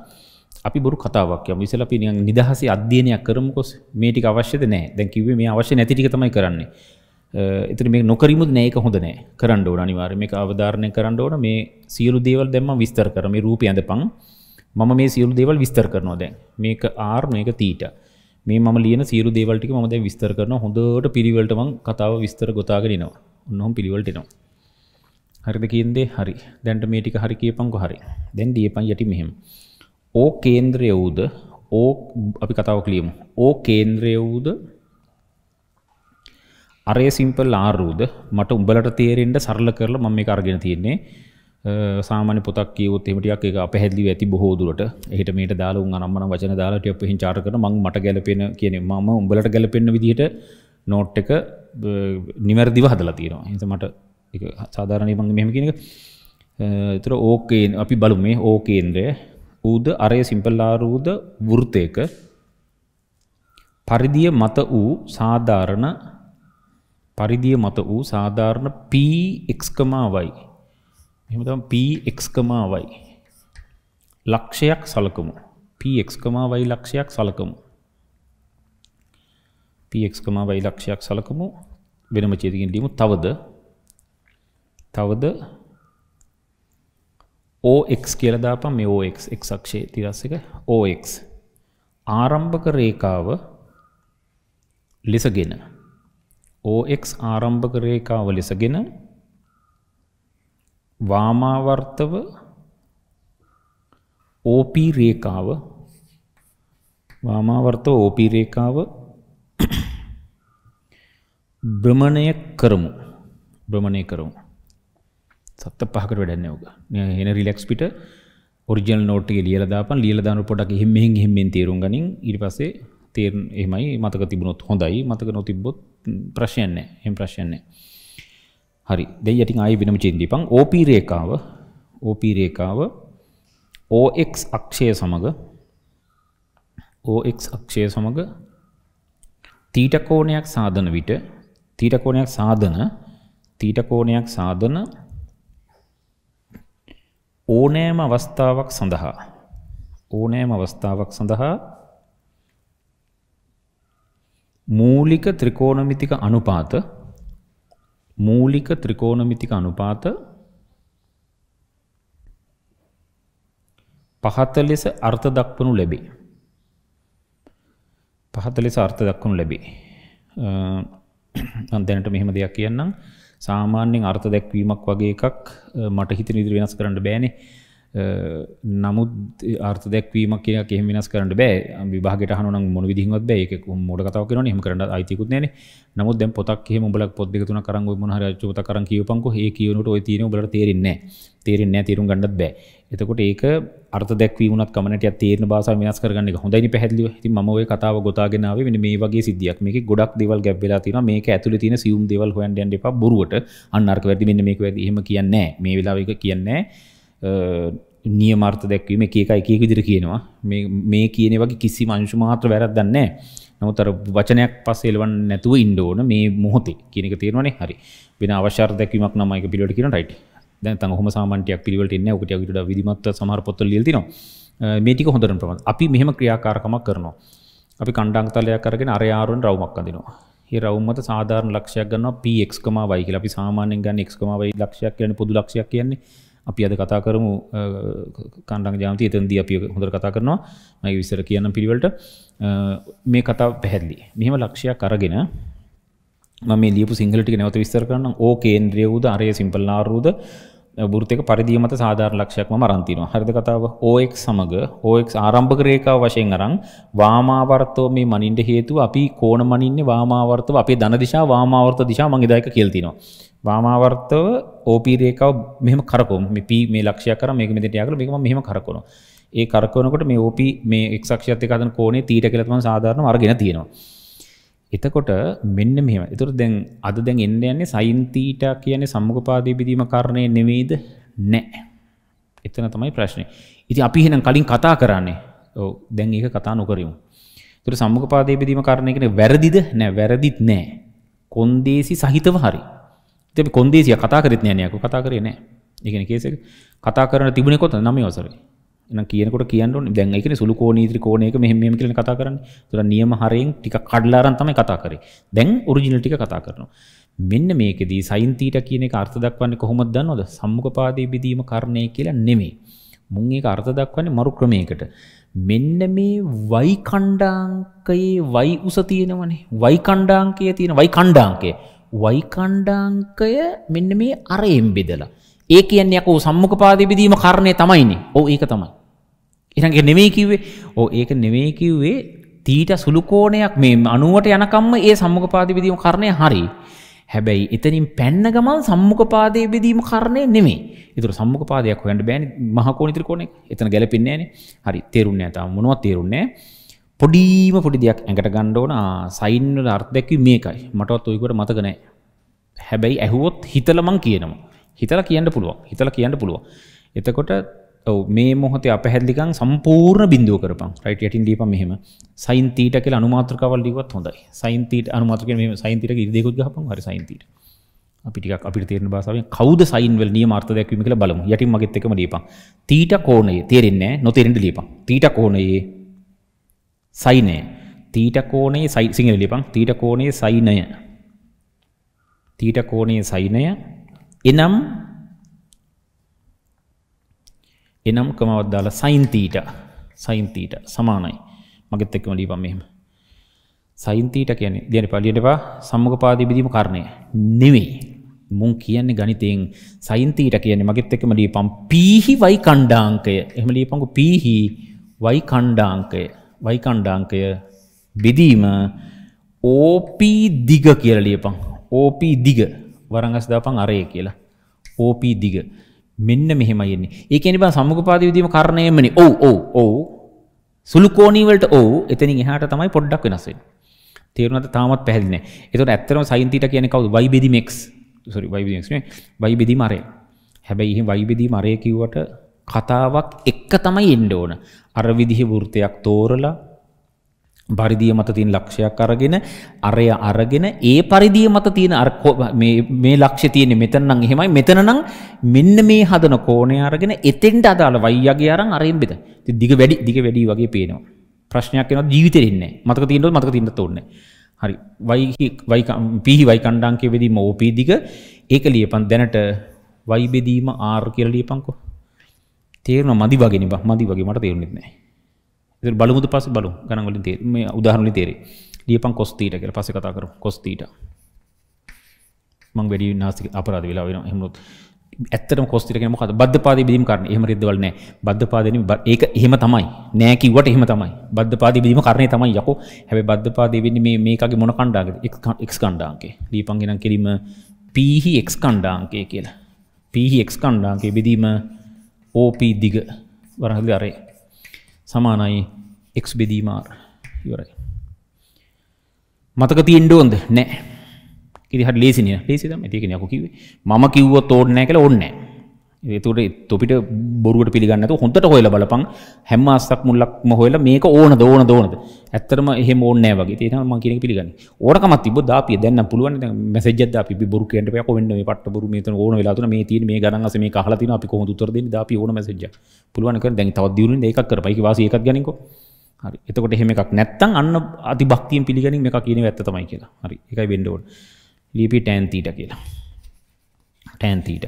අපි බොරු කතාවක් යම ඉසල පිනිියන් නිදහසේ අධ්‍යනයක් කරමකොස් මේටි අවශ්‍යද නෑ දැකිවේ මේ අවශ්‍ය නැතිටික තමයි කරන්නේ එතන මේ නොකරමුද නෑක හොඳ නෑ කරන්න ඕන අනිවාර්ය මේක අවධාරණය කරන්න ඕන මේ සියලු දේවල් දැන් මම විස්තර කරා මේ රූපය ඇඳපන් මම මේ සියලු දේවල් විස්තර කරනවා දැන් මේක R මේක තීටා මේ මම ලියන සියලු දේවල් ටික මම දැන් විස්තර කරනවා හොඳට පිළිවෙලට මම කතාව විස්තර ගොතාගෙන එනවා ඔන්නෝම් පිළිවෙලට එනවා හරිද කියන්නේ හරි දැන්ට මේ ටික හරි කියපන්කො හරි දැන් දීපන් යටි මෙහෙම ඕ කේන්ද්‍රය වූද ඕ අපි කතාවක් ලියමු ඕ කේන්ද්‍රය වූද අරේ සිම්පල් ආරූද මට උඹලට තේරෙන්ට සරල කරලා මම මේ අරගෙන තියෙන්නේ සාමාන්‍ය පොතක් කියවොත් එහෙම ටිකක් ඒක අපහැදිලිව ඇති බොහෝ දුරට එහෙට මේට දාලා උන් අනම්මනම් වචන දාලා ටිකක් පෙහින් චාර කරන මම මට ගැළපෙන කියන්නේ මම උඹලට ගැළපෙන විදිහට නෝට් එක නිවැරදිව හදලා තියෙනවා. එහෙනම් මට ඒක සාධාරණයි මම මෙහෙම කියන එක. ඒතර ඕකේ අපි බලමු මේ ඕකේන්ද්‍රය ඌද අරය සිම්පල් ආරූද වෘතයක පරිධිය මත වූ සාධාරණ පරිධිය මත වූ සාධාරණ pxy එහෙම තමයි pxy ලක්ෂයක් සලකමු pxy ලක්ෂයක් සලකමු pxy ලක්ෂයක් සලකමු වෙනම ඡේදකින් ලියමු තවද තවද OX කියලා දාපන් මේ OX x අක්ෂයේ තිරස් එක OX ආරම්භක රේඛාව ලෙසගෙන OX ආරම්භක රේඛාව ලෙසගෙන වාමාවර්තව OP රේඛාව වාමාවර්තව OP රේඛාව (clears throat) භ්‍රමණය කරමු භ්‍රමණය කරමු සත්ත පහකට වැඩන්නේ ඕක. එන රිලැක්ස් පිට ඔරිජිනල් නෝට් එක ලියලා දාපන් ලියලා දාන පොඩක් එහෙම මෙහෙන් එහෙම මෙන් තේරුම් ගනින් ඊට පස්සේ තේරෙන එහෙමයි මතක තිබුණොත් හොඳයි මතක නොතිබ්බොත් ප්‍රශ්නයක් නැහැ. එහෙම ප්‍රශ්නයක් නැහැ. හරි. දැන් යටින් ආයෙ වෙනම චින්දීපන් OP රේඛාව OP රේඛාව OX අක්ෂය සමග OX අක්ෂය සමග තීට කෝණයක් සාධන විට තීට කෝණයක් සාධන තීට කෝණයක් සාධන ඕනෑම අවස්ථාවක් සඳහා ඕනෑම අවස්ථාවක් සඳහා මූලික ත්‍රිකෝණමිතික අනුපාත මූලික ත්‍රිකෝණමිතික අනුපාත පහත ලෙස අර්ථ දක්වනු ලැබේ. පහත ලෙස අර්ථ දක්වනු ලැබේ. අන්දැනට මෙහෙම දෙයක් කියන්නම් සාමාන්‍යෙන් අර්ථ දැක්වීමක් වගේ එකක් මට හිත නිදිරි වෙනස් කරන්න බෑනේ නමුත් ආර්ථ දැක්වීම කිය කියෙම වෙනස් කරට බෑ විභාගට හන මොන විදිහත් බෑ මොඩ කතාව කරන හම කරට අයිතිකුත් නෑන නමුත් දැ පොතක් හෙම බලක් පොද් දෙකතුන කරග මහර චෝත කර කියවපංකු ඒ කියනට ඔය තින බල තේරෙන්නේ තේරෙන්නේ තේරුම් ගන්නත් බෑ එතකොට ඒක අර්ථ දැක්වීමත් කමනට තේරන බාස වෙනස් කරගන්න හොඳයි පැදිලි ති ම ඔය කතාව ගොතාගෙනාව වෙන මේ වගේ සිද්ධියක් මේක ගොඩක් දෙවල් ගැබ්බලා තින මේක ඇතුළ තින සියුම් දෙවල් හොන්ඩන් එපා බොරුවට අන්නර්ක වැදි මෙන්න මේක වැදීම කියන්නේ මේ වෙලාවක කියන්නේ නියමර්ථ දැක්වීම ඒකයි එකක විදිර කියනවා මේ කියන වගේ කිසි මංශු මාත්‍ර වැරත් දන්නේ නොතර වචනයක් පස්සේලවන් නැතුව ඉන්ඩෝන මේ මොහොතේ කියනක තේරවනේ හරි වෙන අවශ්‍යාර දැක්වීමක් නමයික පිළිට කියන යිට දැ හොම සාමටයක් පිවට එන්න ට ට විදිමත් සමහර පොත්ත ලියතින මේටික හොඳරන ප්‍රම අපි මෙහම ක්‍රියාකාරකමක් කරනවා අපි කණ්ඩාංතලයක් කරගෙන අරයාරුන් රවමක් අදිනවා රවමත සාධාරන ලක්ෂයක් ගන්න පක්කම වයි කියලා අපි සාමානෙන් ගන්න එක්කම වයි ලක්ෂයක් කියන පොදු ලක්ෂයක් කියන්නේ අපි අද කතා කරමු කණ්ඩක් ජාති එතන්දී අපි හොඳර කතා කරනවා මගේ විසර කියන්න පිළිවලට මේ කතා පැහැදිලි මෙහම ලක්ෂයක් අරගෙන මේ ලියපු සිංහලටි නැවත විස්තර කරන්න ඕ කේන්ද්‍රිය වූද අරය සිම්පල්ලාරූද බෘතික පරිදිීමත සාධාර ලක්ෂයක්ම මරන්තිනවා හරිද කතාව ඕෙක් සමඟ ඕෙක් ආරම්භක රේකා වශයෙන් අරං වාමාවර්තෝ මේ මනින්ට හේතු අපි කෝන මනින්නේ වාමාවර්තව අපේ දන දිශා වාමාවර්ත දිශා මංගේදායක කියල්තිනවා වාමාවර්තව ඕපී රේකාව මෙහම කරකොම පි මේ ලක්ෂය කර මේ මෙට යාකර මේකම මෙහම කරකොන ඒ කරකවනකට මේ ඕපි මේ එක්ක්ෂත්ය කතන කෝනේ තීට කලත්ම සාධාරන අර්ගෙන තියෙනවා. එතකොට මෙන්න මෙම එතුර දැන් අද දැන් එන්න යන්නේ සයින්තීට කියන්නේ සම්මුගපාදී බිදීම කරණය නෙවෙයිද නෑ. එතන තමයි ප්‍රශ්නය. ඉති අපි හෙනම් කලින් කතා කරන්නේ දැන් ඒක කතා නොකරමු. තුර සම්මුගපාදී බිදීම කරණය කෙන වැරදිද නෑ වැරදිත් නෑ. කොන්දේසි සහිතව හරි ඉතින් කොන්දේසිය කතා කරෙත් නෑ නේකෝ කතා කරේ නෑ. ඒ කියන්නේ කේස් එක කතා කරන තිබුණේ කොතන 9 වසරේ. එහෙනම් කියනකොට කියන්න ඕනේ. දැන් ඒ කියන්නේ සුළු කෝණී ත්‍රිකෝණයක මෙහෙම මෙහෙම කියලා කතා කරන්නේ. ඒතර නියම හරයෙන් ටිකක් කඩලා අරන් තමයි කතා කරේ. දැන් ඔරිජිනල් ටික කතා කරනවා. මෙන්න මේකෙදී සයින් තීටා කියන එක අර්ථ දක්වන්නේ කොහොමද දන්නවද? සම්මුඛපාදී බෙදීම කර්ණය කියලා නෙමෙයි. මුන් ඒක අර්ථ දක්වන්නේ මරු ක්‍රමයකට. මෙන්න මේ වයි කණ්ඩාංකයේ වයි උස තියෙනවනේ. වයි කණ්ඩාංකයේ තියෙන වයි කණ්ඩාංකය වයිකණ්ඩාංකය මෙන්න මේ අරයෙන් බෙදලා. ඒ කියන්නේ යකෝ සම්මුඛ පාදේ බෙදීම කර්ණය තමයිනේ. ඔව් ඒක තමයි. ඊළඟ ඒක නෙමෙයි කිව්වේ. ඔව් ඒක නෙමෙයි කිව්වේ තීට සුළු කෝණයක් මේ 90ට යනකම්ම ඒ සම්මුඛ පාදේ බෙදීම කර්ණය හරි. හැබැයි එතනින් පැන්න ගමන් සම්මුඛ පාදේ බෙදීම කර්ණය නෙමෙයි. ඒතර සම්මුඛ පාදයක් හොයන්න බෑනේ මහ කෝණ ත්‍රිකෝණයක. එතන ගැලපෙන්නේ නෑනේ. හරි තේරුන්නේ නැහැ තාම මොනවද තේරුන්නේ නැහැ. පොඩීම පොඩි දෙයක් ඇඟට ගණ්ඩෝන සයින්වල අර්ථදැක්ව මේකයි මටත් ඔයකට මතකනෑ හැබැයි ඇහුවොත් හිතලමං කියනවා හිතල කියන්න පුළුවන් හිතල කියන්න පුළුව එතකොට ඔව මේ මොහොතේ අපහැදලිකන් සම්පූර්ණ බින්දුව කරපන් රයිට යටින් දීප මෙහෙම සයින් තීට කියලා අනුමාත්‍රකවල් ලිව්වත් හොඳයි සයින් තීට අනුමාත්‍රක මේ සයින් තීට ඉරදේකුත් ගහපන් හරි සයින් තීට අපි ටිකක් අපිට තේරෙන භාෂාවෙන් කවුද සයින් වල නියම අර්ථ දැක්වීම කියලා බලමු යටින් මගෙත් එකම දීපන් තීට කෝණයේ තේරෙන්නේ නැහැ නොතේරෙන්න දීපන් තීට කෝණයේ සයිනය තීට කෝණයේ සයි සිංහල ලියපන් තීට කෝණයේ සයිනය තීට කෝණයේ සයිනය එනම් එනම් කමාවක් දාලා සයින් තීට සයින් තීට සමානයි මගෙත් එක්කම ලියපන් මෙහෙම සයින් තීට කියන්නේ දෙයනි පළියට එපා සම්මුඛපාදී බෙදීම කරණය නෙවෙයි මුන් කියන්නේ ගණිතයෙන් සයින් තීට කියන්නේ මගෙත් එක්කම ලියපන් පීහි y ඛණ්ඩාංකය එහෙම ලියපන්කෝ පීහි y ඛණ්ඩාංකය වයිකණ්ඩාංකය බෙදීම OP දිග කියලා ලියපන්. OP දිග වරංගස් දාපන් අරය කියලා. OP දිග. මෙන්න මෙහෙමයි එන්නේ. ඒ කියන්නේ බා සම්මුඛපාදී විදීම කරණයමනේ. ඔව් ඔව් ඔව්. සුළු කෝණී වලට ඔව් එතනින් එහාට තමයි පොඩ්ඩක් වෙනස් වෙන්නේ. තේරුණාද? තාමත් පැහැදිලි නැහැ. ඒතකොට ඇත්තටම sin theta කියන්නේ කවුද? y බෙදීම x. sorry y බෙදීම x නේ. y බෙදීම අරය. හැබැයි එහෙම y බෙදීම අරය කිව්වට කතාවක් එක්ක තමයි එන්න ඕන. අර විදිහේ වෘතයක් තෝරලා පරිදිය මත තියෙන ලක්ෂයක් අරගෙන අරය අරගෙන ඒ පරිදිය මත තියෙන අර මේ ලක්ෂ්‍ය තියෙන්නේ මෙතන නම් එහෙමයි මෙතන නම් මෙන්න මේ හදන කෝණය අරගෙන එතෙන්ට අදාළ වයියගේ අරන් අරෙන් බෙද. ඉතින් දිග වැඩි දිග වැඩි වගේ පේනවා. ප්‍රශ්නයක් එනවා ජීවිතේ ඉන්නේ. මතක තියෙනවද මතක තියෙන්නත් ඕනේ. හරි. වයි වයි පීහි වයි කණ්ඩාංකයේ වෙදීම ඕපී දිග ඒක ලියපන් දැනට වයි බෙදීම R කියලා ලියපන්කෝ. තේරෙන මදි වගේ බ මදි වගේ මට තේරුණෙත් නැහැ. ඉතින් බලමුද පස්සේ බලමු ගණන් වලින් තේරෙ මේ උදාහරණ වලින් තේරෙයි. ලියපන් cos θ කියලා පස්සේ කතා කරමු cos θ. මං වැඩි නාස්තික අපරාධ වෙලා වෙනවා එහෙමනොත් ඇත්තටම කොස් තිරගෙන මොකද බද්ධපාදී බෙදීම කරන්නේ. එහෙම රිද්දවල නැහැ. බද්ධපාදීනි ඒක එහෙම තමයි. නෑ කිව්වට එහෙම තමයි. බද්ධපාදී බෙදීම කරන්නේ තමයි යකෝ. හැබැයි බද්ධපාදී වෙන්නේ මේ මේකගේ මොන කණ්ඩායමකද? x කණ්ඩායමකේ. දීපං ගෙනම් කෙලිම p x කණ්ඩායමකේ කියලා. p x කණ්ඩායමකේ බෙදීම OP දිග වරහදි අරේ සමානයි එක් බෙදීමාර් ඉවරයි මතක තියෙන්ඩෝන්ද නෑ ඉදිහට ලේසිනය ලේසිදම ඇතිකෙන යකු කිවේ මම කිව්ව තෝඩ්නෑ කළ ඔන්නෑ ඒතුට තොපිට බොරුවට පිළිගන්නක හොඳට හොල බලපං හැම අස්සක් මුල්ලක්ම හොල මේක ඕන දෝන දෝනද ඇත්තරම එහ ඕනෑ වගේ තේන ම කියන පිළිගන්න ඕනකමත් තිබ අපිය දැන්න පුළුවන් මැසජද අපි බොරු කියට ප කොන්න පට බොරු මේ ඕන වෙලාතු මේ ති මේ ගරන් මේ කහලතින අපි කොහොතුර දෙ අපි ඕන මැසජ පුළුවන්ක දැන් තවත් දියුණු එකක් කර පයි වාස එකක් ගැනකෝ හරි එතකොට එහෙම එකක් නැත්තං අන්න අති භක්තියෙන් පිළිගැනින් එක කියන ඇත්ත තමයි කියලා හරි එකයි වෙන්ඩෝඩ ලිපි ටෑන්තීට කියලා ටෑන්තීට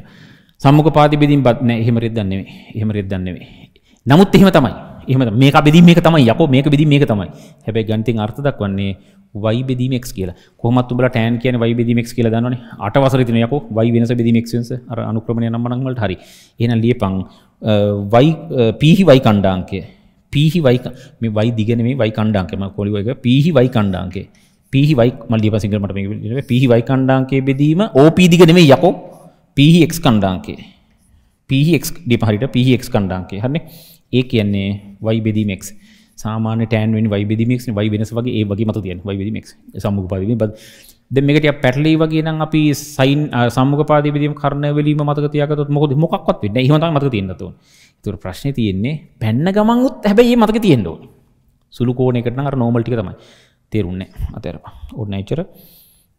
සම්මුඛ පාති බෙදීම්පත් නෑ එහෙම රෙද්දක් නෙමෙයි. එහෙම රෙද්දක් නෙමෙයි. නමුත් එහෙම තමයි. එහෙම මේක බෙදීම මේක තමයි. යකෝ මේක බෙදීම මේක තමයි. හැබැයි ගණිතෙන් අර්ථ දක්වන්නේ y බෙදීම x කියලා. කොහොමත් උඹලා tan කියන්නේ y බෙදීම x කියලා දන්නවනේ. 8 වසරේ තියෙන යකෝ y වෙනස බෙදීම x වෙනස අර අනුක්‍රමණය නම් මනම් වලට හරි. එහෙනම් ලියපන් y p y කණ්ඩාංකය. p y මේ y දිග නෙමෙයි y කණ්ඩාංකය. මම කොලිව එක p y කණ්ඩාංකය. p y මල්ලියපන් සිංගල් මට මේක පිහි y කණ්ඩාංකයේ බෙදීම op දිග නෙමෙයි යකෝ පX කණ්ඩාංකේ පX ඩිපහරිට පX කණ්ඩාංකේ හරනේ ඒ කියන්නේ y බෙදීම x සාමාන්‍ය tan වෙන්නේ y බෙදීම x නේ y වෙනස වගේ ඒ වගේ මත තියෙන y බෙදීම x සම්මුඛපාදී බෙදීම දැන් මේක ටිකක් පැටලී වගේ නම් අපි sin සම්මුඛපාදී බෙදීම කර්ණ වලීම මතක තියාගත්තොත් මොකද මොකක්වත් වෙන්නේ නැහැ. එහෙම තමයි මතක තියෙන්න ඕන. ඒතර ප්‍රශ්නේ තියෙන්නේ පැන්න ගමන් උත් හැබැයි මේ මතක තියෙන්න ඕන. සුළු කෝණයකට නම් අර normal ටික තමයි. තේරුන්නේ නැහැ. අතේරපා. ඕනේ නැහැ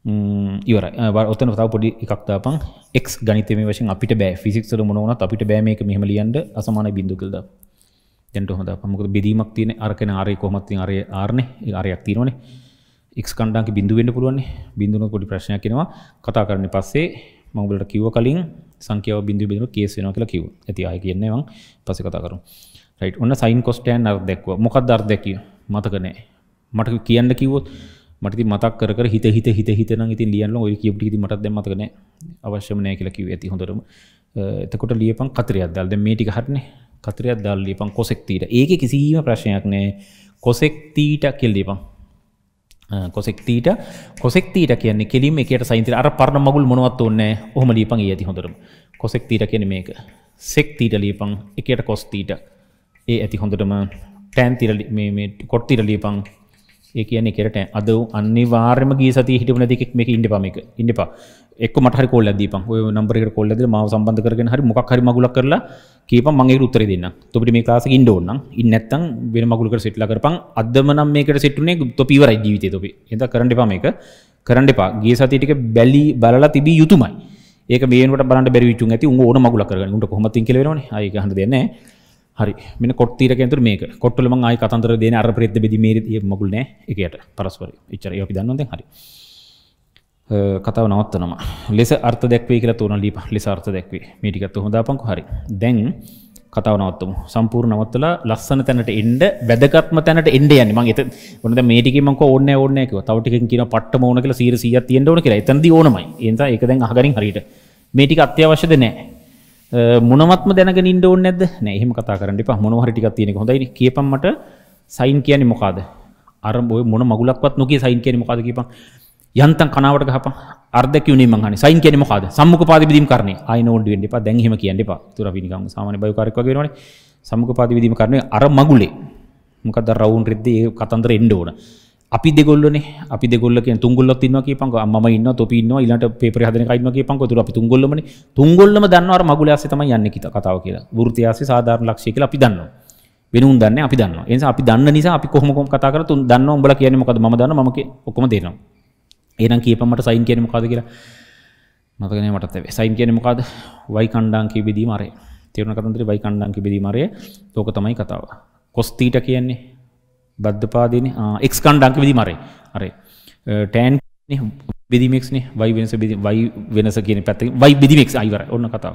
ඉවර ඔත්තන තාව පොඩි එකක්තාපං එක් ගනිතම වශෙන් අපිට බෑ ෆිසික්සල මොනවනත් අපිට බෑමක මෙහම ලියන්ට අසමාන බිඳුකල්ද දැට හොඳ පමක බෙදීමක් තියන අරකන ආරය කොමත්ති අරය ආරණ ආරයක් තිීරවන එක් කණ්ඩාක බිඳුවෙන්ට පුළුවන් බිඳුන පොඩි ප්‍රශ්නයක් කෙනවා කතා කරන පස්සේ මංගලට කිව කලින් සංකව බිඳු බිඳු කේසෙන කියලා කිව ඇති අය කියන්නේවන් පස කතා කරු රයිට ඔන්න සයින් කොස්ටයන් අර්දැක්ව මොකක් ධර්දැකිය මතකනෑ මට කියන්න කිවොත් මට මතක් කර හිත හිත හිත හිතන ඉති ලියන්න ඔය කියප්ටි ති මටත් මතකන අවශ්‍යමනය කියලා කිව ඇති හොඳරම එතකොට ලියපන් කතරයක් දල්ද මේටි හටන කතරයක් දල් ලියපන් කොසෙක්තීට ඒක කිසිීම ප්‍රශ්නයක් නෑ කොසෙක්තීට කෙල්ලිපන් කොසෙක්තීට කොසෙක්තීට කියන්නේ කෙලින් එකට සයින්තර අර පරණ මගුල් මොනවත් ඔන්න හොම ලියපන් ඇති හොඳරම කොසෙක්තීට කියන මේක සෙක්තීට ලියපන් එකට කොස්තීට ඒ ඇති හොඳටම ටෑන්තිර කොට්තිර ලියපන් ඒ කියන්නේ කෙරට අද අනිවාර්යම ගිය සතිය හිටපු නැති එකෙක් මේක ඉන්න එපා මේක ඉන්න එපා එක්ක මට හරි කෝල් එකක් දීපන් ඔය නම්බර් එකට කෝල් එකක් මාව සම්බන්ධ කරගෙන හරි මොකක් හරි මගුලක් කරලා කියපන් මම ඒකට උත්තරේ දෙන්නම් තොපිට මේ ක්ලාස් එකේ ඉන්න ඕන නම් ඉන්න නැත්නම් වෙන මගුලකට සෙට්ලා කරපන් අදම නම් මේකට සෙට් උනේ තොපි ඉවරයි ජීවිතේ තොපි එතන කරන්න එපා මේක කරන්න එපා ගිය සතිය ටික බැලි බලලා තිබිය යුතුමයි ඒක මේනකට බලන්න බැරි විචුන් ඇති උන් ඕන මගුලක් කරගන්න උන්ට කොහොමද තින් කියලා වෙනවනේ ආයෙක හඳ දෙන්නේ නැහැ හරි මෙ කොට්තීර කෙතු මේ කොට්ටලම ආයි කතන්දර දන අර ප්‍රේත බෙදි මේ මගුල්න එකට පරස්වර චර යක දන්නද හරි කතාව නවත්තනම ලෙස අර්ථ දැක්වේ කියලා තුන ලි ලෙස අර්ථ දැක්වේ මිටිකත් හොඳපංකු හරි දැන් කතාව නවත්තම සම්පූර් නවත්තලා ලස්සන තැනට එන්ඩ වැදගත්ම තැනට එන්ඩ යන්න මං එත ොද මේටිකමක ඔන්න ඕන්නක තවටික කියන පට මෝන කියලා සීර සිය තියෙන්ට ඕන කියලා එතැදි ඕනමයි ඒත එකදැන් අහගරින් හරිට මේටික අත්‍යවශ්‍යද නෑ මොනවත්ම දැනගෙන ඉන්න ඕනේ නැද්ද? නෑ එහෙම කතා කරන්න එපා. මොනව හරි ටිකක් තියෙන එක හොඳයි. කියපන් මට සයින් කියන්නේ මොකද්ද? අර ඔය මොන මගුලක්වත් නොකිය සයින් කියන්නේ මොකද්ද කියපන්. යන්තම් කනාවට ගහපන්. අර්ධක යුනේ මං අහන්නේ. සයින් කියන්නේ මොකද්ද? සම්මුඛපාද විදීම් කරන්නේ. ආයි නෝඩ් වෙන්න එපා. දැන් එහෙම කියන්න එපා. ඒතර අපි නිකන් සාමාන්‍ය බයෝකාරයක් වගේ වෙනවනේ. සම්මුඛපාද විදීම කරන්නේ අර මගුලේ. මොකද රවුන් රෙද්දේ ඒ කතන්දර එන්න ඕන. අපි දෙගොල්ලනේ අපි දෙගොල්ලක තුගොල්ලොත් ඉන්න කියපන් ම ඉන්න තොපින්න ඉලට පේපර හදන කයින්න කියපන් තුර අපි තුගොල්ලම තුගොල්ලම දන්නවර මගුල ඇසතම යන්න කිත කතාව කියලා ෘතියාස සාධාරණ ලක්ෂය කියලා අපි දන්න වෙනුම් දන්න අපි දන්න එස අපි දන්න නිසා අපි කොහොමකොම කතා කර තුන් දන්න උඹල කියන මොකද ම දන්න මක ඔක්කම දෙනවා ඒනම් කියපමට සයින් කියන මොකාද කියලා මතගෙන මටත් සයින් කියන මොකාද වයි කණ්ඩාංකි බෙදී මරය තේරුණ කතන්තරි වයි කණ්ඩාංකි බෙදී මරය තෝක තමයි කතාව කොස්තීට කියන්නේ බද්ධපාදන එක්කන් ඩංක විදි මරේ අර ටෑන් බිදිමෙක්න වයි වෙනස වයි වෙනස කියන පැත් වයි බිදිමෙක් අයිවර ඔන්න කතාව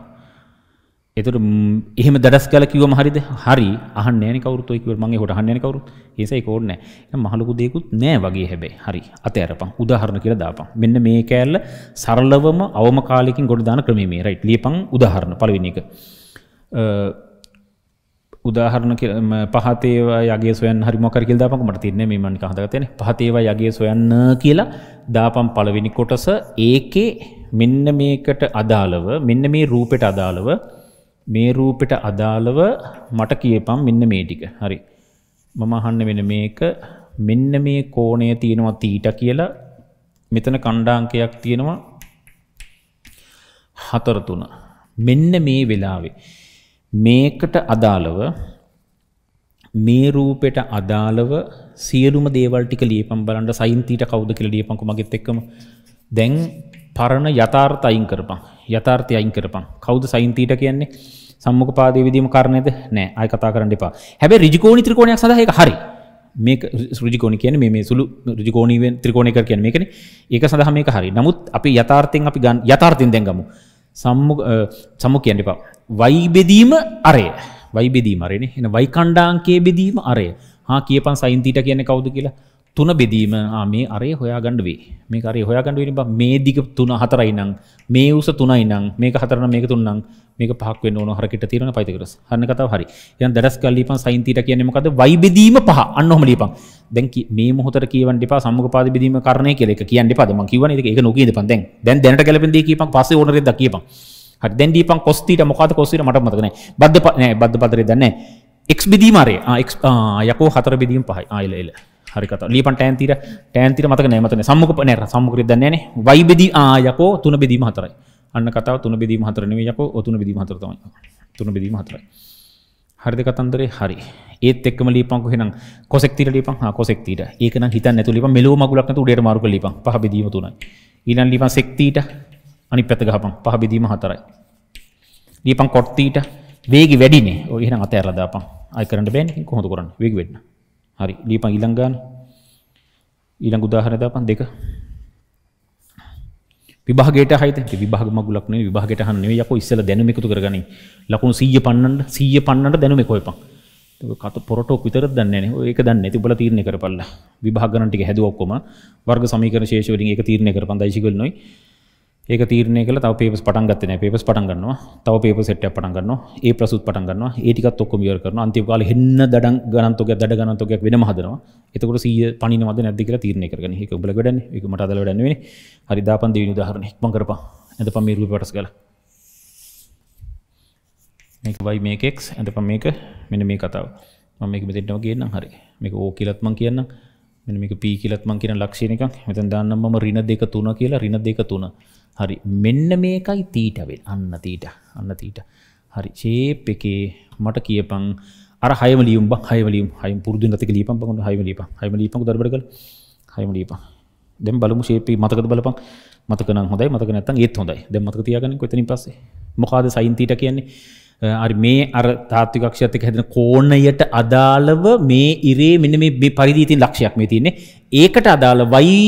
එතුට එහම දස් කල කිව හරිද හරි අහනෑන කවරුතු එකව මගේ හොට හන්නන කවරු ඒසයි කෝඩ්න මහලකු දෙකුත් නෑ වගේ හැබේ හරි අතඇරපං උදාහරණ කියර දාපන් මෙන්න මේ කෑල්ල සරලවම අවම කාලකින් ගොඩ දාන ක්‍රමේ රයිට් ලියපං උදාහරණ පලවිනි එක උදාහරණ පහතේවා යගේ සොයන් හරි මොකර කියලා දාපන් මට තින්නේ මේ මම හදාගත්තනේ පහතේවා යගේ සොයන්න කියලා දාපන් පළවෙනි කොටස ඒකේ මෙන්න මේකට අදාළව මෙන්න මේ රූපෙට අදාළව මේ රූපෙට අදාළව මට කියපන් මෙන්න මේ ටික හරි මම අහන්න වෙන මේක මෙන්න මේ කෝණය තියෙනවා තීට කියලා මෙතන කණ්ඩාංකයක් තියෙනවා හතර තුන මෙන්න මේ වෙලාවේ මේකට අදාළව මේ රූපෙට අදාළව සියලුම දේවල් ටික ලියපම් බලන්න සයින් තීට කවුද කියලා ලියපන්කෝ මගෙත් එක්කම දැන් පරණ යථාර්ථ අයින් කරපන් යථාර්ථය අයින් කරපන් කවුද සයින් තීට කියන්නේ සම්මුඛ පාදයේ විදීම කාරණේද නෑ ආයි කතා කරන්න එපා හැබැයි ඍජුකෝණී ත්‍රිකෝණයක් සඳහා ඒක හරි මේක ඍජුකෝණී කියන්නේ මේ මේ සුළු ඍජුකෝණී ත්‍රිකෝණයක කියන්නේ මේකනේ ඒක සඳහා මේක හරි නමුත් අපි යථාර්ථයෙන් අපි ගන්න යථාර්ථයෙන් දැන් ගමු සම්මු කියන්නපා. වයිබෙදීම අරය වයිබෙදීම අරෙන එන වයිකණ්ඩාංකේ බෙදීම අරය හා කියපන් සයින්තීට කියන කවුද කියලා තුන බෙදීම මේ අරේ හොයා ගණ්ඩුවේ මේ කරේ හොයා ගණඩුව බ මේ දිග තුන හතරයිනං මේ උස තුනයිනං මේක හතරන මේක තුන්නම් මේක පහක් වෙන්න ඕන හරකට තියෙන පයිතකරස් හරන කතාව හරි එහෙනම් දඩස් ගල් දීපන් සයින් තීටා කියන්නේ මොකද්ද වයි බෙදීම පහ අන්න ඔහම දීපන් දැන් මේ මොහොතට කියවන්න එපා සම්මුඛපාද බෙදීම කරණය කියලා එක කියන්න එපාද මම කියවනේ ඒක නොකිය දෙපන් දැන් දැන් දැනට ගැලපෙන දේ කියපන් පස්සේ ඕන රෙද්දක් කියපන් හරි දැන් දීපන් කොස් තීටා මොකද්ද කොස් තීටා මට මතක නැහැ බද්ද නෑ බද්ද පදරේ දැන් නෑ එක්ස් බෙදීම අරේ ආ එක්ස් යකෝ හතර බෙදීම පහයි ආ එල එල හරි කතාව ලීපන් ටෑන් තීර ටෑන් තීර මතක නෑ මතක නෑ සම්මුඛ නෑ සම්මුඛ රෙද්දක් නෑනේ වයි බෙදී ආ යකෝ තුන බෙදීම හතරයි අන්න කතාව තුන බෙදීම හතර නෙමෙයි යකෝ ඔතුන බෙදීම හතර තමයි තුන බෙදීම හතරයි හරිද කතන්දරේ හරි ඒත් එක්කම ලියපන්කො එහෙනම් කොසෙක් තීර ලියපන් හා කොසෙක් තීර ඒක නම් හිතන්න නැතුව ලියපන් මෙලෝ මගුලක් නැතුව උඩේට මාරු කරලා ලියපන් පහ බෙදීම තුනයි ඊළඟ ලියපන් සෙක් තීට අනිත් පැත්ත ගහපන් පහ බෙදීම හතරයි ලියපන් කොට් තීට වේගි වැඩිනේ ඔය එහෙනම් අතහැරලා දාපන් ආයි කරන්න බෑනේ කොහොමද කරන්නේ වේගි වෙන්න හරි ලියපන් ඊළඟ ගාන ඊළඟ උදාහරණ දාපන් දෙක විභාගයට හයිත විභාග මගුලක්න විභාගට හන්නේ යක ඉස්සල දැනුම එකතු කරගනි ලකුණු සීය පන්නට සීය පන්නට දැනුම කොයපන් කත පොරටෝක් විතර දන්නේ ඒක දන්න ඇති බල තීරණය කරපල්ලා විභාගනටික හැදුවක්කොම වර්ග සමීකර ශේෂවලින් එක තීරණය කර පන්දයිශිකල් නොයි ඒක තීරණය කළා තව පේපර්ස් පටන් ගත්තේ නැහැ පේපර්ස් පටන් ගන්නවා තව පේපර් සෙට් එකක් පටන් ගන්නවා ඒ ප්‍රසුත් පටන් ගන්නවා ඒ ටිකත් ඔක්කොම ඉවර කරනවා අන්තිම කාලේ හෙන්න දඩන් ගණන් තෝගයක් දඩ ගණන් තෝගයක් වෙනම හදනවා එතකොට 100 පණිනවද නැද්ද කියලා තීරණය කරගන්න. ඒක උඹලගේ වැඩන්නේ. ඒක මට අදාළ වැඩක් නෙවෙයි. හරි 15 දින උදාහරණ ඉක්මන් කරපන්. එතපන් මේ රූපේ කොටස් ගාලා. මේක y මේක x එතපන් මේක මෙන්න මේ කතාව. මම මේක මෙතෙන්ටම කියන්නම් හරි. මේක o කියලාත් මම කියන්නම්. මෙන්න මේක p කියලාත් මම කියන ලක්ෂය නිකන්. මෙතෙන් දාන්නම් මම ඍණ 2 3 කියලා ඍණ 2 3. හරි මෙන්න මේකයි තීටවෙල් අන්න තීට අන්න තීට හරි ශේප් එකේ මට කියපං අර හයමලියම් බ හයවලියම් හයි පුරදු ගතක ලීපම් පකුණු හයිමලිප හයිමලිපක් දරබරගල හයිමලිපා දෙම් බලමු ශේපී මතකද බලපන් මතකන හොඳයි මතක නැත්තන් ඒත් හොඳයි දෙ මතක තියාගන්න කොතනින් පස්සේ මොකාද සයින්තීට කියන්නේ අරි මේ අර තාත්තිකක්ෂයත් එක හැදෙන කෝණයට අදාළව මේ ඉරේ මෙන්න මේ බි පරිදි ඉතින් ලක්ෂයක් මේ තියෙන්නේ ඒකට අදාළ වයි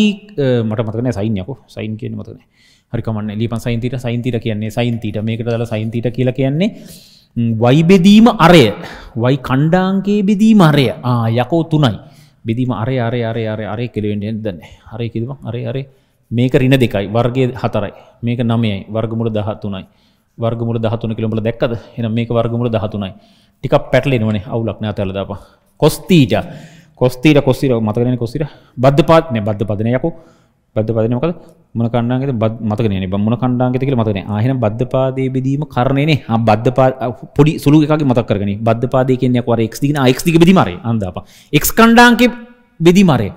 මට මතක නැහැ සයින් යකෝ සයින් කියන්නේ මතක නැහැ හරිකමන්න එලිපන් සයින්තීට සයින්තීට කියන්නේ සයින්තීට මේකට දල සයින්තීට කියල කියන්නේ වයිබෙදීම අරය වයි කණ්ඩාන්ගේ බෙදීම අරය යකෝ තුනයි බෙදීම අරය අරය අරය අරය අරය කෙලවෙන්ට දන්න හරය කිව අරය අර මේක රින දෙකයි වර්ගය හතරයි මේක නමයයි වර්ගමුල දහතුනයි වර්ගමුල දහතුන කිලඹල දැක්කද එන මේක වර්ගමුල දහතුනයි ටිකක් පැටලෙනවන අවුලක්න අතලදාප කොස්තීට කොස්තීට කොස්සිර මතකෙන කොස්සිර බද්ධ පාත්නය බද්ධ පදනයකෝ බද්ධ පදන මොකද මොන කණ්ඩාංගිත මතකනේ නේ මොන කණ්ඩාංගිත කියලා මතකනේ ආ එහෙනම් බද්ධපාදයේ බෙදීම කර්ණේනේ ආ බද්ධපා පොඩි සුළු එකකින් මතක් කරගනි බද්ධපාදයේ කියන්නේ අර x දිගන x දිග බෙදීම ආරේ අන්දාපා x කණ්ඩාංගේ බෙදීම ආරේ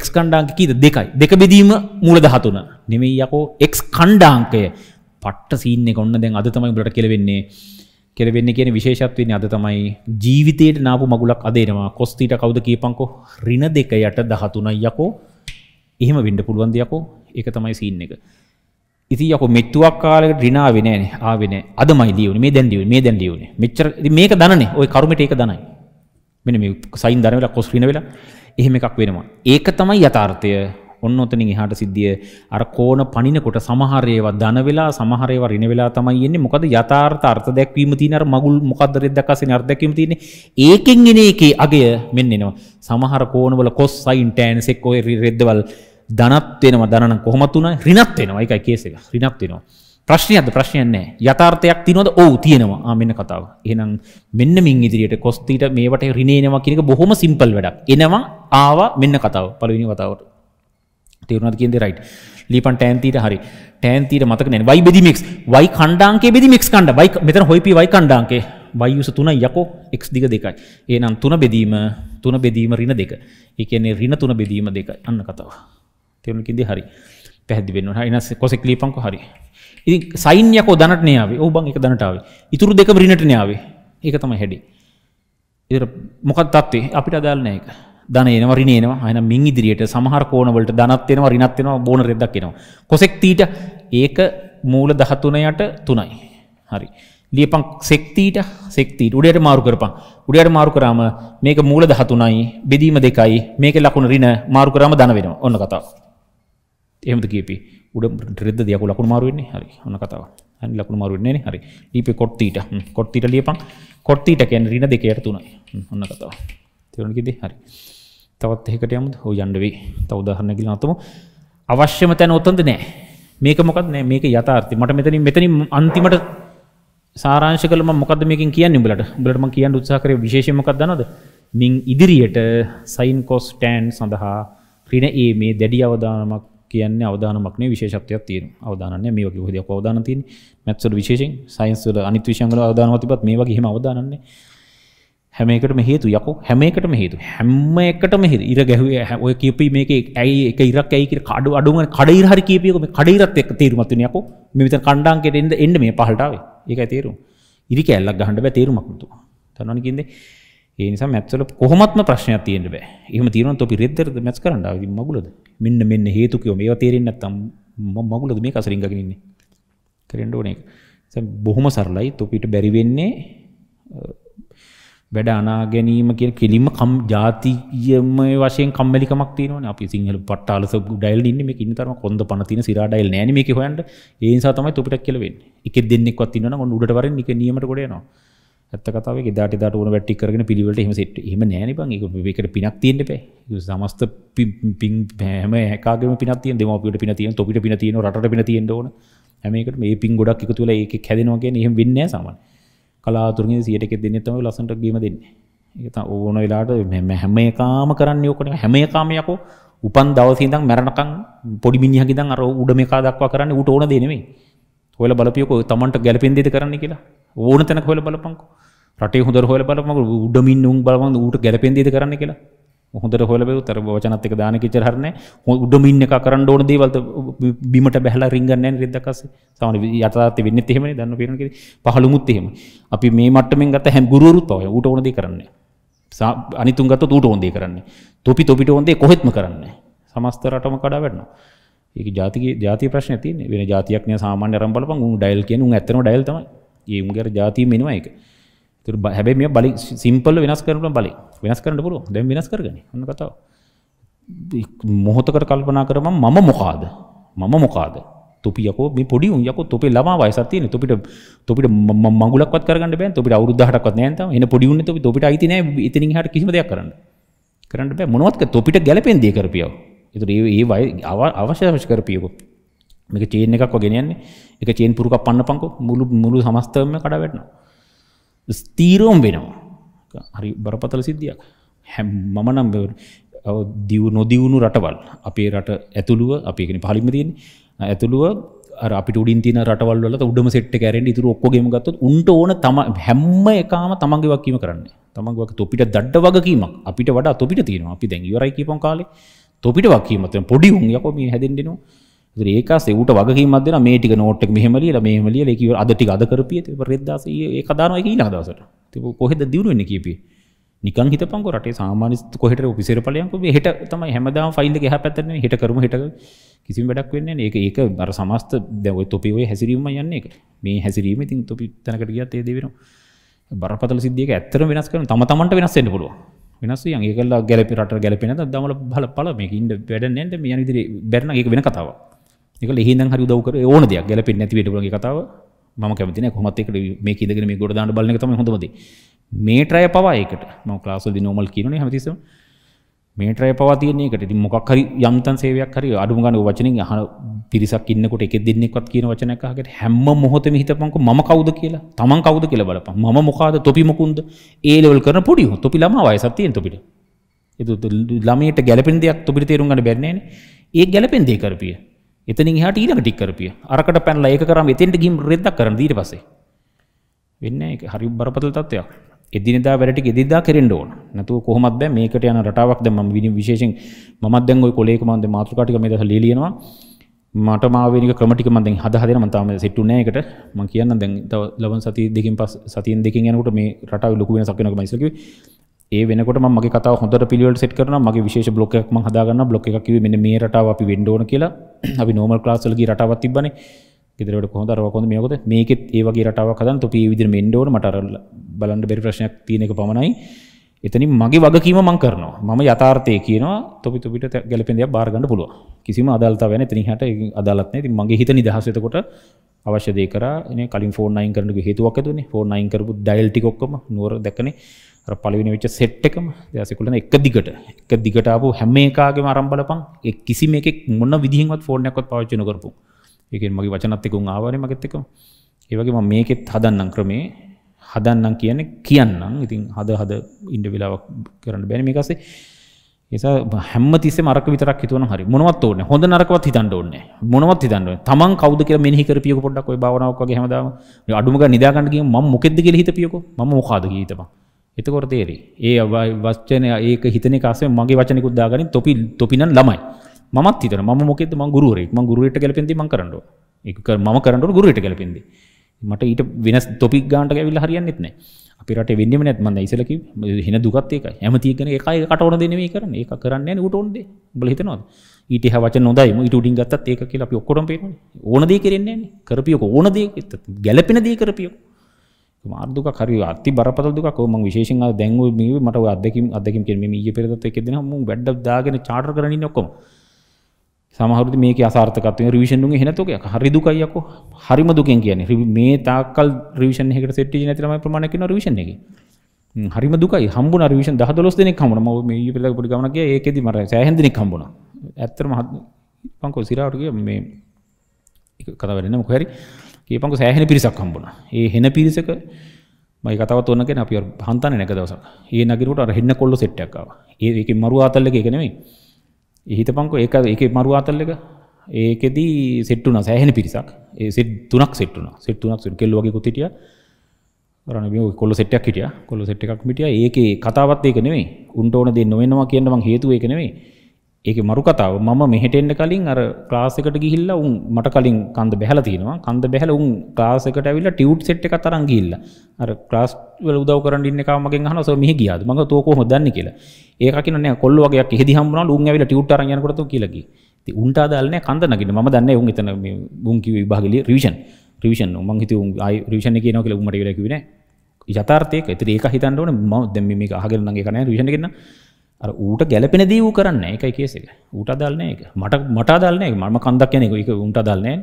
x කණ්ඩාංග කීයද දෙකයි දෙක බෙදීම මූල 13 නෙමෙයි යකෝ x කණ්ඩාංගය පට්ට සීන් එක ඔන්න දැන් අද තමයි උඹලට කියලා වෙන්නේ කියලා වෙන්නේ කියන විශේෂත් වෙන්නේ අද තමයි ජීවිතේට නාපු මගුලක් අද එනවා කොස්තිට කවුද කියපන්කෝ ඍණ දෙක යට 13යි යකෝ එහෙම විඩ පුළුවන් දෙයක්කෝ එක තමයි සින්න එක ඉති යක මෙත්තුවක් කාලක ්‍රිනාවෙනන ආවෙන අදමයි දියවන මේ දැන්දිව මේ දැන්දියවන මෙචර මේක දනන ඔය කරුමට ඒක දනයි මෙන මේ සයින් දරවෙලා කොස්්‍රින වෙලා එහෙම එකක් වෙනවා ඒක තමයි යථාර්ථය ඔන්න ඔතනින් එහාට සිද්ධිය අර කෝන පනිනකොට සමහරයව දන වෙලා සමහරයව රින වෙලා තමයි එන්නේ මොකද යථාර්ථ අර්ථ දැක්වීම තියෙන අර මගුල් මොකද්ද රෙද්දක්කසින අර්ථ දැක්වීම තියෙන්නේ ඒකෙන් එන එකේ අගය මෙන්න එනවා සමහර කෝණවල කොස් සයින් ටෑන්ස් එක්ක ඔය රෙද්දවල ධනත් වෙනවා දනන කොහොමත් වුණා ඍණත් වෙනවා ඒකයි කේස් එක ඍණත් වෙනවා ප්‍රශ්නයක්ද ප්‍රශ්නයක් නැහැ යථාර්ථයක් තියෙනවද ඔව් තියෙනවා ආ මෙන්න කතාව එහෙනම් මෙන්න මින් ඉදිරියට කොස්තිට මේවට ඍණ එනවා කියන එක බොහොම සිම්පල් වැඩක් එනවා ආවා මෙන්න කතාව පළවෙනි කතාවට තේරුණාද කියන්නේ රයිට් ලීපන් ටෑන්තීට හරි ටෑන්තීට මතක නැහැ වයි බෙදිමික්ස් වයි කණ්ඩාංකයේ බෙදිමික්ස් කණ්ඩා වයි මෙතන හොයිපි වයි කණ්ඩාංකේ වයි යුස 3 යකෝ x දිග දෙකයි එහෙනම් 3 බෙදීම 3 බෙදීම ඍණ 2 ඒ කියන්නේ ඍණ 3 බෙදීම 2 අන්න කතාව තෙරනකිද හරි පැහදිවෙන්න හරිනස කොසෙක් ලීපංක හරි ඉ සයින්යකෝ දනටනයාව ඔබන් එක දනටාව ඉතුරු දෙක බ්‍රිණටනාවේ ඒක තම හැඩි ඉ මොකත් තත්වේ අපිට අදාල්න එක දනයන රිනේනවා අයන මින් ඉදිරියට සමහර කෝනවලට දනත්වෙනවා රිනත්වෙනවා බෝන රෙදක් එෙනවා කොසෙක් තීට ඒක මූල දහතුනයට තුනයි හරි ලියපං සෙක්තීට සෙක්තීට උඩයට මාරු කරපං උඩයට මාරු කරාම මේක මූල දහතුනයි බෙදීම දෙකයි මේක ලකුණ රින මාරු කරාම දන වෙනවා ඔන්න කතාව එහමද කියපි උඩ ෙද දයක් ලකුණ මාරුවන්නේ හරි හොන කතාව හනි ලකුණ මාරුවන්නේ හරි ලිපි කොට්තීට කොට්තිට ලියපන් කොට්තීට කැන් රින දෙකයට තුනයි ඔන්න කතාව තෙරුණකිද හරි තවත් එකට යමුද හෝ යන්ඩවේ තවදාහරණ කිල අතුම අවශ්‍යම තැන ඔත්තන්ද නෑ මේක මොකක් නෑ මේක යතාර්ථය මට මෙතනින් මෙතනින් අන්තිමට සාරංශ කලම මොකද මේකින් කියන්න උඹලට බලටම කියන්න උත්සාකර විශේෂමකක් දනද මින් ඉදිරියට සයින් කෝස් ටෑන් සඳහා රින ඒ මේ දැඩි අවදානමක් කියන්න අවධානමක්න විශේෂත්වයක් තියෙන අවධානය මේ වගේ හොදයක් අවධාන තියෙන මැත්සට විශේෂෙන් සයින්ස්වල අනිත් විශෂන්ගල අවධානමතිපත් මේ වගේ අවධානන්නේ හැමකටම හේතු යකු හැමකටම හේතු හැම්ම එකටම හෙ ඉර ගැහුවේ ඔය කියපී මේක ඇයි එක ඉරක් ඇයිකට කඩු අඩුම කඩ ඉරහරි කියපියකම කඩයිරත් එක් තේරුමත්වනයකු මෙවිත කණ්ඩාන්කෙට එන්න එන්න මේ පහල්ටාවේ ඒක තේරු ඉරි කැල්ලක් ගහන්න බැ තේරුමක්තු තනනකින්දේ ඒ නිසා මැත්ස් වල කොහොමත්ම ප්‍රශ්නයක් තියෙන්න බෑ. එහෙම තියෙනවා නම් අපි රෙද්දරද මැත්ස් කරන්න ආවේ මගුලද? මෙන්න මෙන්න හේතු කිව්ව මේවා තේරෙන්නේ නැත්නම් මම මගුලද මේක අසරින් ගගෙන ඉන්නේ. කරෙන්න ඕනේ ඒක. බොහොම සරලයි. තොපිට බැරි වෙන්නේ වැඩ අනා ගැනීම කියන කෙලින්ම කම් ජාතියම වශයෙන් කම්මැලිකමක් තියෙනවනේ අපි සිංහල පට්ටාලස ඩයල් ඉන්නේ මේක ඉන්න තරම කොන්ද පණ තියෙන සිරා ඩයල් නෑනේ මේකේ හොයන්න ඒ නිසා තමයි තොපිටක් කියලා වෙන්නේ එකෙක් දෙන්නෙක්වත් ඉන්නවනම් ඔන්න උඩට වරින් එක නියමයට ගොඩ යනවා ඇත්තකතාව ගෙදාට දටුවන වැටි කරගෙන පිළිවලට හිම සෙට් හිම නෑන බං ඒකට පිනක් තියෙන්න පේ සමස්ත පිං පෑම ඒකාගම පිනතිය දෙමපිට පින තියන තොපිට පින තියෙන රට පින තියෙන ඕන හැමකට මේ පින් ගොඩක් එකතු වෙලා ඒක හැදෙනවාගේ එහෙම වෙන්නේ සමන් කලාතුරකින් 100ට එකක් දෙන්නේ තමයි ලස්සනට ගේම දෙන්නේ ඒක තමයි ඕන වෙලාවට හැම එකම කරන්නේ ඕකට හැම එකම යකෝ උපන් දවසේ ඉඳන් මැරණකම් පොඩි මිනිහගෙන් අර උඩ මේකා දක්වා කරන්නේ ඌට ඕන දෙ නෙමෙයි ඔයාලා බලපියකෝ තමන්ට ගැළපෙන දෙයක් කරන්න කියලා ඕන තැන හොල බලපංකු රටේ හොඳ හොල බලපමක උඩමින් උන් බලවන් ඌට ගැලපෙන්දීද කරන්න කියලා හොඳට හොලබෙව තර වචනත්තක දාන කිචරහරන උඩමින් එක කරන්න ඕන දේවල්ත බිමට බැහලා රිංගන්නෑ රිදකස සමන යතාත වෙන්න එහෙම දන්න පරන පහළුමුත් එහෙම අපි මේ මටමෙන් ගත හැම් ගුරුරුත්තවය ට ඕනද කරන්න අනිතුන් ගත ූට ඕන්දේ කරන්න තොපි තොපිට ඕන්දේ කොහෙත්ම කරන්න සමස්ත රටම කඩා වැඩන්න ඒ ජාතික ජාති ප්‍රශ්න තින වෙන ජාතියක්න සාමාන්‍ය රම්බලපන් ඩයිල් කියනු ඇතන ඩයිල්තමයි ඒම්ගර ජාතිය මෙෙනවා එක තුර හැබැ මේ බලි සිම්පල්ල වෙනස් කරන බලි වෙනස් කරන්න පුළුව දැම් වෙනස් කරගන න්න කතාව මොහොතකර කල්පනා කරම මම මොකාද මම මොකාද තුපියකෝ මේ පොඩි උන් යකෝ තුපේ ළමා වයසක් තියෙන තුපිට තුපිට මඟුලක්වත් කරගන්න බෑ තුපිට අවුරුදු 1000ක්වත් නෑ නේද එන පොඩි උන්නේ තුපි තුපිට අයිති නෑ ඉතින් එහාට කිසිම දෙයක් කරන්න කරන්න බෑ මොනවත් තුපිට ගැලපෙන දේ කරපියව ඒතර ඒ ඒ අවශ්‍ය අවශ්‍ය කරපියකෝ මේක චේන් එකක් වගේ යන්නේ එක චේන් පුරුකක් පන්න පංකෝ මුළු මුළු සමස්තම කඩ වැටෙනවා ස්ථීරෝම් වෙනවා හරි බරපතල සිද්ධියක් හැම මම නම් දිව නොදියුණු රටවල් අපේ රට ඇතුළුව අපි කියන්නේ පහළින්ම තියෙන්නේ ඇතුළුව අර අපිට උඩින් තියෙන රටවල් වල උඩම සෙට් එක ඇරෙන්න ඉතුරු ඔක්කොගෙම ගත්තොත් උන්ට ඕන තම හැම එකම තමන්ගේ වගකීම කරන්නේ තමන්ගේ වගේ තොපිට දඩ වගකීමක් අපිට වඩා තොපිට තියෙනවා අපි දැන් ඉවරයි කියපන් කාලේ තොපිට වගකීමක් තියෙන පොඩි උන් යකෝ මේ හැදෙන්න දෙනවා ඒක සෙවට වගකීමක් දෙන මේ ටික නෝට් එක මෙහෙම ලියලා මෙහෙම ලියලා ඒක අද ටික අද කරපියේ ඉතින් රෙද්දාස ඒක දානවා ඒක ඊළඟ දවසට ඉතින් කොහෙද දියුණු වෙන්නේ කීපියේ නිකන් හිතපන්කො රටේ සාමාන්‍ය කොහෙට ඔෆිසර් ඵලයන්කො මේ හෙට තමයි හැමදාම ෆයිල් එක එහා පැත්තට නෙමෙයි හෙට කරමු හෙට කිසිම වැඩක් වෙන්නේ නැහැ ඒක ඒක අර සමස්ත දැන් ওই තොපි ඔය හැසිරීමම යන්නේ ඒක මේ හැසිරීම ඉතින් තොපි තැනකට ගියත් ඒ දේ වෙනවා බරපතල සිද්ධියක ඇත්තටම වෙනස් කරන තම තමන්ට වෙනස් වෙන්න පුළුවන් වෙනස් වෙනවා ඒකලා ගැලපි රට ගැලපෙන්නේ නැත්නම් දමල බල බල මේක ඉන්න වැඩ නැන්නේ මේ යන විදිහේ බැරණ ඒක වෙන කතාවක් එක ලෙහිදන් හරි දවකර ඕන දෙයක් ගැල පෙන් නැති ටගේ කතාව ම කැමතින කොමත්තෙක මේ ඉදගෙන මේ ගොඩ දාන්න බලන තම හොඳද මේටරය පවායකට ම ලාසල්දි නොමල් කියන හැතිස මේටරය පවාතියනකට ති මොක්හරි යම්තන් සේවයක් හරි අඩු ගන්න වචන හ පිරිසක් ඉන්නකොට එක දෙන්නෙක්වත් කියන වචනයකහට හැම මොහොතම හිතපංක ම කවද කියලා තමන් කවද කියල බලප ම මොකාද තොපි මොකුන්ද ඒලවල් කරන පොඩි තොපි ලම වයසත්තියෙන් තොපිට එතු ළමට ගැලපෙන් දෙයක් තොපිට තේරුම්ගන්න බැන්නේ ඒ ගැලපෙන් දේ කරපිය එතනින් එහාට ඊළඟ ටික කරපිය. අරකට පැනලා ඒක කරාම එතෙන්ට ගිහින් රෙද්දක් කරන්න ඊට පස්සේ. වෙන්නේ ඒක හරි බරපතල තත්ත්වයක්. එදිනෙදා වැඩ ටික එදිනෙදා කෙරෙන්න ඕන. නැතුව කොහොමත් බෑ මේකට යන රටාවක් දැන් මම විනි විශේෂයෙන් මමත් දැන් ওই කොලේක මම දැන් මාතෘකා ටික මේ දවස්වල ලියනවා. මට මාවේනික ක්‍රම ටික මම දැන් හද හදේන මම තාම සෙට් උනේ ඒකට. මම කියන්නම් දැන් තව ලබන සතිය දෙකකින් පස් සතියෙන් දෙකකින් යනකොට මේ රටාවේ ලොකු වෙනසක් වෙනවා කියලා මම ඉස්සෙල්ලා කිව්වේ. ඒ වෙනකොට මගේ කතා හොඳට පිළිවෙලට සෙට් කරනවා මගේ විශේෂ බ්ලොක් එකක් මම හදාගන්නවා බ්ලොක් එකක් කිව්වේ මෙන්න මේ රටාව අපි වෙන්න ඕන කියලා (clears throat) අපි නෝමල් ක්ලාස් වල ගිය රටාවක් තිබ්බනේ ගෙදරට කොහොමද අරවා කොහොමද මේකද මේකෙත් ඒ වගේ රටාවක් හදන්න තොපි ඒ විදිහට මෙන්න ඕන මට අර බලන්න බැරි ප්‍රශ්නයක් තියෙන එක පමණයි එතනින් මගේ වගකීම මම කරනවා මම යථාර්ථය කියනවා තොපි තොපිට ගැලපෙන දේක් බාර ගන්න පුළුවන් කිසිම අදාළතාවයක් නැහැ එතනින් හැට ඒක අදාළත් නැහැ ඉතින් මගේ හිත නිදහස එතකොට අවශ්‍ය දේ කරා ඉතින් කලින් ෆෝන් 9 කරන්න කිව්ව හේතුවක් ඇතුනේ ෆෝන් 9 කරපු ඩයල් ටික ඔක්කොම නුවර දැකනේ පලිවිනි වෙච්ච සෙට්ටකම දයසිකුලන එක දිගට එක දිගට අපපු හැම එකකාගේම අරම්බලපන් එක් කිසි මේ මොන්න විදිහවත් ෆෝර්නයක්කොත් පාච්චන කරපු එකෙන් මගේ වචනත්තකුන් ආවාරය මගත්තක ඒවගේ මේකෙත් හදන්නම් ක්‍රමේ හදන්නම් කියන කියන්නම් ඉතින් හද හද ඉන්ඩ වෙලාවක් කරන්න බැන මේ එකසේ ඒසා හැමතිස මරක විතරක් හිතුවන හරි මොනවත් ඕන හොඳ නරකවත් හිතන්න ඕන්න මොනවත් හිතන්න තමන් කවද කිය මෙහි කරපියක පොඩක් ඔය භාවනාවක් වගේ හැමදාම අඩුමක නිදාගන්නගේ ම මොකෙද කියල හිතපියක ම මොකාද ගීතවා එතකොට තේරෙයි. ඒ වචනය ඒක හිතන එක අස්සේ මගේ වචනිකුත් දාගනින් තොපි තොපි නම් ළමයි. මමත් හිතන මම මොකෙද්ද මම ගුරුවරයෙක්. මම ගුරුවරයෙක්ට ගැලපෙන්දී මම කරන්න ඕන. ඒක මම කරන්න ඕන ගුරුවරයෙක්ට ගැලපෙන්දී. මට ඊට වෙනස් ටොපික් ගන්නට ගෑවිලා හරියන්නේත් නැහැ. අපි රටේ වෙන්නේම නැත් මන්ද ඉසල කිව්වේ හින දුකත් ඒකයි. හැමතිය කියන එකයි කටවන දේ නෙමෙයි කරන්නේ. ඒක කරන්නේ නැහැ ඌට ඕන දේ. උඹලා හිතනවද? ඊට එහා වචන හොඳයි. ඊට උඩින් ගත්තත් ඒක කියලා අපි ඔක්කොටම පේනවනේ. ඕන දේ කරන්නේ නැන්නේ. කරපියක ඕන දේ ගැලපෙන දේ කරපියක. මාර්දුක කර අති බරපත දුක ම විශේෂ දැන්ව මට අදකින් අදකින් කිය ඒ පෙරත් එකෙ දෙෙන මු වැඩ්ඩ දාගෙන චාට කරන නොක්කොම සමහරු මේක අසාර්ථකත්වය රිවිෂන්ුන් හෙනතුක හරිදුකයියකෝ හරිම දුකෙන් කියන්නේ මේ තාකල් රිවිෂන් එකට සෙට් නැතිම ප්‍රමාණක රිවිෂන් එක හරිම දුකයි හම්බු රිවිෂන් දහදොස් දෙනෙක් හමුණ ම මේ පෙල පොඩි ගමනගේ ඒකෙද මර සෑහන්දනෙක් හම්බුණ ඇත්තරම පංකෝ සිරාටගේ මේ කතවරන්න මොකහැරි කියපංක සෑහෙන පිරිසක් හම්බුණා. ඒ හෙන පිරිසක මම කතාවත් ඕන කෙන අපි හන්තන්නේ නැක දවසක්. ඒ නගිරුවට අර හෙන්න කොල්ල සෙට් එකක් ආවා. ඒ ඒකේ මරු ආතල් එක ඒක නෙමෙයි. ඒ හිතපංකෝ ඒක ඒකේ මරු ආතල් එක ඒකෙදී සෙට් වුණා සෑහෙන පිරිසක්. ඒ සෙට් තුනක් සෙට් වුණා. සෙට් තුනක් සෙට් කෙල්ල වගේ කුත් හිටියා. රණබිම කොල්ල සෙට් එකක් හිටියා. කොල්ල සෙට් එකක් මිටියා. ඒකේ කතාවත් ඒක නෙමෙයි. උන්ට ඕන දේ නොවෙනවා කියන්න මං හේතුව ඒක නෙමෙයි. ඒක මරු කතාව මම මෙහෙටෙන්ඩ කලින් අර ක්ලාසකට ගිහිල්ල උන් මට කලින් කන්ද බැහල තියෙනවා කන්ද බැහල උන් ක්ලාසකට ඇවිල්ලා ටියුට් සෙට් එක තරන් ගිල්ල අර ක්ලාස් වල උදව කරන්න ඉන්න කාමගෙන් අහනවා සෝ මෙහි ගියාද මම තෝ කොහොමද දන්නේ කියලා ඒක අකින්න නෑ කොල්ල වගේ එහෙදි හම්බුනාලු උන් ඇවිල්ලා ටියුට් අරන් යනකොට තෝ කියලා කිව්වා ඉතින් උන්ට අදාළ නෑ කන්ද නගින්න මම දන්නේ උන් එතන මේ උන් කිව්වේ විභාගෙලිය රිවිෂන් රිවිෂන් මං හිතුවා උන් ආයි රිවිෂන් එක කියනවා කියලා උන් මට කියලා කිව්වේ නෑ යථාර්ථයක ඉතින් ඒක හිතන්න ඕනේ මම දැන් මේ මේක අහගෙන නම් ඒක නෑ රිවිෂන් එක ගන්න අර ඌට ගැලපෙන දී වූ කරන්න එකයි කේසක ඌට අදල්න එක මට මට අදල්න මම කන්දක් යනෙක එක උන්ට අදල්නෑ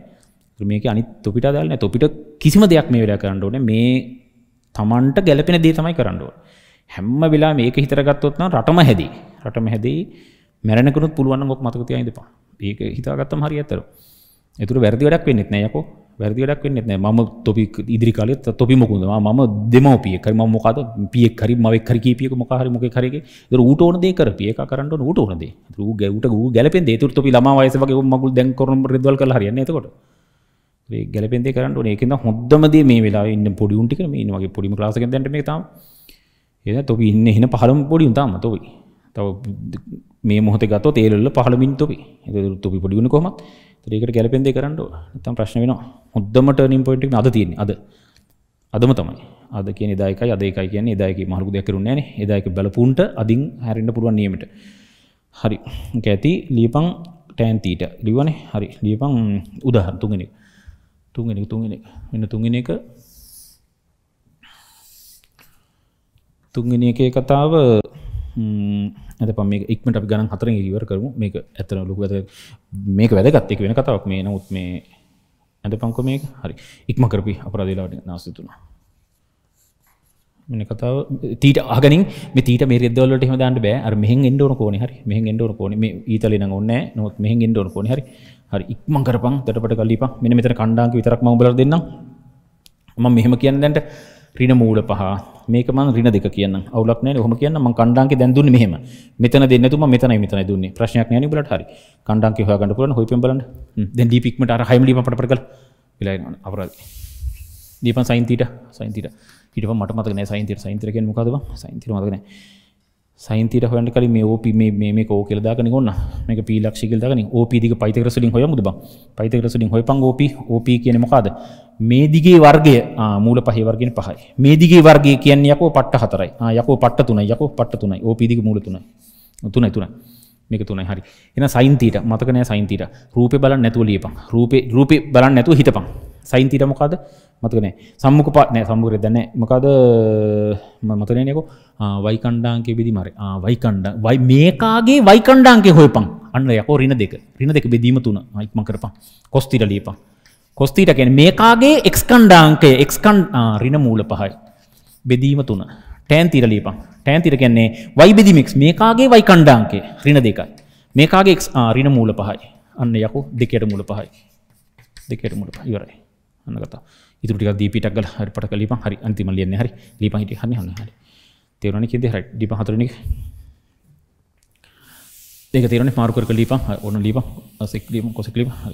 මේක අනි තොපිට අදල්න තොපිට කිසිම දෙයක් මේ වෙලා කරන්න ඕන මේ තමන්ට ගැලපෙන දේ තමයි කරන්නුව හැම්ම වෙලා මේක හිතරගත්තොත්න රටම හැදී රටම හැදී මැරෙනකුත් පුළුවන් ොක් මතක තියයිදපා ඒක හිතාගත්තම හරි ඇතර එතුර වැරදි වැඩක් වෙන්නෙත් නෑයකෝ වැරදි වැඩක් වෙන්නේ නැහැ. මම තොපි ඉදිරි කාලෙත් තොපි මොකුද? මම දෙමව්පියෙක්. හරි මම මොකද පියෙක් හරි මවෙක් හරි කීපියක මොකක් හරි මොකෙක් හරි එකේ. ඒතර ඌට ඕන දේ කරපි. ඒක කරන්න ඕන ඌට ඕන දේ. ඒතර ඌ ගැවුට ඌ ගැලපෙන්නේ. ඒතර තොපි ළමා වයස වගේ මගුල් දැන් කරන රෙද්වල් කරලා හරියන්නේ එතකොට. ඒ ගැලපෙන්නේ කරන්න ඕනේ. ඒකෙන්ද හොද්දම දේ මේ වෙලාවේ ඉන්න පොඩි උන් ටික මේ ඉන්න වගේ පොඩිම ක්ලාස් එකෙන් දැන් මේක තාම. ඒක තොපි ඉන්නේ එහෙන පහළම පොඩි උන් තාම තොපි. තව මේ මොහොතේ ගත්තොත් ඒලෙල්ල පහළමින් තොපි. ඒක තොපි පොඩි උන් කොහොමද? ත්‍රීකට ගැලපෙන්දේ කරන්න නැත්නම් ප්‍රශ්න වෙනවා. හොඳම ටර්නින් පොයින්ට් එකනේ අද තියෙන්නේ. අද. අදම තමයි. අද කියන්නේ එදා එකයි අද එකයි කියන්නේ එදා එකේ මහලු දෙයක් කරුන්නේ නැහනේ. එදා එක බලපුන්ට අදින් හැරෙන්න පුළුවන් නියමෙට. හරි. ඒක ඇති ලියපන් ටෑන් තීට. ලියවනේ. හරි. ලියපන් උදාහරණ තුන්වෙනි එක. තුන්වෙනි එක තුන්වෙනි එක. මෙන්න තුන්වෙනි එක තුන්වෙනි එකේ කතාව ම්ම් ඇත පම මේ ඉක්මට අපි ගණන් හතර ඉවර කරමු මේක ඇතන ලොකු ඇත මේක වැදගත්තෙක් වෙන කතාවක් මේ නමුත් මේ ඇඳ පංකො මේ හරි ඉක්ම කරපි අපරාදලාට නාසිතුනා මෙන කතාව තීට අගනින් තීට මේ රෙදවලට හම දාන්න බෑ අර මෙහෙන් එන්ඩෝන කෝන හරි මෙහෙන් එන්ඩෝන කෝන මේ ඊතලන ඔන්න නොත් මෙහෙන් එන්ඩෝන කෝන හරි හරි ඉක්මන් කරපන් තටපට කලිපක් මෙන මෙතර කණ්ඩාන්ක විතරක් මවබල දෙන්නම් ම මෙහෙම කියන්න දැන්ට ඍණ මූල පහ මේක මම ඍණ දෙක කියන්නම් අවුලක් නැහැ ඔහොම කියන්න මම කණ්ඩාංකේ දැන් දුන්නේ මෙහෙම මෙතන දෙන්න තුම මෙතනයි මෙතනයි දුන්නේ ප්‍රශ්නයක් නැහැ නේ උඹලට හරි කණ්ඩාංකේ හොයාගන්න පුළුවන් හොයිපෙන් බලන්න දැන් දීප ඉක්මට අර හයිම දීප පටපට කළා වෙලා යනවා අපරාධ දීපන් සයින් තීට සයින් තීට ඊට පස්සේ මට මතක නැහැ සයින් තීට සයින් තීට කියන්නේ මොකද්ද බං සයින් තීට මතක නැහැ සයින්තර හොට කල මේ ඕපි මේ කෝ කෙලදාකන ගොන්න මේක පිලක්ෂිකල්දකන ඕපිදික පයිතරසලින් හොය මුදබ පයිතරසලින් හොයපං ඕපි ඕපි කියන මොකාද මේ දිගේ වර්ගය මූල පහිවර්ගෙන පහයි මේ දිගේ වර්ගේ කියන්න යකෝ පට්ට හතරයි යකෝ පට්ට තුනයි යකෝ පට්ට තුනයි ඕපිදික මූල තුනයි තුනයි තුනයි මේක තුනයි හරි එන සයින්තීට මතකනය සයින්තීට රූපය බලන්න නැතුව ලියපං රූපේ රූපේ බලන්න නැතුව හිතපං සයින් තීර මොකද මතකනේ සම්මුඛ පාට් නෑ සම්මුඛ රෙද්ද නෑ මොකද මතකනේ නේකෝ වයි කණ්ඩාංකේ බෙදීම හරි ආ වයි කණ්ඩා වයි මේකාගේ වයි කණ්ඩාංකේ හොයපන් අන්න යකෝ ඍණ දෙක ඍණ දෙක බෙදීම තුන ඉක්මන් කරපන් කොස් තීර ලියපන් කොස් තීර කියන්නේ මේකාගේ x කණ්ඩාංකය x කණ්ඩ ඍණ මූල පහයි බෙදීම තුන ටෑන් තීර ලියපන් ටෑන් තීර කියන්නේ y බෙදීම x මේකාගේ y කණ්ඩාංකය ඍණ දෙකයි මේකාගේ x ඍණ මූල පහයි අන්න යකෝ දෙකේට මූල පහයි දෙකේට මූල පහ ඉවරයි අන්නගත ඉතුරටික දීපිටක් ගල හරි පට ලිපන් හරි අන්තිම ලියන්න හරි ලිපන් හිට හන්න හන්න හරි තේරණ කිෙද හරි ලිප හතරණක ඒක තේරන මාර්කරක ලිපන් ඔන්න ලිප අසෙක් ලීම කොසෙක් ලිප හරි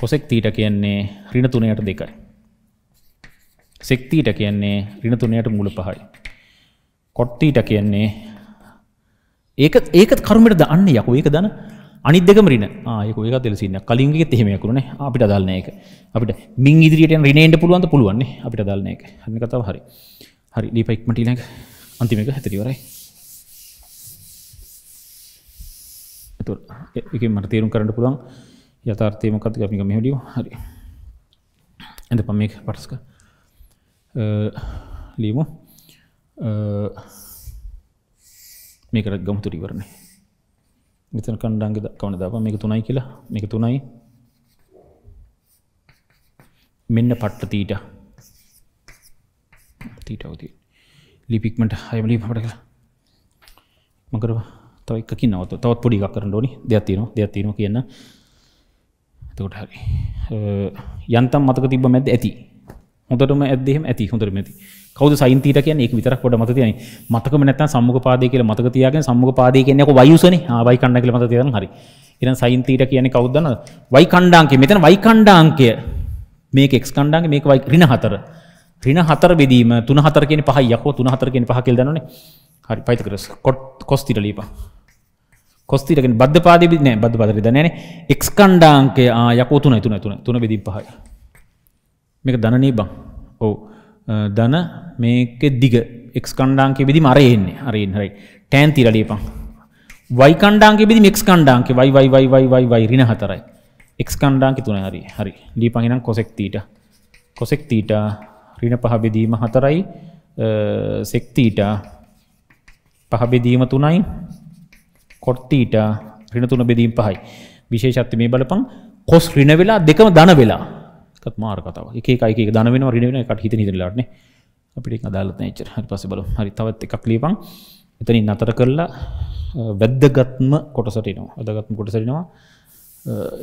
කොසෙක් තීට කියන්නේ රින තුනයට දෙකයි සෙක්තීට කියන්නේ රින තුනයට මුල පහයි කොට්ටීට කියන්නේ ඒක ඒකත් කරුමට දන්න යකු ඒක දන අනිදක රින ආයකක තෙලසින්න කලින්ගේ තෙහෙමය කරුණ අපිට දල්නයක අපිට මින් ඉදිරියට රිනේට පුළුවන්ත පුළුවන්න අපිට දල්නයක හම කතාව හරි හරි ලිපයික්මටින අන්තිමක හැතරිවරයි එක මට තේරුම් කරන්න පුළුවන් යථාර්ථයමකත් ගමික මෙහඩිය හරි ඇඳ පම පටස්ක ලීමෝ මේකරත් ගම්තුරිවරණේ මෙතන කණ්ඩාංග කවුණ දාපන් මේක 3යි කියලා මේක 3යි මෙන්න පට්ට තීටා තීටාව තියෙන ලිපික්මට 6 මිලි අපිට කියලා මම කරවා තව එකකින් නවත්ව තවත් පොඩි එකක් කරන්න ඕනි දෙයක් තියෙනවා දෙයක් තියෙනවා කියන්න එතකොට හරි යන්තම් මතක තිබ්බ මැද්ද ඇති හොඳටම ඇද්දෙහිම ඇති හොඳටම ඇති කවද සයින්තීට කියන්නේ ඒක විතරක් පොඩ මත තියෙන. මතකම නැත්නම් සම්මුඛ පාදේ කියලා මතක තියාගෙන සම්මුඛ පාදේ කියන්නේ කො වයුසනේ. ආ වයි කණ්ඩා කියලා මතක තියාගන්න හරි. එහෙනම් සයින්තීට කියන්නේ කවුද දන්නවද? වයි කණ්ඩාංකය. මෙතන වයි කණ්ඩාංකය මේක x කණ්ඩාංකය මේක y ඍණ 4. ඍණ 4 බෙදීම 3 4 කියන්නේ 5යි. යකෝ 3 4 කියන්නේ 5 කියලා දන්නවනේ. හරි පයිතකරස්. කොස් තිර ලියපන්. කොස් තිර කියන්නේ බද්ධ පාදේ බෙදී නෑ බද්ධ පාදේ බෙදන්නේ නෑනේ. x කණ්ඩාංකය ආ යකෝ 3 3 3 3 බෙදීම 5යි. මේක දනනේ බං. ඔව්. ධන මේක දිග එක්ස් කණ්ඩාන්කෙ බෙදි මර එන්නේ හරින් හරි ටෑන් තිර ලියපන් වයි කණ්ඩාන්කෙ බෙදි මෙක්ස් කණ්ඩාන්කෙ වයි වයි වයි වයි වයි වයි ඍණ හතරයි එක්ස් කණ්ඩාන්කෙ තුනයි හරි හරි ලියපන් එහෙනම් කොසෙක් තීටා කොසෙක් තීටා ඍණ පහ බෙදීම හතරයි සෙක් තීටා පහ බෙදීම තුනයි කොට් තීටා ඍණ තුන බෙදීම පහයි විශේෂත්වය මේ බලපන් කොස් ඍණ වෙලා දෙකම ධන වෙලා එකත් මාර් කතාව එකයි දනවෙන රිඩෙන එකට හිත නිදරලාටන අපිට අදාලත් නචර හරි පස බල හරි තවත් එකක් ලීපන් එතනින් නතර කරලා වැද්දගත්ම කොටසටනවා අදගත්ම කොටසරෙනවා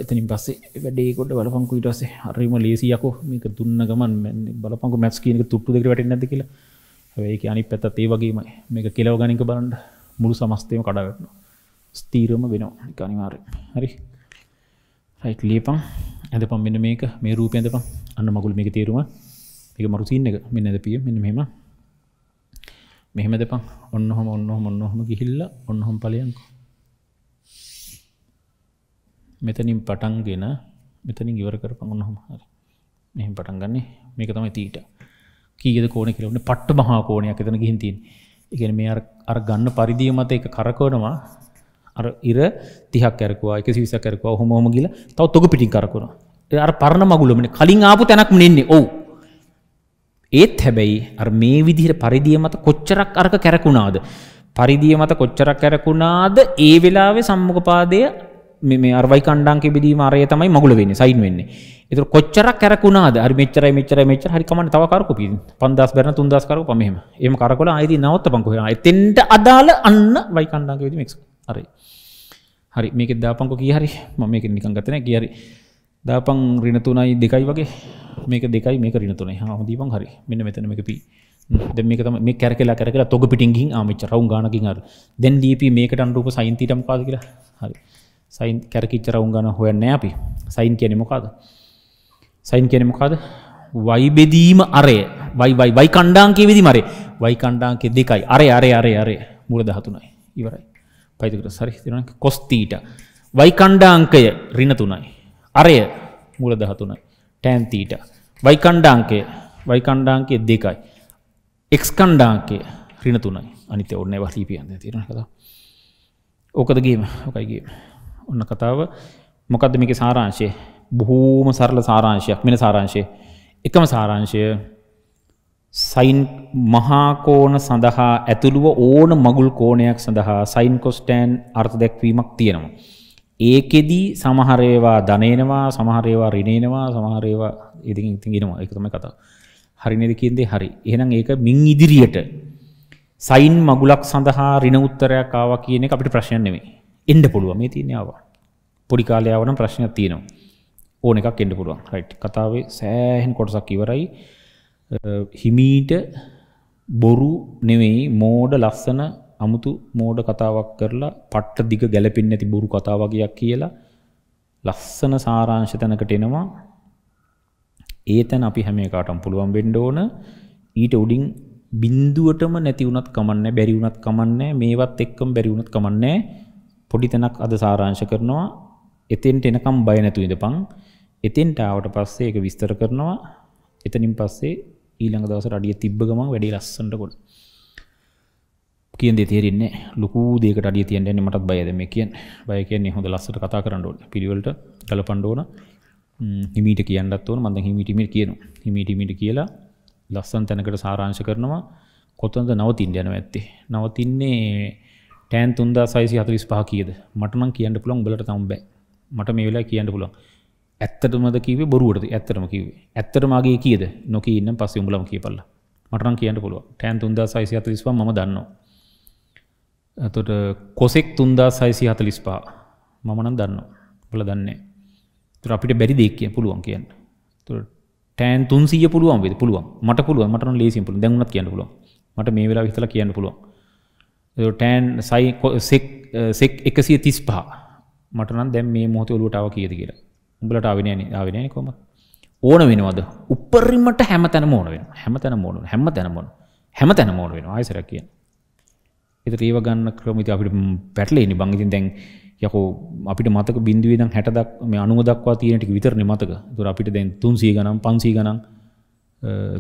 එතනින් පස්සේ වැඩේකොට බලපංකු ඉටස හරිම ලේසියකෝ මේක දුන්න ගමන් බලපංකු මැස් කියනක තුට්ටු දෙකට වැට නැති කියලා ඒක අනි පැත්තත් ඒ වගේම මේක කෙලව ගනික බලන්ට මුළු සමස්තයම කඩාගටනවා ස්තීරම වෙනවා අනිවාරය හරි රයිට් ලියපං ඇද පම් මෙන්න මේක මේ රූපය ඇඳපම් අන්න මගුල් මේක තේරුම එක මරුසින් එක මෙන්න ඇදපිය මෙන්න මෙහෙම මෙහෙම දෙපම් ඔන්න හොම ඔන්න හොම ඔන්න හොම ගිහිල්ල ඔන්න හොම පලයන්කෝ මෙතනින් පටන්ගෙන මෙතනින් ඉවර කරපන් ඔන්න හොම හරි මෙහෙම පටන් ගන්නේ මේක තමයි තීට කීයද කෝණ කියලා උනේ පට්ට මහා කෝණයක් එතන ගිහින් තියෙන්නේ. ඒ කියන්නේ මේ අර අර ගන්න පරිදි මත ඒක කරකවනවා අර ඉර තිහක් ඇරකවා එක සිවිස කරකවා හොමෝම ගිල තව තොග පිටින් කරකුණ අර පරණ මගුලමන කලින් ආපු තැනක් නෙන්නේ ඕ ඒත් හැබැයි අර මේ විදිහට පරිදිය මත කොච්චරක් අරක කැරකුණාද පරිදිය මත කොච්චරක් කැරකුණාද ඒ වෙලාවේ සම්මකපාදය මේ අරවයි කණ්ඩාංක බෙදීම අරය තමයි මගුල වෙන්න සයින් වෙන්නේ එතුර කොච්චරක් කැරකුණාද අර මෙච්චර මෙච්චර මෙච්ච හරිකමට තවකරකු පි පන්දස් බැන තුන්දස්කරු පමහම ඒම කරකොල අයිති නවත්ත පංකුහ එතෙන්ට අදාල අන්න වයි කණ්ඩාංක විදිමක් අරයි හරි මේක දාපංකො කියහරි ම මේක නිකංගතන කියරි දාපං රිනතුනයි දෙකයි වගේ මේක දෙකයි මේක රිනතුන හමදීපං හරි මෙන්න මෙතන මේ පි දෙමක තම මේ කැරකලා කරලා තොග පිටිගින් ආමච රවු ගානකින් අර දැන් දීප මේකට අන්රූප සයින්තීටම් පාද කියලා හරි සයින් කැරකිච්ච රවුන් ගන හොයන්න අපි සයින් කියන මොකාද සයින් කියන මොකාද වයිබෙදීම අරය වයිවයි වයි කණ්ඩාන්කේ විදි මරේ වයි කණ්ඩාන්කේ දෙකයි අරය අරය අරය අරය මුර දහතුනයි ඉවරයි පයිතිකර සරිහිතන කොස්තීට. වයිකණ්ඩාංකය රින තුනයි. අරය මුල දහතුනයි ටෑන්තීට. වයිකණ්ඩාංකය වයිකණ්ඩාංකය දෙකයි. එක්ස්කණ්ඩාංකය රින තුනයි අනිත ඔන්න වහිපියන්ද තිරන කතා. ඕකදගේම හොකයිගේ ඔන්න කතාව මොකද මේක සාරාංශය බොහෝම සරල සාරාංශයක් මෙන සාරාංශය එකම සාරාංශය සයින් මහාකෝණ සඳහා ඇතුළුව ඕන මගුල් කෝණයක් සඳහා සයින් කොස්ටෑන් අර්ථ දැක්වීමක් තියෙනවා. ඒකෙදී සමහරේවා ධනේනවා සමහරේවා රිනේනවා සමහරේවා ඉතින් ඉතිගෙනවා ඒක තමයි කතාව. හරි නේද කියන්නේ හරි. එහෙනම් ඒක මින් ඉදිරියට සයින් මගුලක් සඳහා ඍණ උත්තරයක් ආවා කියන එක අපිට ප්‍රශ්නයක් නෙමෙයි. එන්න පුළුවන් මේ තියෙන ආවා. පොඩි කාලේ ආවනම් ප්‍රශ්නයක් තියෙනවා. ඕන එකක් එන්න පුළුවන්. රයිට්. කතාවේ සෑහෙන කොටසක් ඉවරයි. හිමීට බොරු නෙවෙයි මෝඩ ලස්සන අමුතු මෝඩ කතාවක් කරලා පට්ට දිග ගැලපෙන් ඇති බොරු කතාවගයක් කියලා ලස්සන සාරාංශ තැනකට එනවා ඒ තැන අපි හැම එකටම පුළුවන් වෙන්න ඕන ඊට උඩින් බින්දුවටම නැති වුණත් කමන්නේ බැරි වුණත් කමන්නේ මේවත් එක්කම බැරි වුණත් කමන්නේ පොඩි තැනක් අද සාරාංශ කරනවා එතෙන්ට එනකම් බය නැතුව ඉඳපන් එතෙන්ට ආවට පස්සේ ඒක විස්තර කරනවා එතනින් පස්සේ ඊළඟ දවස අඩිය තිබ්බගම වැඩි ලස්සටකොට කියද තේරන්නේ ලොකු දේක අඩිය තියන්ටන්නේ මටත් බයද මේ කියෙන් බය කියන්නේ හොඳ ලස්සට කතා කරන්නඩුවන් පිරිවලට කල පණ්ඩෝන හිමීට කියන්නත් ඕන මඳ හිමිටිමිට කියනු හිමිටිමිට කියලා ලස්සන් තැනකට සාරංශ කරනවා කොත්තන්ද නවතින් යන ඇත්තේ නවතින්නේ ටෑන් තුන්දා සයිසි හතුරිස් පහ කියද මටනම් කියන්න පුළොන් බලට තම් බෑ මට මේ වෙලා කියන්න පුළොන් ඇත්තටමද කිවේ බොරුවටද ඇත්තටම කිවේ ඇත්තටමගේ කියද නොක ඉන්න පස උඹලම කියපල්ල මටන කියන්න පුළුව ටෑන් තුන්දා සයිසි හත ලිස්පා ම දන්නවා. ඇතට කොසෙක් තුන්දා සයිසි හත ලිස්පා මමනම් දන්න බල දන්නේ තුර අපිට බැරි දෙක් කිය පුළුවන් කියන්න තුර ටෑන් තුන්සිය පුළුවන් වෙද පුළුවන් මට පුළුව මටන ලේසිපුල දැනුනත් කියන්න පුළුව මට මේ වෙලා විතල කියන්න පුළුවන් ටෑන් සයි සෙක් එකසිය තිස් පා මටනන් දැම් මේ මොහොත ඔලුවටාව කියද කියලා උඹලට අවිනයන අවිනයන කොම ඕන වෙනවද උපරිමට හැම තැන මෝන වෙන හැම තැන මෝන හැම තැන මොන හැම තැන මෝන වෙන ආයසර කිය එත ඒව ගන්න ක්‍රමිති අපිට පැටලේනි බංගතින් දැන් යකෝ අපිට මතක බින්දුවේ දම් හැටදක් මේ අනුව දක්වා තියෙනට විතරණ මතක තුර අපිට දැන් තුන්සී ගනම් පන්සී ගනම්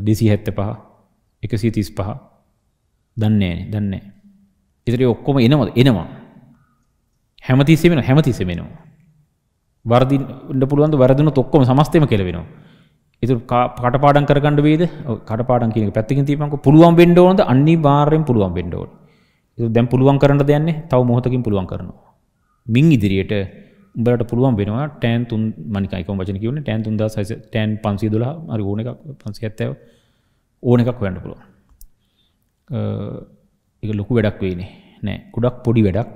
දෙසි හැත්ත පහ එකසිය තිස් පහ දන්නේ දන්නේ එතරේ ඔක්කොම එනවද එනවා හැමතිස්සෙ වෙන හැමතිස්සෙ වෙනවා වර්දින්න පුළුවන් වැරදුන ඔක්කොම සමස්තයම කෙලවෙනවා. ඉතින් කටපාඩම් කරගන්න වේද? කටපාඩම් කියන එක පැත්තකින් තියපන්කො පුළුවන් වෙන්න ඕනද? අනිවාර්යෙන් පුළුවන් වෙන්න ඕන. ඉතින් දැන් පුළුවන් කරන්න දෙන්නේ තව මොහොතකින් පුළුවන් කරනවා. මින් ඉදිරියට උඹලට පුළුවන් වෙනවා ටෑන් 3 මනිකයි කොම් වචන කියවනේ ටෑන් 3600 ටෑන් 512 හරි ඕන එකක් 570 ඕන එකක් හොයන්න පුළුවන්. අ ඒක ලොකු වැඩක් වෙන්නේ නෑ. ගොඩක් පොඩි වැඩක්.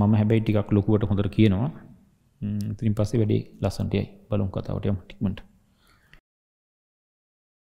මම හැබැයි ටිකක් ලොකුවට හොඳට කියනවා. ඉතිරින් පස්සේ වැඩේ ලස්සන්ටයයි බලුම් කතාවටයම ටික්මට